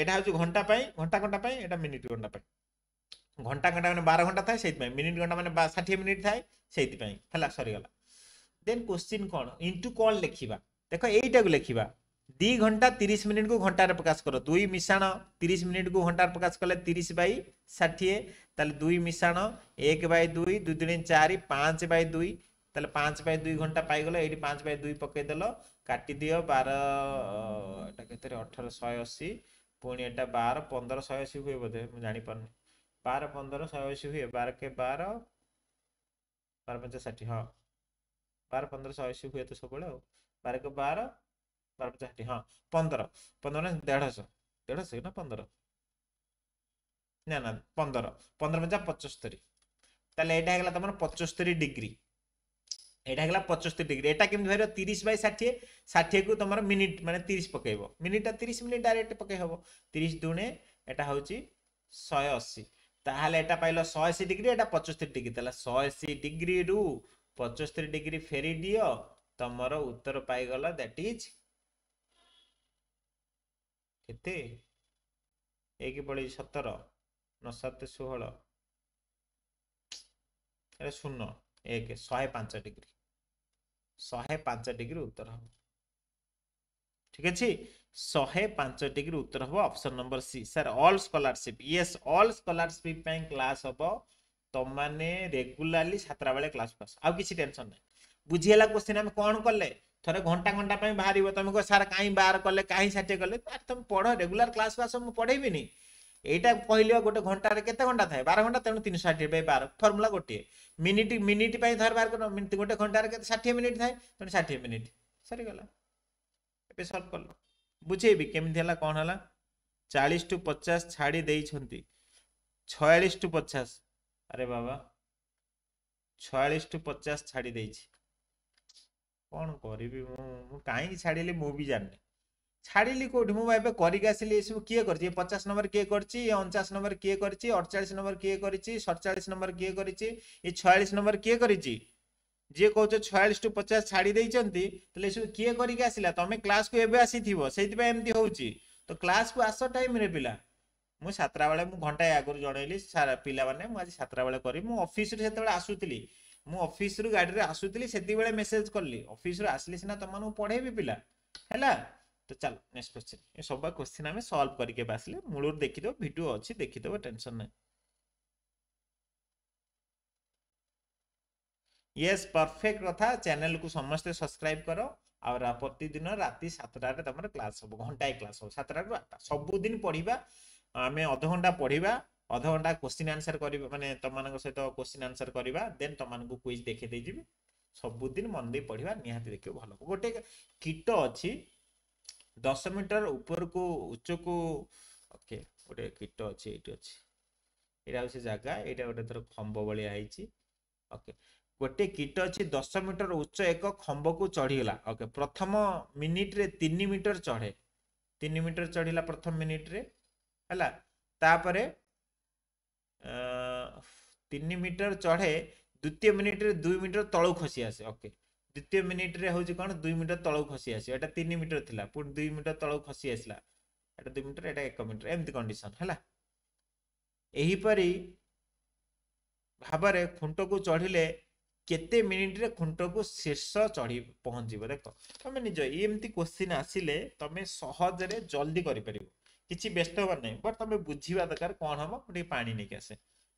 यहाँ हूँ घंटा घंटा घंटा यहाँ मिनिट घंटा घंटा घंटा मैंने बार घंटा था मिनिट घंटा मैंने षाठी मिनिट थाए से सरीगला দেন কোশ্চিন କ'ଣ ଇଣ୍ଟୁ କ'ଣ ଲେଖିବା ଦେଖ ଏଇଟାକୁ ଲେଖିବା ଦୁଇ ଘଣ୍ଟା ତିରିଶ ମିନିଟ୍କୁ ଘଣ୍ଟାରେ ପ୍ରକାଶ କର ଦୁଇ ମିଶାଣ ତିରିଶ ମିନିଟ୍କୁ ଘଣ୍ଟାରେ ପ୍ରକାଶ କଲେ ତିରିଶ ବାଇ ଷାଠିଏ ତାହେଲେ ଦୁଇ ମିଶାଣ ଏକ ବାଇ ଦୁଇ ଦୁଇ ଦୁଇ ଚାରି ପାଞ୍ଚ ବାଇ ଦୁଇ ତାହେଲେ ପାଞ୍ଚ ବାଇ ଦୁଇ ଘଣ୍ଟା ପାଇଗଲ ଏଇଠି ପାଞ୍ଚ ବାଇ ଦୁଇ ପକାଇଦେଲ କାଟିଦିଅ ବାର ଏଇଟା କେତେ ଅଠର ଶହେ ଅଶୀ ପୁଣି ଏଇଟା ବାର ପନ୍ଦର ଶହେ ଅଶୀ ହୁଏ ବୋଧେ ମୁଁ ଜାଣିପାରୁନି ବାର ପନ୍ଦର ଶହେ ଅଶୀ ହୁଏ ବାର କେ ବାର ବାର ପଞ୍ଚ ଷାଠିଏ ହଁ ବାର ପନ୍ଦର ଶହେ ଅଶୀ ହୁଏ ତ ସବୁବେଳେ ଆଉ ବାର ବାର ବାର ପଚାଶ ହଁ ପନ୍ଦର ପନ୍ଦର ଦେଢ଼ଶହ ଦେଢ଼ଶହ ନା ପନ୍ଦର ନା ନା ପନ୍ଦର ପନ୍ଦର ପଞ୍ଚା ପଞ୍ଚସ୍ତରୀ ତାହେଲେ ଏଇଟା ହେଇଗଲା ତମର ପଞ୍ଚସ୍ତରୀ ଡିଗ୍ରୀ ଏଇଟା ହେଇଗଲା ପଞ୍ଚସ୍ତରୀ ଡିଗ୍ରୀ ଏଇଟା କେମିତି ବାହାରିବ ତିରିଶ ବାଇ ଷାଠିଏ ଷାଠିଏକୁ ତମର ମିନିଟ୍ ମାନେ ତିରିଶ ପକେଇବ ମିନିଟ୍ ତିରିଶ ମିନିଟ୍ ଡାଇରେକ୍ଟ ପକେଇ ହେବ ତିରିଶ ଦୁଣେ ଏଇଟା ହେଉଛି ଶହେ ଅଶୀ ତାହେଲେ ଏଇଟା ପାଇଲ ଶହେ ଅଶୀ ଡିଗ୍ରୀ ଏଇଟା ପଞ୍ଚସ୍ତରୀ ଡିଗ୍ରୀ ତାହେଲେ ଶହେ ଅଶୀ ଡିଗ୍ରୀରୁ ପଞ୍ଚସ୍ତରୀ ଡିଗ୍ରୀ ଫେରି ଦିଅ ତମର ଉତ୍ତର ପାଇଗଲା ଦ୍ୟାଟ ଇଜ୍ କେତେ ଏକ ପଳେଇ ସତର ନ ସାତ ଷୋହଳ ଶୂନ ଏକ ଶହେ ପାଞ୍ଚ ଡିଗ୍ରୀ ଶହେ ପାଞ୍ଚ ଡିଗ୍ରୀ ଉତ୍ତର ହବ ଠିକ ଅଛି ଶହେ ପାଞ୍ଚ ଡିଗ୍ରୀ ଉତ୍ତର ହବ option number C sir all scholarship yes all scholarship ପାଇଁ କ୍ଲାସ୍ ହବ ତମମାନେ ରେଗୁଲାରଲି ସାତଟା ବେଳେ କ୍ଲାସ୍ ପାସ୍ ଆଉ କିଛି ଟେନସନ୍ ନାହିଁ ବୁଝିହେଲା କୋଶ୍ଚିନ୍ ଆମେ କ'ଣ କଲେ ଥରେ ଘଣ୍ଟା ଘଣ୍ଟା ପାଇଁ ବାହାରିବ ତମେ କହ ସାର୍ କାହିଁ ବାହାର କଲେ କାହିଁ ଷାଠିଏ କଲେ ତମେ ପଢ଼ ରେଗୁଲାର କ୍ଲାସ୍ ପାସ୍ ମୁଁ ପଢ଼େଇବିନି ଏଇଟା କହିଲି ଗୋଟେ ଘଣ୍ଟାରେ କେତେ ଘଣ୍ଟା ଥାଏ ବାର ଘଣ୍ଟା ତେଣୁ ତିନିଶହ ଷାଠିଏ ପାଇଁ ବାର ଫର୍ମୁଲା ଗୋଟିଏ ମିନିଟ୍ ମିନିଟ୍ ପାଇଁ ଥରେ ବାର କର ଗୋଟେ ଘଣ୍ଟାରେ କେତେ ଷାଠିଏ ମିନିଟ୍ ଥାଏ ତେଣୁ ଷାଠିଏ ମିନିଟ୍ ସରିଗଲା ଏବେ ସଲ୍ଭ କଲ ବୁଝେଇବି କେମିତି ହେଲା କ'ଣ ହେଲା ଚାଳିଶ ଟୁ ପଚାଶ ଛାଡ଼ି ଦେଇଛନ୍ତି ଛୟାଳିଶ ଟୁ ପଚାଶ আরে বাবা ছয়াল্লিশ টু পচাশ ছাড়ি ଦେଇଛି କ'ଣ କରିବି ମୁଁ ମୁଁ କାହିଁକି ଛାଡ଼ିଲି ମୁଁ ବି ଜାଣିନି ଛାଡ଼ିଲି କୋଉଠି ମୁଁ ଏବେ କରିକି ଆସିଲି ଏସବୁ କିଏ କରିଛି ଏ ପଚାଶ ନମ୍ବର କିଏ କରିଛି ଏ ଅଣଚାଶ ନମ୍ବର କିଏ କରିଛି ଅଠଚାଳିଶ ନମ୍ବର କିଏ କରିଛି ସତଚାଳିଶ ନମ୍ବର କିଏ କରିଛି ଏ ଛୟାଳିଶ ନମ୍ବର କିଏ କରିଛି ଯିଏ କହୁଛ ଛୟାଳିଶ ଟୁ ପଚାଶ ଛାଡ଼ି ଦେଇଛନ୍ତି ତାହେଲେ ଏସବୁ କିଏ କରିକି ଆସିଲା ତମେ କ୍ଲାସ୍କୁ ଏବେ ଆସିଥିବ ସେଇଥିପାଇଁ ଏମିତି ହେଉଛି ତ କ୍ଲାସ୍କୁ ଆସ ଟାଇମ୍ରେ ପିଲା मुझे सतटा बेले मुझे घंटे आगे जनइली पाने आज सतटा बेले करफिस्त आसूली मुझे अफिश्रु गाड़ी आसूली से मेसेज कली अफिस्रु आसली सीना तुम पढ़ेबी पिला है तो चल नेक्स्ट क्वेश्चन ये सब क्वेश्चन आम सल्व करके आसे मूल देखीद भिड अच्छी देखीद टेनसन ना येस परफेक्ट कथा चैनल को समस्ते सब्सक्राइब करो आ प्रतिदिन राति सतटा तुम क्लास हम घंटाए क्लास हम सतटा रू आठटा सबुदिन पढ़ा ଆମେ ଅଧଘଣ୍ଟା ପଢ଼ିବା ଅଧଘଣ୍ଟା କୋଶ୍ଚିନ୍ ଆନ୍ସର୍ କରିବା ମାନେ ତମାନଙ୍କ ସହିତ କୋଶ୍ଚିନ୍ ଆନ୍ସର୍ କରିବା ଦେନ୍ ତମାନଙ୍କୁ କୁଇଜ୍ ଦେଖେଇ ଦେଇଯିବି ସବୁଦିନ ମନ ଦେଇ ପଢ଼ିବା ନିହାତି ଦେଖିବ ଭଲ ଗୋଟେ କୀଟ ଅଛି ଦଶ ମିଟର ଉପରକୁ ଉଚ୍ଚକୁ ଓକେ ଗୋଟେ କୀଟ ଅଛି ଏଇଠି ଅଛି ଏଇଟା ହେଉଛି ଜାଗା ଏଇଟା ଗୋଟେ ଥର ଖମ୍ବ ଭଳିଆ ହେଇଛି ଓକେ ଗୋଟେ କୀଟ ଅଛି ଦଶ ମିଟର ଉଚ୍ଚ ଏକ ଖମ୍ବକୁ ଚଢ଼ିଗଲା ଓକେ ପ୍ରଥମ ମିନିଟ୍ରେ ତିନି ମିଟର ଚଢ଼େ ତିନି ମିଟର ଚଢ଼ିଲା ପ୍ରଥମ ମିନିଟ୍ରେ ହେଲା ତାପରେ ତିନି ମିଟର ଚଢ଼େ ଦ୍ୱିତୀୟ ମିନିଟ୍ରେ ଦୁଇ ମିଟର ତଳକୁ ଖସି ଆସେ ଓକେ ଦ୍ୱିତୀୟ ମିନିଟ୍ରେ ହେଉଛି କ'ଣ ଦୁଇ ମିଟର ତଳକୁ ଖସି ଆସିବ ଏଇଟା ତିନି ମିଟର ଥିଲା ପୁଣି ଦୁଇ ମିଟର ତଳକୁ ଖସି ଆସିଲା ଏଇଟା ଦୁଇ ମିଟର ଏଇଟା ଏକ ମିଟର ଏମିତି କଣ୍ଡିସନ ହେଲା ଏହିପରି ଭାବରେ ଖୁଣ୍ଟକୁ ଚଢ଼ିଲେ କେତେ ମିନିଟ୍ରେ ଖୁଣ୍ଟକୁ ଶୀର୍ଷ ଚଢ଼ି ପହଞ୍ଚିବ ଦେଖ ତମେ ନିଜ ଏମିତି କ୍ୱେଶ୍ଚିନ୍ ଆସିଲେ ତମେ ସହଜରେ ଜଲ୍ଦି କରିପାରିବ किसी व्यस्त हबार ना बट तुम बुझा दरकार कौन हम मुझे पा नहीं आसे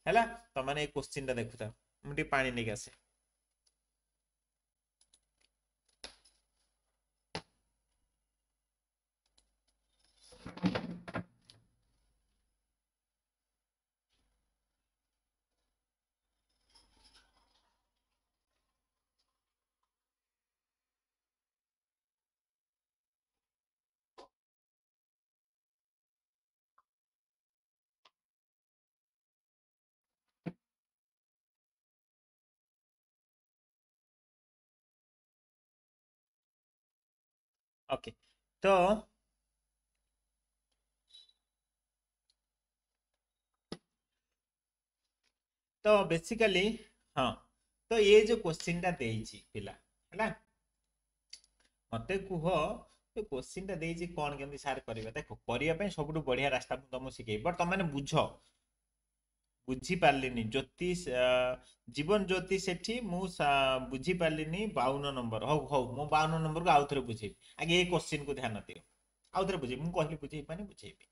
है तुमने क्वेश्चन टा देखु था मुझे पा नहीं आसे ओके तो तो बेसिकली हाँ तो ये जो क्वेश्चन टा दे पिला है मत कह जो क्वेश्चन टा दे कौन केमी सार देख करने सब बढ़िया रास्ता तुमको शिखे बट तुम मैंने बुझ ବୁଝିପାରିଲିନି ଜ୍ୟୋତିଷ ଜୀବନ ଜ୍ୟୋତି ସେଠି ମୁଁ ବୁଝିପାରିଲିନି ବାଉନ ନମ୍ବର ହଉ ହଉ ମୁଁ ବାଉନ ନମ୍ବରକୁ ଆଉ ଥରେ ବୁଝେଇବି ଆଗେ ଏ କୋଶ୍ଚିନ୍କୁ ଧ୍ୟାନ ଦିଅ ଆଉ ଥରେ ବୁଝେଇବି ମୁଁ କହିଲି ବୁଝେଇ ପାରିନି ବୁଝେଇବି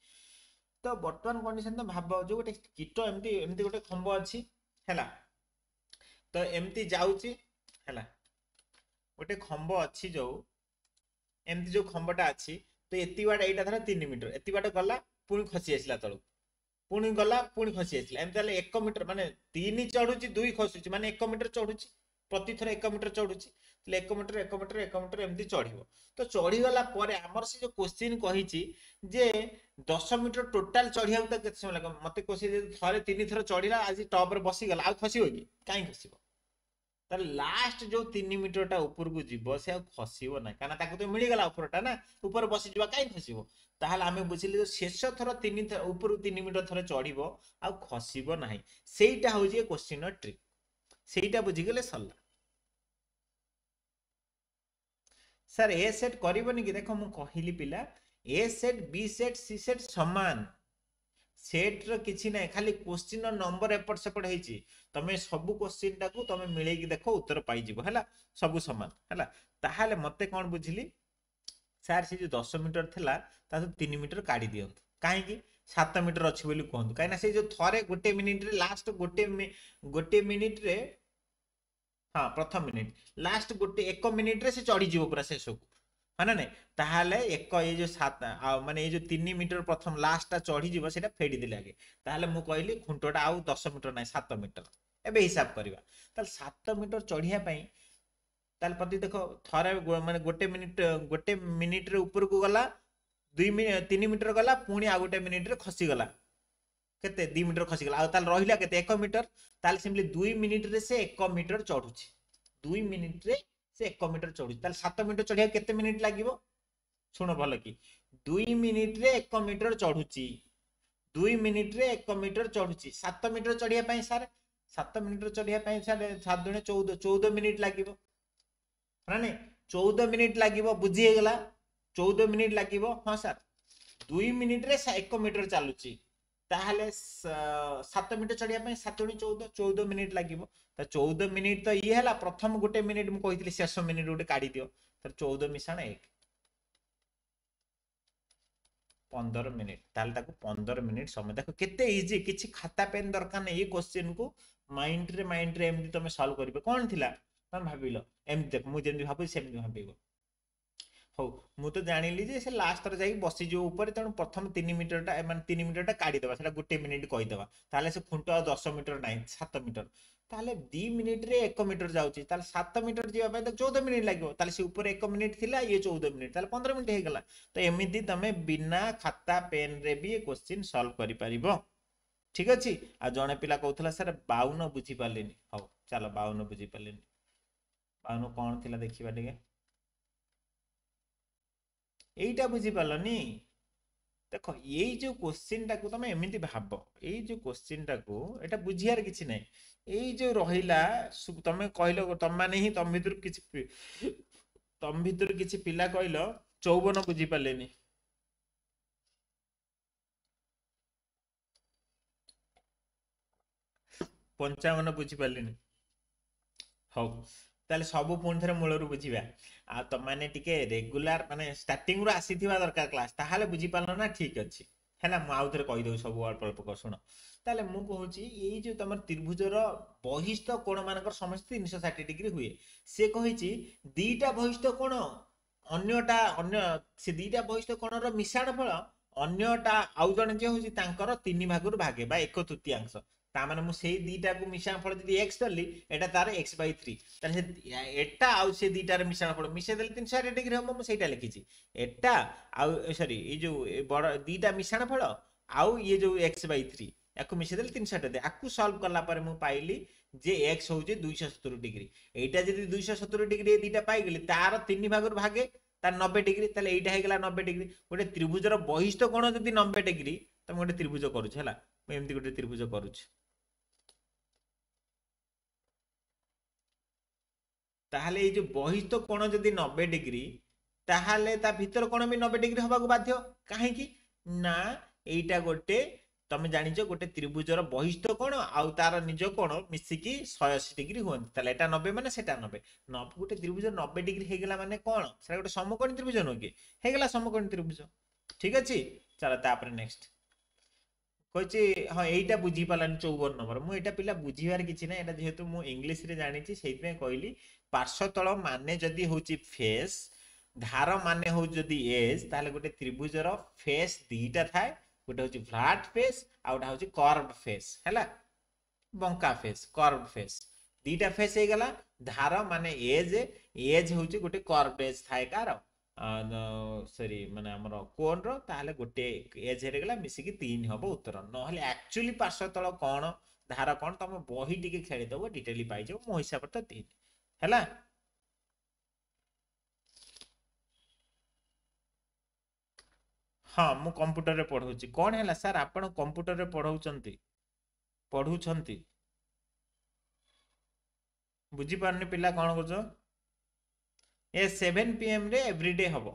ତ ବର୍ତ୍ତମାନ କଣ୍ଡିସନ୍ ତ ଭାବ ଯେଉଁ ଗୋଟେ କୀଟ ଏମିତି ଏମିତି ଗୋଟେ ଖମ୍ବ ଅଛି ହେଲା ତ ଏମିତି ଯାଉଛି ହେଲା ଗୋଟେ ଖମ୍ବ ଅଛି ଯେଉଁ ଏମିତି ଯେଉଁ ଖମ୍ବଟା ଅଛି ତ ଏତିକି ବାଟ ଏଇଟା ଧର ତିନି ମିଟର ଏତିକି ବାଟ ଗଲା ପୁଣି ଖସି ଆସିଲା ତଳକୁ ପୁଣି ଗଲା ପୁଣି ଖସି ଆସିଲା ଏମିତି ହେଲେ ଏକ ମିଟର ମାନେ ତିନି ଚଢୁଛି ଦୁଇ ଖସୁଛି ମାନେ ଏକ ମିଟର ଚଢୁଛି ପ୍ରତିଥର ଏକ ମିଟର ଚଢୁଛି ତାହେଲେ ଏକ ମିଟର ଏକ ମିଟର ଏକ ମିଟର ଏମିତି ଚଢିବ ତ ଚଢିଗଲା ପରେ ଆମର ସେ ଯୋଉ କୋଶ୍ଚିନ୍ କହିଛି ଯେ ଦଶ ମିଟର ଟୋଟାଲ ଚଢିବାକୁ ତ କେତେ ସମୟ ଲାଗିବ ମତେ କୋଶ୍ଚିନ୍ ଥରେ ତିନି ଥର ଚଢିଲା ଆଜି ଟପ୍ରେ ବସିଗଲା ଆଉ ଖସିବ କି କାହିଁ ଖସିବ ତାହେଲେ ଲାଷ୍ଟ ଯୋଉ ତିନି ମିଟରଟା ଉପରକୁ ଯିବ ସେ ଆଉ ଖସିବ ନାହିଁ କାରଣ ତାକୁ ତ ମିଳିଗଲା ଉପରଟା ନା ଉପରେ ବସିଯିବା କାହିଁ ଖସିବ ତାହେଲେ ଆମେ ବୁଝିଲେ ଶେଷ ଥର ତିନି ଉପରୁ ତିନି ମିଟର ଥରେ ଚଢିବ ଆଉ ଖସିବ ନାହିଁ ସେଇଟା ହଉଛି କୋଶ୍ଚିନ୍ର ଟ୍ରିକ୍ ସେଇଟା ବୁଝିଗଲେ ସରିଲା ସାର୍ ଏ ସେଟ୍ କରିବନି କି ଦେଖ ମୁଁ କହିଲି ପିଲା A set B set C set ସମାନ সেট্র କିଛି ନାହିଁ ଖାଲି କୋଶ୍ଚିନ୍ର ନମ୍ବର ଏପଟ ସେପଟ ହେଇଛି ତମେ ସବୁ କୋଶ୍ଚିନ୍ଟାକୁ ତମେ ମିଳେଇକି ଦେଖ ଉତ୍ତର ପାଇଯିବ ହେଲା ସବୁ ସମାନ ହେଲା ତାହେଲେ ମତେ କ'ଣ ବୁଝିଲି ସାର୍ ସେ ଯେଉଁ ଦଶ ମିଟର ଥିଲା ତାକୁ ତିନି ମିଟର କାଢ଼ି ଦିଅନ୍ତୁ କାହିଁକି ସାତ ମିଟର ଅଛି ବୋଲି କୁହନ୍ତୁ କାହିଁକିନା ସେ ଯେଉଁ ଥରେ ଗୋଟେ ମିନିଟ୍ରେ ଲାଷ୍ଟ ଗୋଟେ ଗୋଟେ ମିନିଟ୍ରେ ହଁ ପ୍ରଥମ ମିନିଟ୍ ଲାଷ୍ଟ ଗୋଟେ ଏକ ମିନିଟ୍ରେ ସେ ଚଢ଼ିଯିବ ପୁରା ଶେଷକୁ হয় ନା ନାଇଁ ତାହେଲେ ଏକ ଏଇ ଯେଉଁ ସାତ ଆଉ ମାନେ ଏଇ ଯେଉଁ ତିନି ମିଟର ପ୍ରଥମ ଲାଷ୍ଟଟା ଚଢ଼ିଯିବ ସେଇଟା ଫେଡ଼ିଦେଲେ ଆଗେ ତାହେଲେ ମୁଁ କହିଲି ଖୁଣ୍ଟଟା ଆଉ ଦଶ ମିଟର ନାହିଁ ସାତ ମିଟର ଏବେ ହିସାବ କରିବା ତାହେଲେ ସାତ ମିଟର ଚଢ଼ିବା ପାଇଁ ତାହେଲେ ପ୍ରତି ଦେଖ ଥରେ ମାନେ ଗୋଟେ ମିନିଟ୍ ଗୋଟେ ମିନିଟରେ ଉପରକୁ ଗଲା ଦୁଇ ତିନି ମିଟର ଗଲା ପୁଣି ଆଉ ଗୋଟେ ମିନିଟରେ ଖସିଗଲା କେତେ ଦୁଇ ମିଟର ଖସିଗଲା ଆଉ ତାହେଲେ ରହିଲା କେତେ ଏକ ମିଟର ତାହେଲେ ସିମ୍ପଲି ଦୁଇ ମିନିଟରେ ସେ ଏକ ମିଟର ଚଢ଼ୁଛି ଦୁଇ ମିନିଟ୍ରେ ସେ ଏକ ମିଟର ଚଢୁଛି ତାହେଲେ ସାତ ମିଟର ଚଢିବାକୁ କେତେ ମିନିଟ୍ ଲାଗିବ ଶୁଣ ଭଲ କି ଦୁଇ ମିନିଟ୍ରେ ଏକ ମିଟର ଚଢୁଛି ଦୁଇ ମିନିଟ୍ରେ ଏକ ମିଟର ଚଢୁଛି ସାତ ମିଟର ଚଢିବା ପାଇଁ ସାର୍ ସାତ ମିଟର ଚଢିବା ପାଇଁ ସାର୍ ସାତ ଜଣେ ଚଉଦ ଚଉଦ ମିନିଟ୍ ଲାଗିବ ମାନେ ଚଉଦ ମିନିଟ୍ ଲାଗିବ ବୁଝି ହେଇଗଲା ଚଉଦ ମିନିଟ୍ ଲାଗିବ ହଁ ସାର୍ ଦୁଇ ମିନିଟ୍ରେ ଏକ ମିଟର ଚାଲୁଛି তাহলে 7 মিনিট চড়িয়া পে 7 14 14 মিনিট লাগিব তা 14 মিনিট তো ই হেলা প্রথম গুটে মিনিট ম কইছি শেষ মিনিট গুটে কাড়ি দিও তা 14 মিনিট সান এক 15 মিনিট তাহলে তাক 15 মিনিট সময় দেখো কিতে ইজি কিছি খাতা পেন দরকার নাই এই কোশ্চেন কো মাইন্ড রে মাইন্ড রে এমডি তুমি সলভ করিবে কোন থিলা ভাবি ল এম দেখো মু যে ভাবি সেম ভাবে ହଉ ମୁଁ ତ ଜାଣିଲି ଯେ ସେ ଲାଷ୍ଟ ଥର ଯାଇକି ବସିଯିବ ଉପରେ ତେଣୁ ପ୍ରଥମ ତିନି ମିଟରଟା ମାନେ ତିନି ମିଟରଟା କାଢ଼ିଦେବା ସେଇଟା ଗୋଟେ ମିନିଟ୍ କହିଦେବା ତାହେଲେ ସେ ଖୁଣ୍ଟ ଆଉ ଦଶ ମିଟର ନାହିଁ ସାତ ମିଟର ତାହେଲେ ଦୁଇ ମିନିଟ୍ରେ ଏକ ମିଟର ଯାଉଛି ତାହେଲେ ସାତ ମିଟର ଯିବା ପାଇଁ ତ ଚଉଦ ମିନିଟ୍ ଲାଗିବ ତାହେଲେ ସେ ଉପରେ ଏକ ମିନିଟ୍ ଥିଲା ଇଏ ଚଉଦ ମିନିଟ୍ ତାହେଲେ ପନ୍ଦର ମିନିଟ୍ ହେଇଗଲା ତ ଏମିତି ତମେ ବିନା ଖାତା ପେନ୍ରେ ବି ଏ କୋଶ୍ଚିନ୍ ସଲ୍ଭ କରିପାରିବ ଠିକ୍ ଅଛି ଆଉ ଜଣେ ପିଲା କହୁଥିଲା ସାର୍ ବାଉନ ବୁଝିପାରିଲିନି ହଉ ଚାଲ ବାଉନ ବୁଝିପାରିଲିନି ବାଉନ କ'ଣ ଥିଲା ଦେଖିବା ଟିକେ এইটা ବୁଝିପାରିଲନି ଦେଖ ଏଇ ଯେଉଁ କୋଶ୍ଚିନ୍ଟାକୁ ତୁମେ ଏମିତି ଭାବ ଏଇ ଯେଉଁ କୋଶ୍ଚିନ୍ଟାକୁ ଏଇଟା ବୁଝିବାର କିଛି ନାହିଁ ଏଇ ଯେଉଁ ରହିଲା ତୁମେ କହିଲ ତମମାନେ ହିଁ ତମ ଭିତରୁ କିଛି ତମ ଭିତରୁ କିଛି ପିଲା କହିଲ ଚଉବନ ବୁଝିପାରିଲେନି ପଞ୍ଚାବନ ବୁଝିପାରିଲେନି ହଉ ତାହେଲେ ସବୁ ପୁଣି ଥରେ ମୂଳରୁ ବୁଝିବା ଆଉ ତମମାନେ ଟିକେ ରେଗୁଲାର ମାନେ ଷ୍ଟାର୍ଟିଂରୁ ଆସିଥିବା ଦରକାର କ୍ଲାସ୍ ତାହେଲେ ବୁଝିପାରିଲ ନା ଠିକ୍ ଅଛି ହେଲା ମୁଁ ଆଉ ଥରେ କହିଦେଉଛି ସବୁ ଅଳ୍ପ ଅଳ୍ପ କରି ଶୁଣ ତାହେଲେ ମୁଁ କହୁଛି ଏଇ ଯେଉଁ ତମର ତ୍ରିଭୁଜର ବହିଷ୍ଠ ମାନଙ୍କର ସମସ୍ତେ ତିନିଶହ ଷାଠିଏ ଡିଗ୍ରୀ ହୁଏ ସେ କହିଛି ଦିଟା ବହିଷ୍ଠ କୋଣ ଅନ୍ୟଟା ଅନ୍ୟ ସେ ଦିଟା ବହିଷ୍ଠ କୋଣର ମିଶାଣ ଫଳ ଅନ୍ୟଟା ଆଉ ଜଣେ ଯିଏ ହେଉଛି ତାଙ୍କର ତିନି ଭାଗରୁ ଭାଗେ ବା ଏକ ତୃତୀୟାଂଶ ତାମାନେ ମୁଁ ସେଇ ଦୁଇଟାକୁ ମିଶାଣ ଫଳ ଯଦି ଏକ୍ସ ଧରିଲି ଏଇଟା ତାର ଏକ୍ସ ବାଇ ଥ୍ରୀ ତାହେଲେ ସେ ଏଟା ଆଉ ସେ ଦୁଇଟାର ମିଶାଣ ଫଳ ମିଶାଇ ଦେଲେ ତିନିଶହ ଷାଠିଏ ଡିଗ୍ରୀ ହେବ ମୁଁ ସେଇଟା ଲେଖିଛି ଏଟା ଆଉ ସରି ଏଇ ଯେଉଁ ବଡ଼ ଦୁଇଟା ମିଶାଣ ଫଳ ଆଉ ଇଏ ଯେଉଁ ଏକ୍ସ ବାଇ ଥ୍ରୀ ୟାକୁ ମିଶାଇଦେଲେ ତିନିଶହ ଅଠାନବେ ଆକୁ ସଲ୍ଭ କଲା ପରେ ମୁଁ ପାଇଲି ଯେ ଏକ୍ସ ହେଉଛି ଦୁଇଶହ ସତୁରି ଡିଗ୍ରୀ ଏଇଟା ଯଦି ଦୁଇଶହ ସତୁରି ଡିଗ୍ରୀ ଏ ଦୁଇଟା ପାଇଗଲି ତାର ତିନି ଭାଗରୁ ଭାଗେ ତାର ନବେ ଡିଗ୍ରୀ ତାହେଲେ ଏଇଟା ହେଇଗଲା ନବେ ଡିଗ୍ରୀ ଗୋଟେ ତ୍ରିଭୁଜର ବହିଷ୍ଠ କୋଣ ଯଦି ନବେ ଡିଗ୍ରୀ ତମେ ଗୋଟେ ତ୍ରିଭୁଜ କରୁଛ ହେଲା ମୁଁ ଏମିତି ଗୋଟେ ତ୍ରିଭୁଜ କରୁଛି তাহলে এই যে বহিস্থ কোণ যদি নবে ডিগ্রি তাহলে তা ভিতর কোণ বি নবে ডিগ্রি হওয়া বাধ্য কাহিঁকি না এইটা গোটে তুমি জানিছ গোটে ত্রিভুজর বহিষ্ঠ কোণ আউ তার নিজ কোণ মিশিকি শহে অশী ডিগ্রি হুঁতি তাহলে এটা নবে মানে সেটা নবে গোটে ত্রিভুজ নবে ডিগ্রি হয়ে হয়েগলা মানে কোণ সেটা গোটে সমকোণী ত্রিভুজ নুহ কি হয়েগলা সমকোণী ত্রিভুজ ঠিক আছে চলো তাপরে নেক্সট কইছি হ্যাঁ এইটা বুঝি পালানি চৌবন নম্বর মু এটা পিলা বুঝিবার কিছু না এটা যেহেতু মু ইংলিশ রে জানিছি সেইপাই কইলি পার্শ্ব তল মানে যদি হচ্ছে ফেস ধার মানে হউ যদি এজ তাহলে গোটে ত্রিভুজর ফেস দুইটা থাকে গোটে হচ্ছে ফ্ল্যাট ফেস আর গোটা হচ্ছে কর্ভ ফেস হ্যাঁ বঙ্কা ফেস কর্ভ ফেস দুইটা ফেস হয়ে গেল ধার মানে এজ এজ হচ্ছে গোটে কর্ভ এজ থাকে কার ସରି ମାନେ ଆମର କୋନ୍ର ତାହେଲେ ଗୋଟିଏ ଏଜ୍ ହେଇଗଲା ମିଶିକି ତିନି ହେବ ଉତ୍ତର ନହେଲେ ଆକ୍ଚୁଆଲି ପାର୍ଶ୍ୱ ତଳ କ'ଣ ଧାର କ'ଣ ତମେ ବହି ଟିକେ ଖେଳିଦେବ ଡିଟେଲି ପାଇଯିବ ମୋ ହିସାବରେ ତ ତିନି ହେଲା ହଁ ମୁଁ କମ୍ପ୍ୟୁଟରରେ ପଢ଼ଉଛି କ'ଣ ହେଲା ସାର୍ ଆପଣ କମ୍ପ୍ୟୁଟରରେ ପଢ଼ଉଛନ୍ତି ପଢ଼ୁଛନ୍ତି ବୁଝିପାରୁନି ପିଲା କ'ଣ କରୁଛ ଏ ସେଭେନ୍ ପିଏମ୍ରେ ଏଭ୍ରିଡେ ହେବ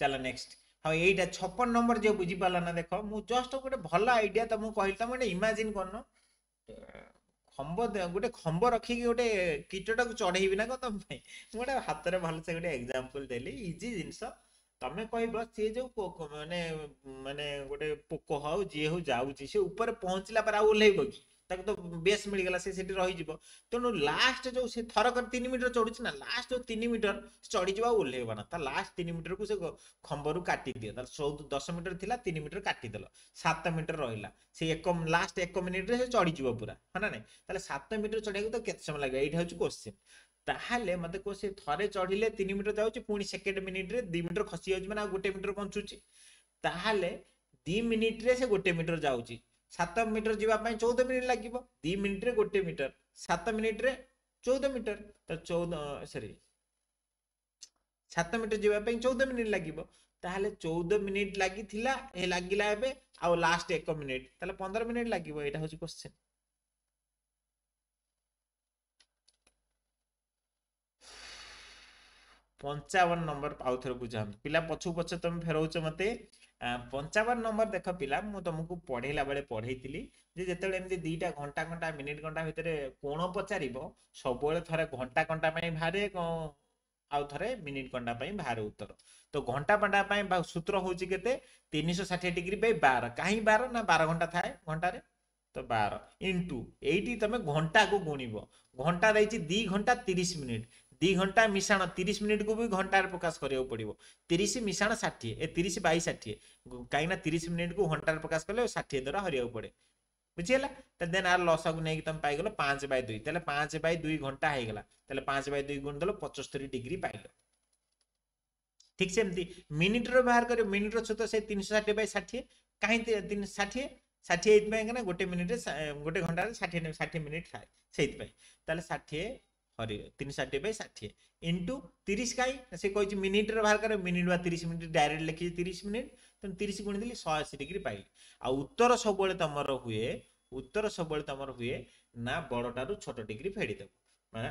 ଚାଲ ନେକ୍ସଟ ହଁ ଏଇଟା ଛପନ ନମ୍ବର ଯେଉଁ ବୁଝିପାରିଲା ନା ଦେଖ ମୁଁ ଜଷ୍ଟ ଗୋଟେ ଭଲ ଆଇଡ଼ିଆ ତମକୁ କହିଲି ତମେ ଗୋଟେ ଇମାଜିନ୍ କରୁନ ଖମ୍ବ ଗୋଟେ ଖମ୍ବ ରଖିକି ଗୋଟେ କୀଟଟାକୁ ଚଢ଼େଇବି ନା କ'ଣ ତମ ପାଇଁ ମୁଁ ଗୋଟେ ହାତରେ ଭଲସେ ଗୋଟେ ଏକ୍ଜାମ୍ପଲ୍ ଦେଲି ଇଜି ଜିନିଷ ତମେ କହିବ ସିଏ ଯୋଉ ମାନେ ମାନେ ଗୋଟେ ପୋକ ହଉ ଯିଏ ହଉ ଯାଉଛି ସେ ଉପରେ ପହଞ୍ଚିଲା ପରେ ଆଉ ଓହ୍ଲେଇବ କି ତାକୁ ତ ବେସ୍ ମିଳିଗଲା ସେ ସେଠି ରହିଯିବ ତେଣୁ ଲାଷ୍ଟ ଯେଉଁ ସେ ଥରକରେ ତିନି ମିଟର ଚଢ଼ୁଛି ନା ଲାଷ୍ଟ ଯେଉଁ ତିନି ମିଟର ଚଢ଼ିଯିବ ଆଉ ଓହ୍ଲେଇବ ନା ତା ଲାଷ୍ଟ ତିନି ମିଟରକୁ ସେ ଖମ୍ବରୁ କାଟିଦିଅ ତାହେଲେ ଚଉଦ ଦଶ ମିଟର ଥିଲା ତିନି ମିଟର କାଟିଦେଲ ସାତ ମିଟର ରହିଲା ସେ ଏକ ଲାଷ୍ଟ ଏକ ମିନିଟରେ ସେ ଚଢ଼ିଯିବ ପୁରା ହଁ ନା ନାଇଁ ତାହେଲେ ସାତ ମିଟର ଚଢ଼ିବାକୁ ତ କେତେ ସମୟ ଲାଗିବ ଏଇଟା ହେଉଛି କୋଶ୍ଚିନ୍ ତାହେଲେ ମୋତେ କୁହ ସେ ଥରେ ଚଢ଼ିଲେ ତିନି ମିଟର ଯାଉଛି ପୁଣି ସେକେଣ୍ଡ ମିନିଟରେ ଦୁଇ ମିଟର ଖସିଯାଉଛି ମାନେ ଆଉ ଗୋଟେ ମିଟର ବଞ୍ଚୁଛି ତାହେଲେ ଦୁଇ ମିନିଟରେ ସେ ଗୋଟେ ମିଟର ଯାଉଛି ସାତ ମିଟର ଯିବା ପାଇଁ ଚଉଦ ମିନିଟ୍ ଲାଗିବ ଦୁଇ ମିନିଟ୍ରେ ଗୋଟେ ମିଟର ସାତ ମିନିଟ୍ରେ ଚଉଦ ମିଟର ତ ଚଉଦ ସରି ସାତ ମିଟର ଯିବା ପାଇଁ ଚଉଦ ମିନିଟ୍ ଲାଗିବ ତାହେଲେ ଚଉଦ ମିନିଟ୍ ଲାଗିଥିଲା ଲାଗିଲା ଏବେ ଆଉ ଲାଷ୍ଟ ଏକ ମିନିଟ୍ ତାହେଲେ ପନ୍ଦର ମିନିଟ୍ ଲାଗିବ ଏଇଟା ହେଉଛି କ୍ୱେଶ୍ଚିନ୍ ପଞ୍ଚାବନ ନମ୍ବର ଆଉ ଥରେ ବୁଝାନ୍ତୁ ପିଲା ପଛକୁ ପଛ ତମେ ଫେରଉଛ ମୋତେ ପଞ୍ଚାବନ ନମ୍ବର ଦେଖ ପିଲା ମୁଁ ତମକୁ ପଢ଼େଇଲା ବେଳେ ପଢ଼େଇଥିଲି ଯେ ଯେତେବେଳେ ଏମିତି ଦୁଇଟା ଘଣ୍ଟା ଘଣ୍ଟା ମିନିଟ୍ ଘଣ୍ଟା ଭିତରେ କୋଣ ପଚାରିବ ସବୁବେଳେ ଥରେ ଘଣ୍ଟା ଘଣ୍ଟା ପାଇଁ ବାହାରେ ଆଉ ଥରେ ମିନିଟ୍ ଘଣ୍ଟା ପାଇଁ ବାହାରେ ଉତ୍ତର ତ ଘଣ୍ଟା ଘଣ୍ଟା ପାଇଁ ସୂତ୍ର ହେଉଛି କେତେ ତିନିଶହ ଷାଠିଏ ଡିଗ୍ରୀ ବାଇ ବାର କାହିଁ ବାର ନା ବାର ଘଣ୍ଟା ଥାଏ ଘଣ୍ଟାରେ ତ ବାର ଇଣ୍ଟୁ ଏଇଠି ତମେ ଘଣ୍ଟାକୁ ଗୁଣିବ ଘଣ୍ଟା ଦେଇଛି ଦୁଇ ଘଣ୍ଟା ତିରିଶ ମିନିଟ୍ ଦୁଇ ଘଣ୍ଟା ମିଶାଣ ତିରିଶ ମିନିଟ୍କୁ ବି ଘଣ୍ଟାରେ ପ୍ରକାଶ କରିବାକୁ ପଡ଼ିବ ତିରିଶ ମିଶାଣ ଷାଠିଏ ଏ ତିରିଶ ବାଇ ଷାଠିଏ କାହିଁକିନା ତିରିଶ ମିନିଟ୍କୁ ଘଣ୍ଟାରେ ପ୍ରକାଶ କଲେ ଷାଠିଏ ଦ୍ୱାରା ହରିବାକୁ ପଡ଼େ ବୁଝିଗଲା ତାହେଲେ ଦେନ୍ ଆର ଲସାକୁ ନେଇକି ତମେ ପାଇଗଲ ପାଞ୍ଚ ବାଇ ଦୁଇ ତାହେଲେ ପାଞ୍ଚ ବାଇ ଦୁଇ ଘଣ୍ଟା ହେଇଗଲା ତାହେଲେ ପାଞ୍ଚ ବାଇ ଦୁଇ ଗୁଣ ଦେଲ ପଞ୍ଚସ୍ତରୀ ଡିଗ୍ରୀ ପାଇଲ ଠିକ୍ ସେମିତି ମିନିଟ୍ର ବାହାର କରିବ ମିନିଟ୍ର ସହିତ ସେ ତିନିଶହ ଷାଠିଏ ବାଇ ଷାଠିଏ କାହିଁକି ଷାଠିଏ ଷାଠିଏ ଏଇଥିପାଇଁ କାହିଁକିନା ଗୋଟେ ମିନିଟ୍ରେ ଗୋଟେ ଘଣ୍ଟାରେ ଷାଠିଏ ଷାଠିଏ ମିନିଟ୍ ଥାଏ ସେଇଥିପାଇଁ ତାହେଲେ ଷାଠିଏ সরি তিন ষাঠিয়ে বাই ষাঠিয়ে ইন্টু তিরিশ কাই সে কইছে মিনিটরে বাহার করে মিনিট বা তিরিশ মিনিট ডাইরেক্ট লিখিছি তিরিশ মিনিট তেমন তিরিশ গুণ দিলি শহে আশি ডিগ্রি পাইলি আর উত্তর সবুলে তোমার হুয়ে উত্তর সবুলে তোমার হুয়ে না বড়টার ছোট ডিগ্রি ফেড়ি দেব মানে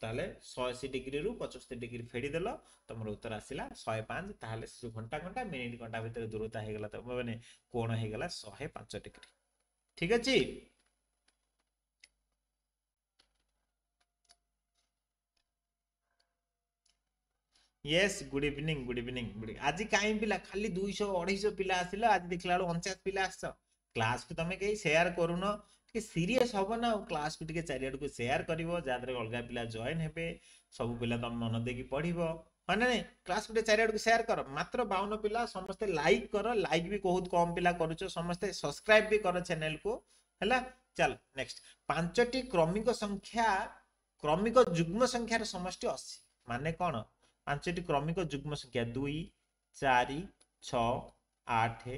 তাহলে শহে আশি ডিগ্রি রু পঁচস্তরি ডিগ্রি ফেড়ি দেল তোমার উত্তর আসিলা শহে পাঁচ তাহলে সে ঘন্টা ঘন্টা মিনিট ঘন্টা ভিতরে দূরতা হয়ে গেল মানে কোণ হয়ে গেল শহে পাঁচ ডিগ্রি ঠিক আছে yes good evening good evening good ଆଜି କାହିଁ ପିଲା ଖାଲି ଦୁଇଶହ ଅଢ଼େଇଶହ ପିଲା ଆସିଲ ଆଜି ଦେଖିଲା ବେଳକୁ ଅଣଚାଶ ପିଲା ଆସିଛ କ୍ଲାସ୍କୁ ତମେ କେହି ସେୟାର କରୁନ ଟିକେ ସିରିୟସ୍ ହବ ନା ଆଉ କ୍ଲାସ୍କୁ ଟିକେ ଚାରିଆଡ଼କୁ ସେୟାର କରିବ ଯାହାଦ୍ୱାରା ଅଲଗା ପିଲା ଜଏନ୍ ହେବେ ସବୁ ପିଲା ତମେ ମନ ଦେଇକି ପଢ଼ିବ ହଁ ନା ନାଇଁ କ୍ଲାସ୍କୁ ଟିକେ ଚାରିଆଡ଼କୁ ସେୟାର କର ମାତ୍ର ବାଉନ ପିଲା ସମସ୍ତେ ଲାଇକ୍ କର ଲାଇକ୍ ବି ବହୁତ କମ୍ ପିଲା କରୁଛ ସମସ୍ତେ ସବସ୍କ୍ରାଇବ୍ ବି କର ଚ୍ୟାନେଲକୁ ହେଲା ଚାଲ ନେକ୍ସଟ ପାଞ୍ଚଟି କ୍ରମିକ ସଂଖ୍ୟା କ୍ରମିକ ଯୁଗ୍ମ ସଂଖ୍ୟାର ସମଷ୍ଟି ଅଶୀ ମାନେ କ'ଣ ପାଞ୍ଚଟି କ୍ରମିକ ଯୁଗ୍ମ ସଂଖ୍ୟା ଦୁଇ ଚାରି ଛଅ ଆଠ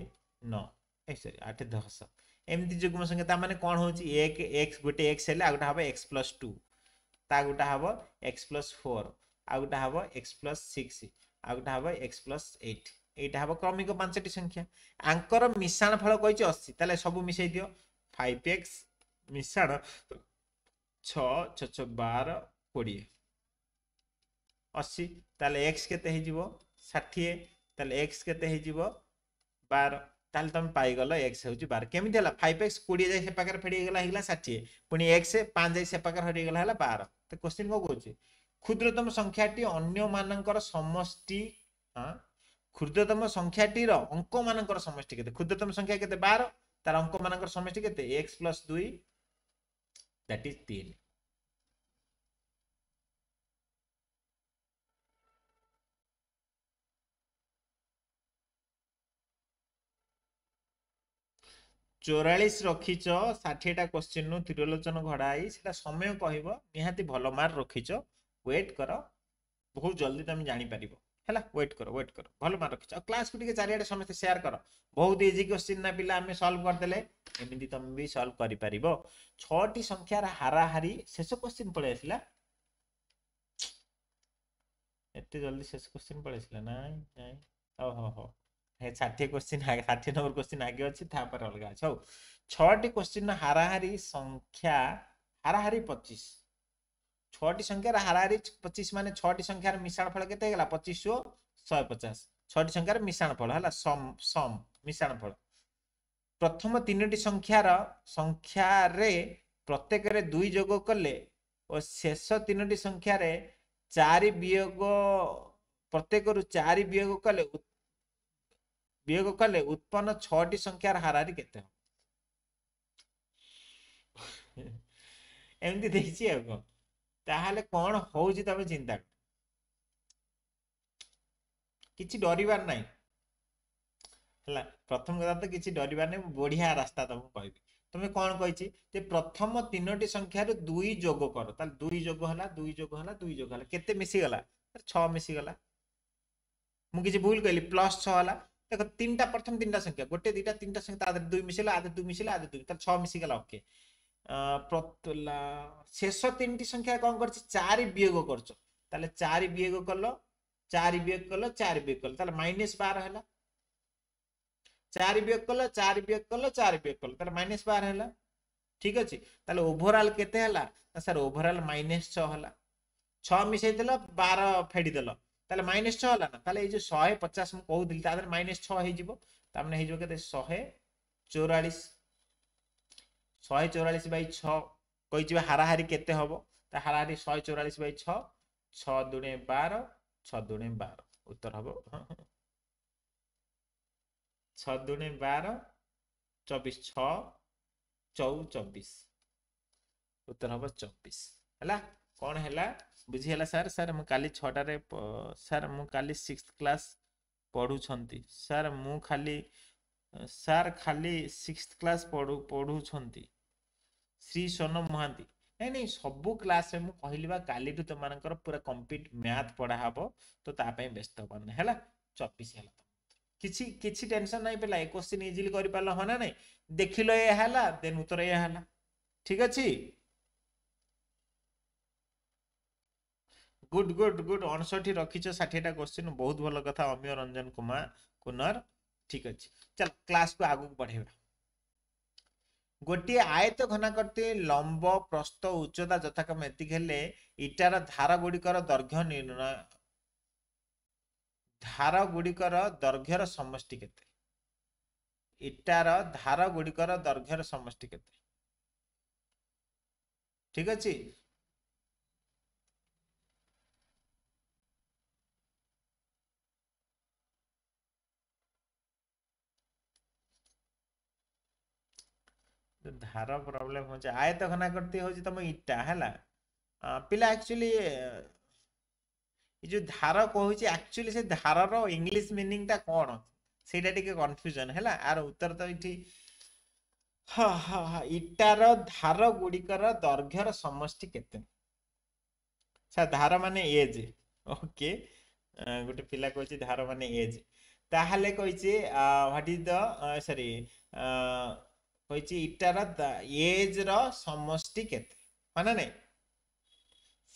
ନଅ ଏ ସରି ଆଠ ଦଶ ଏମିତି ଯୁଗ୍ମ ସଂଖ୍ୟା ତା ମାନେ କ'ଣ ହେଉଛି ଏକ ଏକ୍ସ ଗୋଟେ ଏକ୍ସ ହେଲେ ଆଉ ଗୋଟେ ହେବ ଏକ୍ସ ପ୍ଲସ୍ ଟୁ ତା ଗୋଟେ ହେବ ଏକ୍ସ ପ୍ଲସ୍ ଫୋର୍ ଆଉ ଗୋଟେ ହେବ ଏକ୍ସ ପ୍ଲସ୍ ସିକ୍ସ ଆଉ ଗୋଟେ ହେବ ଏକ୍ସ ପ୍ଲସ୍ ଏଇଟ୍ ଏଇଟା ହେବ କ୍ରମିକ ପାଞ୍ଚଟି ସଂଖ୍ୟା ଆଙ୍କର ମିଶାଣ ଫଳ କହିଛି ଅଶୀ ତାହେଲେ ସବୁ ମିଶାଇ ଦିଅ ଫାଇଭ୍ ଏକ୍ସ ମିଶାଣ ଛଅ ଛଅ ଛଅ ବାର କୋଡ଼ିଏ ଅଶୀ তাহলে এক্স কেতে হয়ে ষাঠিয়ে তাহলে এক্স কেতে হয়ে বার তাহলে তুমি পাইগল এক্স হচ্ছে বার কেমি হল ফাইভ এক্স কোড়িয়ে যাই সে পাখে ফেড়িগলা হয়ে ষাঠিয়ে পুঁ এক্স পাঁচ যাই সে পাখে হরিগলা হল বার তো কোশ্চিন কো কৌছি ক্ষুদ্রতম সংখ্যাটি অন্য মানকর সমষ্টি হ্যাঁ ক্ষুদ্রতম সংখ্যাটির অঙ্ক মানকর সমষ্টি কেতে ক্ষুদ্রতম সংখ্যা কেতে বার তার অঙ্ক মানকর সমষ্টি কেতে এক্স প্লস দুই দ্যাট ইজ তিন চৌরাশ রখিছ ষাঠিয়েটা কোশ্চিন নু ত্রিলোচন ঘড়াই সেটা সময় কহব নিহতি ভাল মার্ক রখিছ ওয়েট কর বহু জলদি তুমি জাঁপার ହେଲା ୱେଟ୍ କର ୱେଟ୍ କର ଭଲ ମାର୍କ ରଖିଛ ଆଉ କ୍ଲାସ୍କୁ ଟିକେ ଚାରିଆଡ଼େ ସମସ୍ତେ ସେୟାର କର ବହୁତ ଇଜି କ୍ୱେଶ୍ଚିନ୍ ନା ପିଲା ଆମେ ସଲ୍ଭ କରିଦେଲେ ଏମିତି ତମେ ବି ସଲ୍ଭ କରିପାରିବ ଛଅଟି ସଂଖ୍ୟାର ହାରାହାରି ଶେଷ କ୍ୱେଶ୍ଚିନ୍ ପଳେଇ ଆସିଲା ଏତେ ଜଲ୍ଦି ଶେଷ କ୍ୱେଶ୍ଚିନ୍ ପଳେଇ ଆସିଲା ନାଇଁ ନାଇଁ ହଉ ହଉ ହଉ ଷାଠିଏ କୋଶ୍ଚିନ୍ ଷାଠିଏ ନମ୍ବର କୋଶ୍ଚିନ୍ ଆଗେ ଅଛି ତାପରେ ଅଲଗା ଅଛି ହଉ ଛଅଟି କୋଶ୍ଚିନ୍ ର ହାରାହାରି ସଂଖ୍ୟା ହାରାହାରି ପଚିଶ ଛଅଟି ସଂଖ୍ୟାର ହାରାହାରି ପଚିଶ ମାନେ ଛଅଟି ସଂଖ୍ୟାର ମିଶାଣ ଫଳ କେତେ ହେଇଗଲା ପଚିଶ ଓ ଶହେ ପଚାଶ ଛଅଟି ସଂଖ୍ୟାର ମିଶାଣ ଫଳ ହେଲା ସମ ସମ ମିଶାଣ ଫଳ ପ୍ରଥମ ତିନୋଟି ସଂଖ୍ୟାର ସଂଖ୍ୟାରେ ପ୍ରତ୍ୟେକରେ ଦୁଇ ଯୋଗ କଲେ ଓ ଶେଷ ତିନୋଟି ସଂଖ୍ୟାରେ ଚାରି ବିୟୋଗ ପ୍ରତ୍ୟେକରୁ ଚାରି ବିୟୋଗ କଲେ বিয়োগ কলে উৎপন্ন ছটি সংখ্যার হারাহারি কেতে হবে এমনি দেখছি আর কম তাহলে কଣ হଉଛି তুমি চিন্তা কর কিছু ডরিবার নাই ହେଲା ପ୍ରଥମ କଥା ତ କିଛି ଡରିବାର ନାହିଁ ବଢିଆ ରାସ୍ତା ତମକୁ କହିବି ତମେ କଣ କହିଛି ଯେ ପ୍ରଥମ ତିନୋଟି ସଂଖ୍ୟାରୁ ଦୁଇ ଯୋଗ କର ତାହେଲେ ଦୁଇ ଯୋଗ ହେଲା ଦୁଇ ଯୋଗ ହେଲା ଦୁଇ ଯୋଗ ହେଲା କେତେ ମିଶିଗଲା ଛଅ ମିଶିଗଲା ମୁଁ କିଛି ଭୁଲ କହିଲି ପ୍ଲସ୍ ଛଅ ହେଲା দেখো তিনটা প্রথম তিনটা সংখ্যা গোটে দুইটা তিনটা সংখ্যা আদের দুই মিশিলে আদের দুই মিশিলে আদের দুই তাহলে ছ মিশি গেল ওকে শেষ তিনটি সংখ্যা কম করছে চারি বিয়োগ করছো তাহলে চারি বিয়োগ কল চারি বিয়োগ কল চারি বিয়োগ কল তাহলে মাইনাস বার হল চারি বিয়োগ কল চারি বিয়োগ কল চারি বিয়োগ কল তাহলে মাইনাস বার হল ঠিক আছে তাহলে ওভরঅল কেতে হল স্যার ওভরঅল মাইনাস ছ হল ছ মিশাই দিল বার ফেড়ি দেল তাহলে মাইনাস ছ ହେଲା ନା ତାହେଲେ ଏଇ ଯୋଉ ଶହେ ପଚାଶ ମୁଁ କହୁଥିଲି ତା ଦେହରେ ମାଇନାସ୍ ଛଅ ହେଇଯିବ ତାମାନେ ହେଇଯିବ କେତେ ଶହେ ଚଉରାଳିଶ ଶହେ ଚଉରାଳିଶ ବାଇ ଛଅ କହିଯିବା ହାରାହାରି କେତେ ହବ ତା ହାରାହାରି ଶହେ ଚଉରାଳିଶ ବାଇ ଛଅ ଛଅ ଦୁଣେ ବାର ଛଅ ଦୁଣେ ବାର ଉତ୍ତର ହବ ଛଅ ଦୁଣେ ବାର ଚବିଶ ଛଅ ଚଉ ଚବିଶ ଉତ୍ତର ହବ ଚବିଶ ହେଲା କ'ଣ ହେଲା ବୁଝିଗଲା ସାର୍ ସାର୍ ମୁଁ କାଲି ଛଅଟାରେ ସାର୍ ମୁଁ କାଲି ସିକ୍ସ କ୍ଲାସ୍ ପଢ଼ୁଛନ୍ତି ସାର୍ ମୁଁ ଖାଲି ସାର୍ ଖାଲି ସିକ୍ସ କ୍ଲାସ୍ ପଢ଼ୁ ପଢ଼ୁଛନ୍ତି ଶ୍ରୀ ସୋନ ମହାନ୍ତି ନାଇଁ ନାଇଁ ସବୁ କ୍ଲାସ୍ରେ ମୁଁ କହିଲି ବା କାଲିଠୁ ତୁମମାନଙ୍କର ପୁରା କମ୍ପ୍ଲିଟ୍ ମ୍ୟାଥ୍ ପଢ଼ା ହେବ ତ ତା ପାଇଁ ବ୍ୟସ୍ତ ହେବନି ହେଲା ଚବିଶ ହେଲା କିଛି କିଛି ଟେନସନ୍ ନାହିଁ ପିଲା ଏ କୋଶ୍ଚିନ୍ ଇଜିଲି କରିପାରିଲ ହଁ ନା ନାହିଁ ଦେଖିଲ ଏହା ହେଲା ଦେନ୍ ଉତ୍ତର ଏହା ହେଲା ଠିକ୍ ଅଛି ଗୁଡ୍ ଗୁଡ୍ ଗୁଡ୍ ଅଣଷଠି ରଖିଛ ଷାଠିଏଟା କ୍ୱେଶ୍ଚିନ୍ ବହୁତ ଭଲ କଥା ଅମିୟ ରଞ୍ଜନ କୁମାର କୁନର ଠିକ୍ ଅଛି ଚାଲ କ୍ଲାସ୍କୁ ଆଗକୁ ବଢ଼େଇବା ଗୋଟିଏ ଆୟତ ଘନାକର୍ତ୍ତି ଲମ୍ବ ପ୍ରସ୍ତ ଉଚ୍ଚତା ଯଥାକ୍ରମେ ଏତିକି ହେଲେ ଇଟାର ଧାର ଗୁଡ଼ିକର ଦୈର୍ଘ୍ୟ ନିର୍ଣ୍ଣୟ ଧାର ଗୁଡ଼ିକର ଦୈର୍ଘ୍ୟର ସମଷ୍ଟି କେତେ ଇଟାର ଧାର ଗୁଡ଼ିକର ଦୈର୍ଘ୍ୟର ସମଷ୍ଟି କେତେ ଠିକ ଅଛି ଧାର ପ୍ରୋବ୍ଲେମ୍ ହେଉଛି ଆୟତ ଘନାକୃତି ହେଉଛି ତମ ଇଟା ହେଲା ପିଲା ଆକ୍ଚୁଆଲି ଏ ଯେଉଁ ଧାର କହୁଛି ଆକ୍ଚୁଆଲି ସେ ଧାରର ଇଂଲିଶ ମିନିଂଟା କ'ଣ ସେଇଟା ଟିକେ କନଫ୍ୟୁଜନ୍ ହେଲା ଆର ଉତ୍ତର ତ ଏଇଠି ଇଟାର ଧାର ଗୁଡ଼ିକର ଦୈର୍ଘ୍ୟର ସମଷ୍ଟି କେତେ ସାର୍ ଧାର ମାନେ ଏଜ୍ ଓକେ ଗୋଟେ ପିଲା କହିଛି ଧାର ମାନେ ଏଜ୍ ତାହେଲେ କହିଛି ହ୍ୱାଟ୍ ଇଜ୍ ଦ ସରି କହିଛି ଇଟାର ଏଜ୍ର ସମଷ୍ଟି କେତେ ମାନେ ନାଇଁ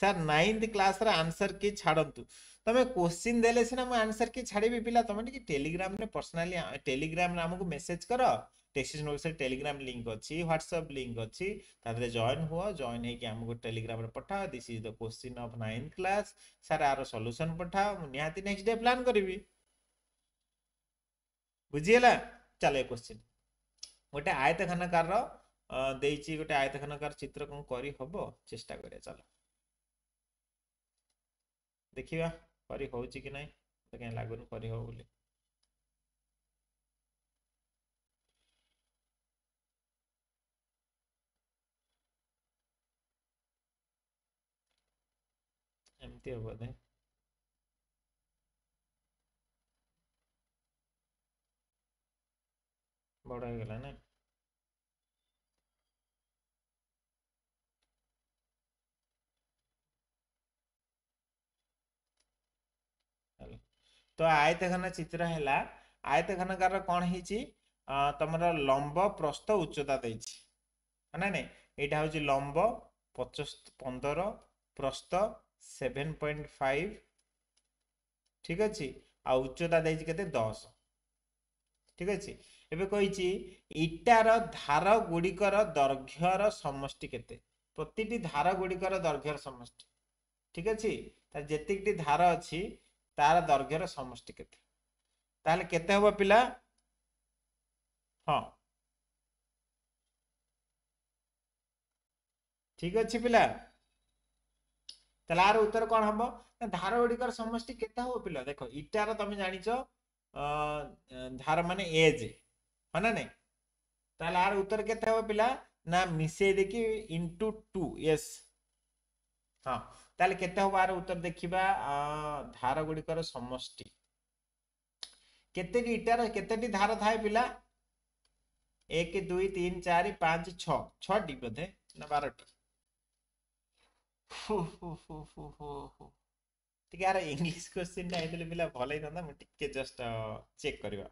ସାର୍ ନାଇନ୍ଥ କ୍ଲାସ୍ର ଆନ୍ସର୍ କି ଛାଡ଼ନ୍ତୁ ତମେ କୋଶ୍ଚିନ୍ ଦେଲେ ସିନା ମୁଁ ଆନ୍ସର୍ କି ଛାଡ଼ିବି ପିଲା ତମେ ଟିକେ ଟେଲିଗ୍ରାମରେ ପର୍ସନାଲି ଟେଲିଗ୍ରାମରେ ଆମକୁ ମେସେଜ୍ କର ଟେକ୍ସିସ୍ ନୋଟ୍ସରେ ଟେଲିଗ୍ରାମ ଲିଙ୍କ୍ ଅଛି ହ୍ୱାଟ୍ସଅପ୍ ଲିଙ୍କ୍ ଅଛି ତା ଦେହରେ ଜଏନ୍ ହୁଅ ଜଏନ୍ ହେଇକି ଆମକୁ ଟେଲିଗ୍ରାମରେ ପଠାଅ this is the question of ninth class sir ଆର ସଲ୍ୟୁସନ୍ ପଠାଅ ମୁଁ ନିହାତି ନେକ୍ସଟ ଡେ ପ୍ଲାନ୍ କରିବି ବୁଝିହେଲା ଚାଲ ଏ କୋଶ୍ଚିନ୍ गोटे आयतखानकार गोटे आयतखानकार चित्र कौन करहब चेष्टा कर चल देखा करहबी कि ना कहीं लगुन करहब बोली बड़ा ना ତୋ ଆୟତଘନ ଚିତ୍ର ହେଲା ଆୟତଘନକାର କ'ଣ ହେଇଛି ତମର ଲମ୍ବ ପ୍ରସ୍ତ ଉଚ୍ଚତା ଦେଇଛି ନା ନାଇଁ ଏଇଟା ହେଉଛି ଲମ୍ବ ପଚସ୍ ପନ୍ଦର ପ୍ରସ୍ତ ସେଭେନ୍ ପଏଣ୍ଟ ଫାଇଭ ଠିକ ଅଛି ଆଉ ଉଚ୍ଚତା ଦେଇଛି କେତେ ଦଶ ଠିକ ଅଛି ଏବେ କହିଛି ଇଟାର ଧାର ଗୁଡ଼ିକର ଦୈର୍ଘ୍ୟର ସମଷ୍ଟି କେତେ ପ୍ରତିଟି ଧାର ଗୁଡ଼ିକର ଦୈର୍ଘ୍ୟର ସମଷ୍ଟି ଠିକ ଅଛି ତା ଯେତିକିଟି ଧାର ଅଛି ତାର ଦୈର୍ଘ୍ୟର ସମଷ୍ଟି କେତେ ତାହେଲେ କେତେ ହେବ ପିଲା ହଁ ଠିକ ଅଛି ପିଲା ତାହେଲେ ଆର ଉତ୍ତର କଣ ହବ ଧାର ଗୁଡିକର ସମଷ୍ଟି କେତେ ହବ ପିଲା ଦେଖ ଇଟାର ତମେ ଜାଣିଛ ଧାର ମାନେ ଏଜ ହଁ ନା ନାଇଁ ତାହେଲେ ଆର ଉତ୍ତର କେତେ ହବ ପିଲା ନା ମିଶେଇ ଦେଇକି ଇଣ୍ଟୁ ଟୁ ୟେସ୍ ହଁ ତାହେଲେ କେତେ ହବ ଆର ଉତ୍ତର ଦେଖିବା ଧାର ଗୁଡ଼ିକର ସମଷ୍ଟି କେତେଟି ଇଟାର କେତେଟି ଧାର ଥାଏ ପିଲା ଏକ ଦୁଇ ତିନି ଚାରି ପାଞ୍ଚ ଛଅ ଛଅଟି ବୋଧେ ନା ବାରଟି ଟିକେ ଆର ଇଂଲିଶ କ୍ୱେଶ୍ଚିନ୍ଟା ହେଇଥିଲେ ପିଲା ଭଲ ହେଇଥାନ୍ତା ମୁଁ ଟିକେ ଜଷ୍ଟ ଚେକ୍ କରିବା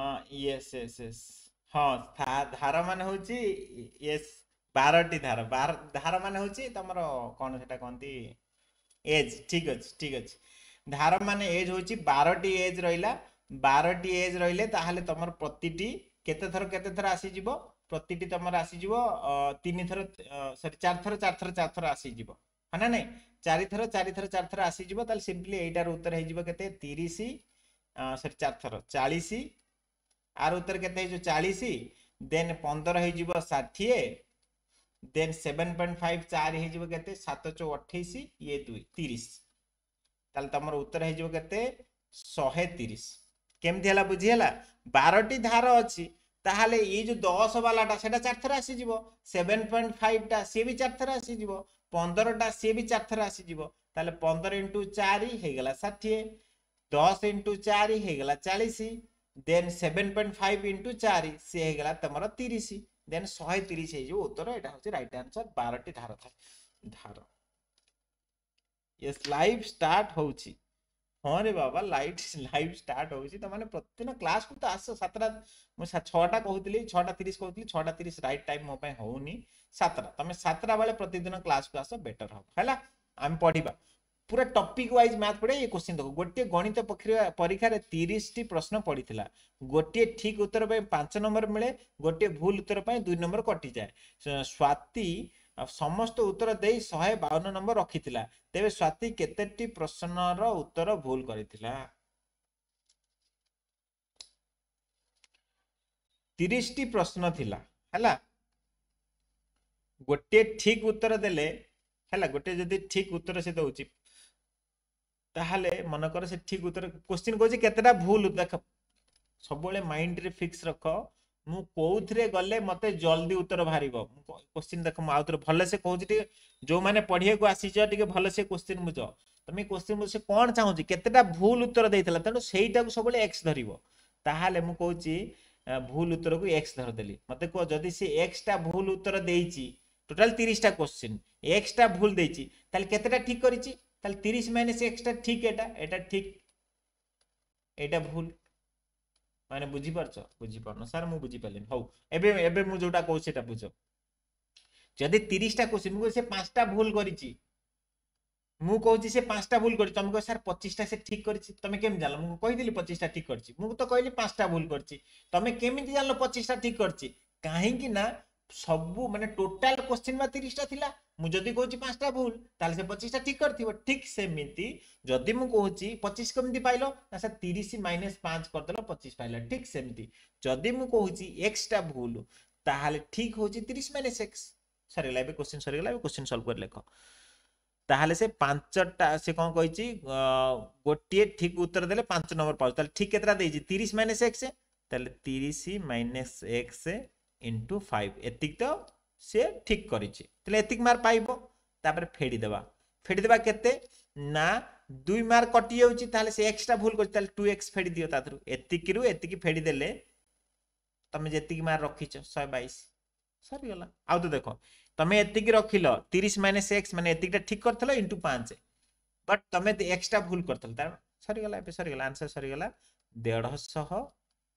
ୟେସ୍ ୟେସ୍ ୟେସ୍ ହଁ ଧାର ମାନେ ହେଉଛି ୟେସ୍ ବାରଟି ଧାର ବାର ଧାର ମାନେ ହେଉଛି ତମର କ'ଣ ସେଟା କହନ୍ତି ଏଜ୍ ଠିକ୍ ଅଛି ଠିକ୍ ଅଛି ଧାର ମାନେ ଏଜ୍ ହେଉଛି ବାରଟି ଏଜ୍ ରହିଲା ବାରଟି ଏଜ୍ ରହିଲେ ତାହେଲେ ତମର ପ୍ରତିଟି କେତେ ଥର କେତେ ଥର ଆସିଯିବ ପ୍ରତିଟି ତମର ଆସିଯିବ ତିନି ଥର ସରି ଚାରି ଥର ଚାରି ଥର ଚାରି ଥର ଆସିଯିବ ହଁ ନା ନାଇଁ ଚାରିଥର ଚାରିଥର ଚାରିଥର ଆସିଯିବ ତାହେଲେ ସିମ୍ପଲି ଏଇଟାର ଉତ୍ତର ହେଇଯିବ କେତେ ତିରିଶ ସରି ଚାରିଥର ଚାଳିଶ आर उत्तर के चालीस देन पंदर हो षाठी देन सेवेन पॉइंट फाइव चार होते सत चौ अठाईस ये दुई तीस তাহলে তোমার উত্তর হয়ে যাব কেতে শহে তিরিশ কেমতি হল বুঝিগলা বারোটি ধার অছি তাহলে এই যে দশ বালাটা সেটা চারথর আসিযোগ সেভেন পয়েন্ট ফাইভটা সি বি চারথর আসিযোগ পনেরোটা সি বি চারথর আসিযোগ তাহলে পনেরো ইন্টু চারি হয়ে গেল ষাঠিয়ে দশ ইন্টু চারি হয়ে গেল চালিশ then seven point five into ଚାରି ସିଏ ହେଇଗଲା ତମର ତିରିଶ ଦେନ୍ ଶହେ ତିରିଶ ହେଇଯିବ ଉତ୍ତର ଏଇଟା ହେଉଛି ରାଇଟ୍ ଆନ୍ସର୍ ବାରଟି ଧାର ଥାଏ ଧାର ୟେସ୍ ଲାଇଭ୍ ଷ୍ଟାର୍ଟ ହେଉଛି ହଁ ରେ ବାବା ଲାଇଟ୍ ଲାଇଭ୍ ଷ୍ଟାର୍ଟ ହେଉଛି ତମେ ପ୍ରତିଦିନ କ୍ଲାସ୍କୁ ତ ଆସ ସାତଟା ମୁଁ ଛଅଟା କହୁଥିଲି ଛଅଟା ତିରିଶ କହୁଥିଲି ଛଅଟା ତିରିଶ ରାଇଟ୍ ଟାଇମ୍ ମୋ ପାଇଁ ହେଉନି ସାତଟା ତମେ ସାତଟା ବେଳେ ପ୍ରତିଦିନ କ୍ଲାସ୍କୁ ଆସ ବେଟର୍ ହେବ ହେଲା ଆମେ ପଢ଼ିବା ପୁରା ଟପିକ୍ ୱାଇଜ୍ ମ୍ୟାଥ୍ ପଢ଼ିବା ଏ କୋଶ୍ଚିନ୍ ଦେଖ ଗୋଟିଏ ଗଣିତ ପରୀକ୍ଷାରେ ତିରିଶଟି ପ୍ରଶ୍ନ ପଡ଼ିଥିଲା ଗୋଟିଏ ଠିକ୍ ଉତ୍ତର ପାଇଁ ପାଞ୍ଚ ନମ୍ବର ମିଳେ ଗୋଟିଏ ଭୁଲ ଉତ୍ତର ପାଇଁ ଦୁଇ ନମ୍ବର କଟିଯାଏ ସ୍ୱାତି ସମସ୍ତ ଉତ୍ତର ଦେଇ ଶହେ ବାଉନ ନମ୍ବର ରଖିଥିଲା ତେବେ ସ୍ୱାତି କେତେଟି ପ୍ରଶ୍ନର ଉତ୍ତର ଭୁଲ କରିଥିଲା ତିରିଶଟି ପ୍ରଶ୍ନ ଥିଲା ହେଲା ଗୋଟିଏ ଠିକ୍ ଉତ୍ତର ଦେଲେ ହେଲା ଗୋଟିଏ ଯଦି ଠିକ୍ ଉତ୍ତର ସେ ଦେଉଛି ତାହେଲେ ମନେକର ସେ ଠିକ୍ ଉତ୍ତର କୋଶ୍ଚିନ୍ କହୁଛି କେତେଟା ଭୁଲ ଦେଖ ସବୁବେଳେ ମାଇଣ୍ଡରେ ଫିକ୍ସ ରଖ ମୁଁ କୋଉଥିରେ ଗଲେ ମତେ ଜଲ୍ଦି ଉତ୍ତର ବାହାରିବ କୋଶ୍ଚିନ୍ ଦେଖ ମୁଁ ଆଉଥରେ ଭଲସେ କହୁଛି ଟିକେ ଯୋଉମାନେ ପଢିବାକୁ ଆସିଛ ଟିକେ ଭଲସେ କୋଶ୍ଚିନ୍ ବୁଝ ତମେ କୋଶ୍ଚିନ୍ ବୁଝ କଣ ଚାହୁଁଛି କେତେଟା ଭୁଲ ଉତ୍ତର ଦେଇଥିଲା ତେଣୁ ସେଇଟାକୁ ସବୁବେଳେ ଏକ୍ସ ଧରିବ ତାହେଲେ ମୁଁ କହୁଛି ଭୁଲ ଉତ୍ତରକୁ ଏକ୍ସ ଧରିଦେଲି ମତେ କୁହ ଯଦି ସେ ଏକ୍ସଟା ଭୁଲ ଉତ୍ତର ଦେଇଛି ଟୋଟାଲ ତିରିଶଟା କୋଶ୍ଚିନ୍ ଏକ୍ସଟା ଭୁଲ ଦେଇଛି ତାହେଲେ କେତେଟା ଠିକ୍ କରିଛି তাহলে তিরিশ মাইনাস এক্সটা ঠিক এটা এটা ঠিক এটা ভুল মানে বুঝিপারছ বুঝিপারন স্যার মু বুঝিপারিনি হো এবে এবে মু যেটা কହୁଛି সেটা বুঝ যদি তিরিশটা কোশ্চিন মু সে পাঁচটা ভুল করেছি মু কହୁছি সে পাঁচটা ভুল করেছি তুমি কো স্যার পঁচিশটা সে ঠিক করেছি তুমি কেমনি জানলো মু কইদিলি পঁচিশটা ঠিক করছি মু তো কইলি পাঁচটা ভুল করছি তুমি কেমিতি জানলো পঁচিশটা ঠিক করছি কাহিঁকি না সবু মানে টোটাল কোশ্চিন বা তিরিশটা লা ମୁଁ ଯଦି କହୁଛି ପାଞ୍ଚଟା ଭୁଲ ତାହେଲେ ସେ ପଚିଶଟା ଠିକ୍ କରିଥିବ ଠିକ୍ ସେମିତି ଯଦି ମୁଁ କହୁଛି ପଚିଶ କେମିତି ପାଇଲ ନା ସାର୍ ତିରିଶ ମାଇନସ୍ ପାଞ୍ଚ କରିଦେଲ ପଚିଶ ପାଇଲ ଠିକ୍ ସେମିତି ଯଦି ମୁଁ କହୁଛି ଏକ୍ସଟା ଭୁଲ ତାହେଲେ ଠିକ୍ ହେଉଛି ତିରିଶ ମାଇନସ୍ ଏକ୍ସ ସରିଗଲା ଏବେ କୋଶ୍ଚିନ୍ ସରିଗଲା ଏବେ କୋଶ୍ଚିନ୍ ସଲ୍ଭ କରି ଲେଖ ତାହେଲେ ସେ ପାଞ୍ଚଟା ସେ କ'ଣ କହିଛି ଗୋଟିଏ ଠିକ୍ ଉତ୍ତର ଦେଲେ ପାଞ୍ଚ ନମ୍ବର ପାଉଛି ତାହେଲେ ଠିକ୍ କେତେଟା ଦେଇଛି ତିରିଶ ମାଇନସ୍ ଏକ୍ସ ତାହେଲେ ତିରିଶ ମାଇନସ୍ ଏକ୍ସ ইন্টু ফাইভ এতিক তো সে ঠিক করেছে তাহলে এতিক মার্ক পাইব তাপরে ফেড়ি দেবা ফেড়ি দেবা কেতে না দুই মার্ক কটি যাচ্ছে তাহলে সে এক্সট্রা ভুল করছে তাহলে টু এক্স ফেড়ি দিও তা এতিকরু এতিকি ফেড়ি দেলে তুমি যেতিকি মার্ক রখিছ শহে বাইশ সরিগলা আউ তো দেখ তুমি এতিকি রখিল তিরিশ মাইনাস এক্স মানে এতিকটা ঠিক করছিল ইন্টু পাঁচ বট তুমি এক্সট্রা ভুল করছিল তার সরিগলা এবার সরিগলা আনসার সরিগলা দেড়শহ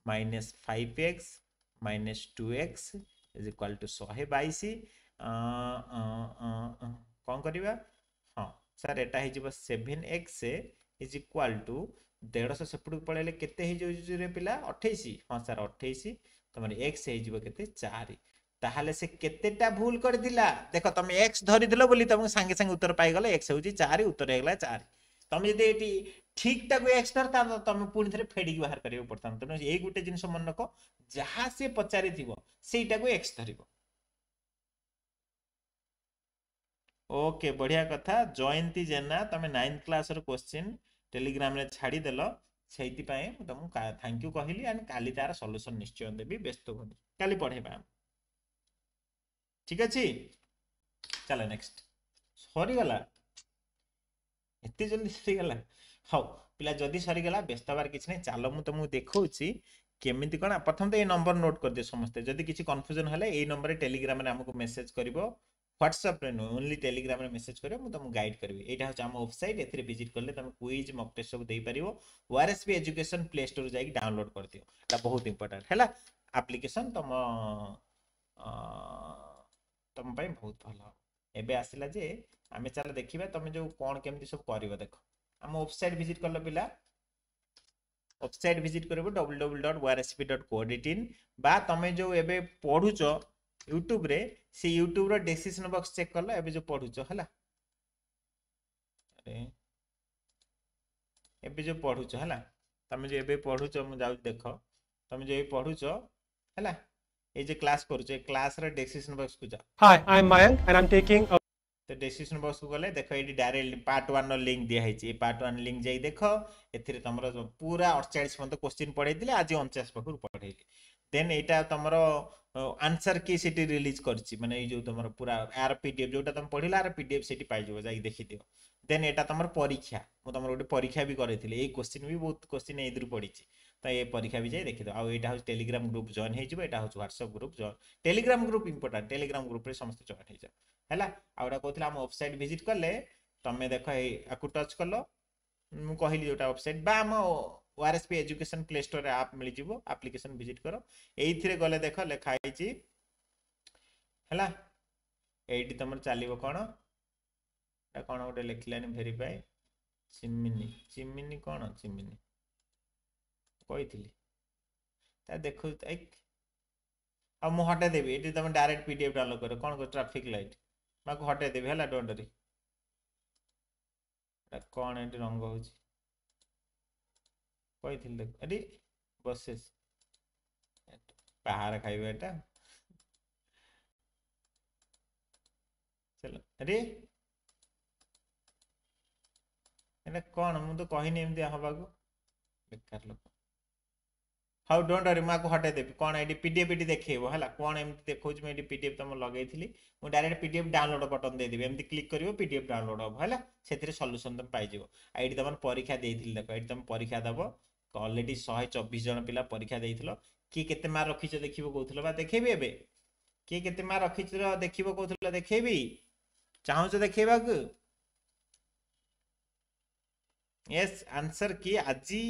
minus five x minus minus 2x equal to शहे 122 कौन करिबा हाँ सर एटा हे x 7x is equal to 150 सेपट पळेले केते हे पिला 28 हाँ सर 28 तुम एक्स हे जिवो केते 4 ताहले से केतेटा भूल कर दिला देखो तमे x धरि दिलो बोली तमे संगे संगे उत्तर पाई एक्स हो चार उत्तर हेगला चार तमे जदि ଠିକ୍ ଟାକୁ ଏକ୍ସଟ୍ରା ତା ତମେ ପୁଣି ଥରେ ଫେଡ଼ିକି ବାହାର କରିବାକୁ ପଡ଼ିଥାନ୍ତା ତେଣୁ ଏଇ ଗୋଟେ ଜିନିଷ ମନେ ରଖ ଯାହା ସେ ପଚାରିଥିବ ସେଇଟାକୁ ଏକ୍ସ ଧରିବ ଓକେ ବଢ଼ିଆ କଥା ଜୟନ୍ତୀ ଜେନା ତମେ ନାଇନ୍ଥ କ୍ଲାସ୍ର କୋଶ୍ଚିନ୍ ଟେଲିଗ୍ରାମରେ ଛାଡ଼ିଦେଲ ସେଇଥିପାଇଁ ମୁଁ ତମକୁ ଥ୍ୟାଙ୍କ ୟୁ କହିଲି ଆଣ୍ଡ କାଲି ତାର ସଲ୍ୟୁସନ୍ ନିଶ୍ଚୟ ଦେବି ବ୍ୟସ୍ତ ହୁଅନି କାଲି ପଢ଼େଇବା ଠିକ୍ ଅଛି ଚାଲ ନେକ୍ସଟ ସରିଗଲା ଏତେ ଜଲ୍ଦି ସରିଗଲା ହଉ ପିଲା ଯଦି ସରିଗଲା ବ୍ୟସ୍ତ ହେବାର କିଛି ନାହିଁ ଚାଲ ମୁଁ ତୁମକୁ ଦେଖାଉଛି କେମିତି କ'ଣ ପ୍ରଥମ ତ ଏଇ ନମ୍ବର ନୋଟ୍ କରିଦିଅ ସମସ୍ତେ ଯଦି କିଛି କନଫ୍ୟୁଜନ୍ ହେଲେ ଏଇ ନମ୍ବରରେ ଟେଲିଗ୍ରାମରେ ଆମକୁ ମେସେଜ୍ କରିବ ହ୍ୱାଟ୍ସଆପ୍ରେ ନୁହେଁ ଓନ୍ଲି ଟେଲିଗ୍ରାମରେ ମେସେଜ୍ କରିବ ମୁଁ ତୁମକୁ ଗାଇଡ଼ କରିବି ଏଇଟା ହେଉଛି ଆମ ୱେବସାଇଟ୍ ଏଥିରେ ଭିଜିଟ୍ କଲେ ତୁମେ କୁଇଜ୍ ମକ୍ ଟେଷ୍ଟ ସବୁ ଦେଇପାରିବ O R S B education play ଷ୍ଟୋର୍ରୁ ଯାଇକି ଡାଉନଲୋଡ଼୍ କରିଦିଅ ଏଇଟା ବହୁତ ଇମ୍ପୋର୍ଟାଣ୍ଟ ହେଲା ଆପ୍ଲିକେସନ୍ ତୁମ ତୁମ ପାଇଁ ବହୁତ ଭଲ ଏବେ ଆସିଲା ଯେ ଆମେ ଚାଲ ଦେଖିବା ତୁମେ ଯେଉଁ କ'ଣ କେମିତି ସବୁ କରିବ ଦେଖ आम वेबसाइट भिजिट कल पा वेबसाइट भिजिट कर W W dot Y recipe dot co डिटिन तुम जो एवं पढ़ुच यूट्यूब्रे यूट्यूब्र डेसीसन बक्स चेक कल ए पढ़ु है एबे जो पढ़ुच है तुम जो एवं पढ़ुच मुझे देख तुम जो पढ़ु है ये क्लास कर क्लास डेसीसन को जाओ hi I am Mayank and I am taking তো ଡେସିସନ୍ ବକ୍ସକୁ ଗଲେ ଦେଖ ଏଇଠି ଡାଇରେକ୍ଟ ପାର୍ଟ ୱାନ୍ର ଲିଙ୍କ୍ ଦିଆହେଇଛି ଏଇ ପାର୍ଟ ୱାନ୍ ଲିଙ୍କ୍ ଯାଇ ଦେଖ ଏଥିରେ ତମର ପୁରା ଅଠଚାଳିଶ ପର୍ଯ୍ୟନ୍ତ କୋଶ୍ଚିନ୍ ପଢ଼େଇଥିଲେ ଆଜି ଅଣଚାଶ ପାଖରୁ ପଢ଼େଇଲେ ଦେନ୍ ଏଇଟା ତମର ଆନ୍ସର୍ କି ସେଠି ରିଲିଜ୍ କରିଛି ମାନେ ଏଇ ଯେଉଁ ତମର ପୁରା ଆର ପି ଡି ଏଫ୍ ଯେଉଁଟା ତମେ ପଢ଼ିଲା ଆର ପି ଡି ଏଫ୍ ସେଠି ପାଇଯିବ ଯାଇକି ଦେଖିଦିଅ ଦେନ୍ ଏଇଟା ତମର ପରୀକ୍ଷା ମୁଁ ତମର ଗୋଟେ ପରୀକ୍ଷା ବି କରିଥିଲି ଏଇ କୋଶ୍ଚିନ୍ ବି ବହୁତ କୋଶ୍ଚିନ୍ ଏଇଥିରୁ ପଡ଼ିଛି ତ ଏ ପରୀକ୍ଷା ବି ଯାଇ ଦେଖିଦେବ ଆଉ ଏଇଟା ହେଉଛି ଟେଲିଗ୍ରାମ ଗ୍ରୁପ୍ ଜଏନ୍ ହେଇଯିବ ଏଇଟା ହେଉଛି WhatsApp group Telegram group important Telegram ଗ୍ରୁପ୍ରେ ସମସ୍ତେ ଜଏନ୍ ହେଇଯାଅ ହେଲା ଆଉ ଗୋଟେ କହୁଥିଲା ଆମ ୱେବସାଇଟ୍ ଭିଜିଟ୍ କଲେ ତମେ ଦେଖ ଏଇ ଆକୁ ଟଚ୍ କଲ ମୁଁ କହିଲି ଯେଉଁଟା ୱେବସାଇଟ୍ ବା ଆମ O R S P education play ଷ୍ଟୋର୍ରେ ଆପ୍ ମିଳିଯିବ ଆପ୍ଲିକେସନ୍ ଭିଜିଟ୍ କର ଏଇଥିରେ ଗଲେ ଦେଖ ଲେଖା ହେଇଛି ହେଲା ଏଇଠି ତମର ଚାଲିବ କ'ଣ ଏଇଟା କ'ଣ ଗୋଟେ ଲେଖିଲାନି ଭେରିଫାଏ ଚିମିନି ଚିମିନି କ'ଣ ଚିମିନି କହିଥିଲି ତା ଦେଖୁ ଆଉ ମୁଁ ହଟାଇ ଦେବି ଏଠି ତମେ direct P D F download କର କ'ଣ କର ଟ୍ରାଫିକ୍ ଲାଇଟ୍ ତାକୁ ହଟେଇ ଦେବି ହେଲା ଡୋଣ୍ଟ ଡରି ଏଇଟା କ'ଣ ଏଠି ରଙ୍ଗ ହେଉଛି କହିଥିଲି ଦେଖ ଏଠି ବସେସ୍ ବାହାରେ ଖାଇବେ ଏଇଟା ଚାଲ ଏଠି ଏଇଟା କ'ଣ ମୁଁ ତ କହିନି ଏମିତି ହେବାକୁ ବେକାର ଲୋକ हाउ डोंट वरी ମୁଁ ଆକୁ ହଟେଇ ଦେବି କ'ଣ ଏଠି ପି ଡି ଏଫ୍ ଏଠି ଦେଖେଇବ ହେଲା କ'ଣ ଏମିତି ଦେଖାଉଛି ମୁଁ ଏଠି ପି ଡି ଏଫ୍ ତମ ଲଗେଇଥିଲି ମୁଁ direct P D F download button ଦେଇଦେବି ଏମିତି କ୍ଲିକ୍ କରିବ ପି ଡି ଏଫ୍ ଡାଉନଲୋଡ଼ ହେବ ହେଲା ସେଥିରେ ସଲ୍ୟୁସନ୍ ତମେ ପାଇଯିବ ଆଉ ଏଠି ତମର ପରୀକ୍ଷା ଦେଇଥିଲି ଦେଖ ଏଠି ତମେ ପରୀକ୍ଷା ଦେବ ଅଲରେଡ଼ି ଶହେ ଚବିଶ ଜଣ ପିଲା ପରୀକ୍ଷା ଦେଇଥିଲ କିଏ କେତେ ମାର୍କ ରଖିଛ ଦେଖିବ କହୁଥିଲ ବା ଦେଖେଇବି ଏବେ କିଏ କେତେ ମାର୍କ ରଖିଥିଲ ଦେଖିବ କହୁଥିଲ ଦେଖେଇବି ଚାହୁଁଛ ଦେଖେଇବାକୁ ୟେସ୍ ଆନ୍ସର କି ଆଜି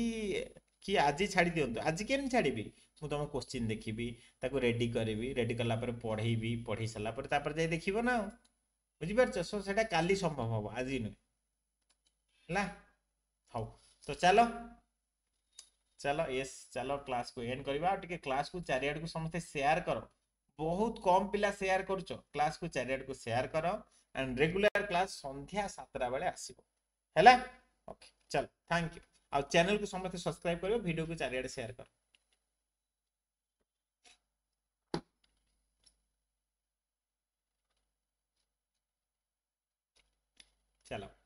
କି ଆଜି ଛାଡ଼ି ଦିଅନ୍ତୁ ଆଜି କେମିତି ଛାଡ଼ିବି ମୁଁ ତୁମ କୋଶ୍ଚିନ୍ ଦେଖିବି ତାକୁ ରେଡ଼ି କରିବି ରେଡ଼ି କଲା ପରେ ପଢ଼େଇବି ପଢ଼େଇ ସାରିଲା ପରେ ତାପରେ ଯାଇ ଦେଖିବ ନା ଆଉ ବୁଝିପାରୁଛ ସୋ ସେଇଟା କାଲି ସମ୍ଭବ ହେବ ଆଜି ନୁହେଁ ହେଲା ହଉ ତ ଚାଲ ଚାଲ ୟେସ୍ ଚାଲ କ୍ଲାସ୍କୁ ଏଣ୍ଡ କରିବା ଆଉ ଟିକେ କ୍ଲାସ୍କୁ ଚାରିଆଡ଼କୁ ସମସ୍ତେ ସେୟାର କର ବହୁତ କମ୍ ପିଲା ସେୟାର କରୁଛ କ୍ଲାସ୍କୁ ଚାରିଆଡ଼କୁ ସେୟାର କର ଆଣ୍ଡ ରେଗୁଲାର କ୍ଲାସ୍ ସନ୍ଧ୍ୟା ସାତଟା ବେଳେ ଆସିବ ହେଲା ଓକେ ଚାଲ ଥ୍ୟାଙ୍କ ୟୁ आउ चैनल को समस्त सब्सक्राइब करियो वीडियो को चारियाड शेयर कर चलो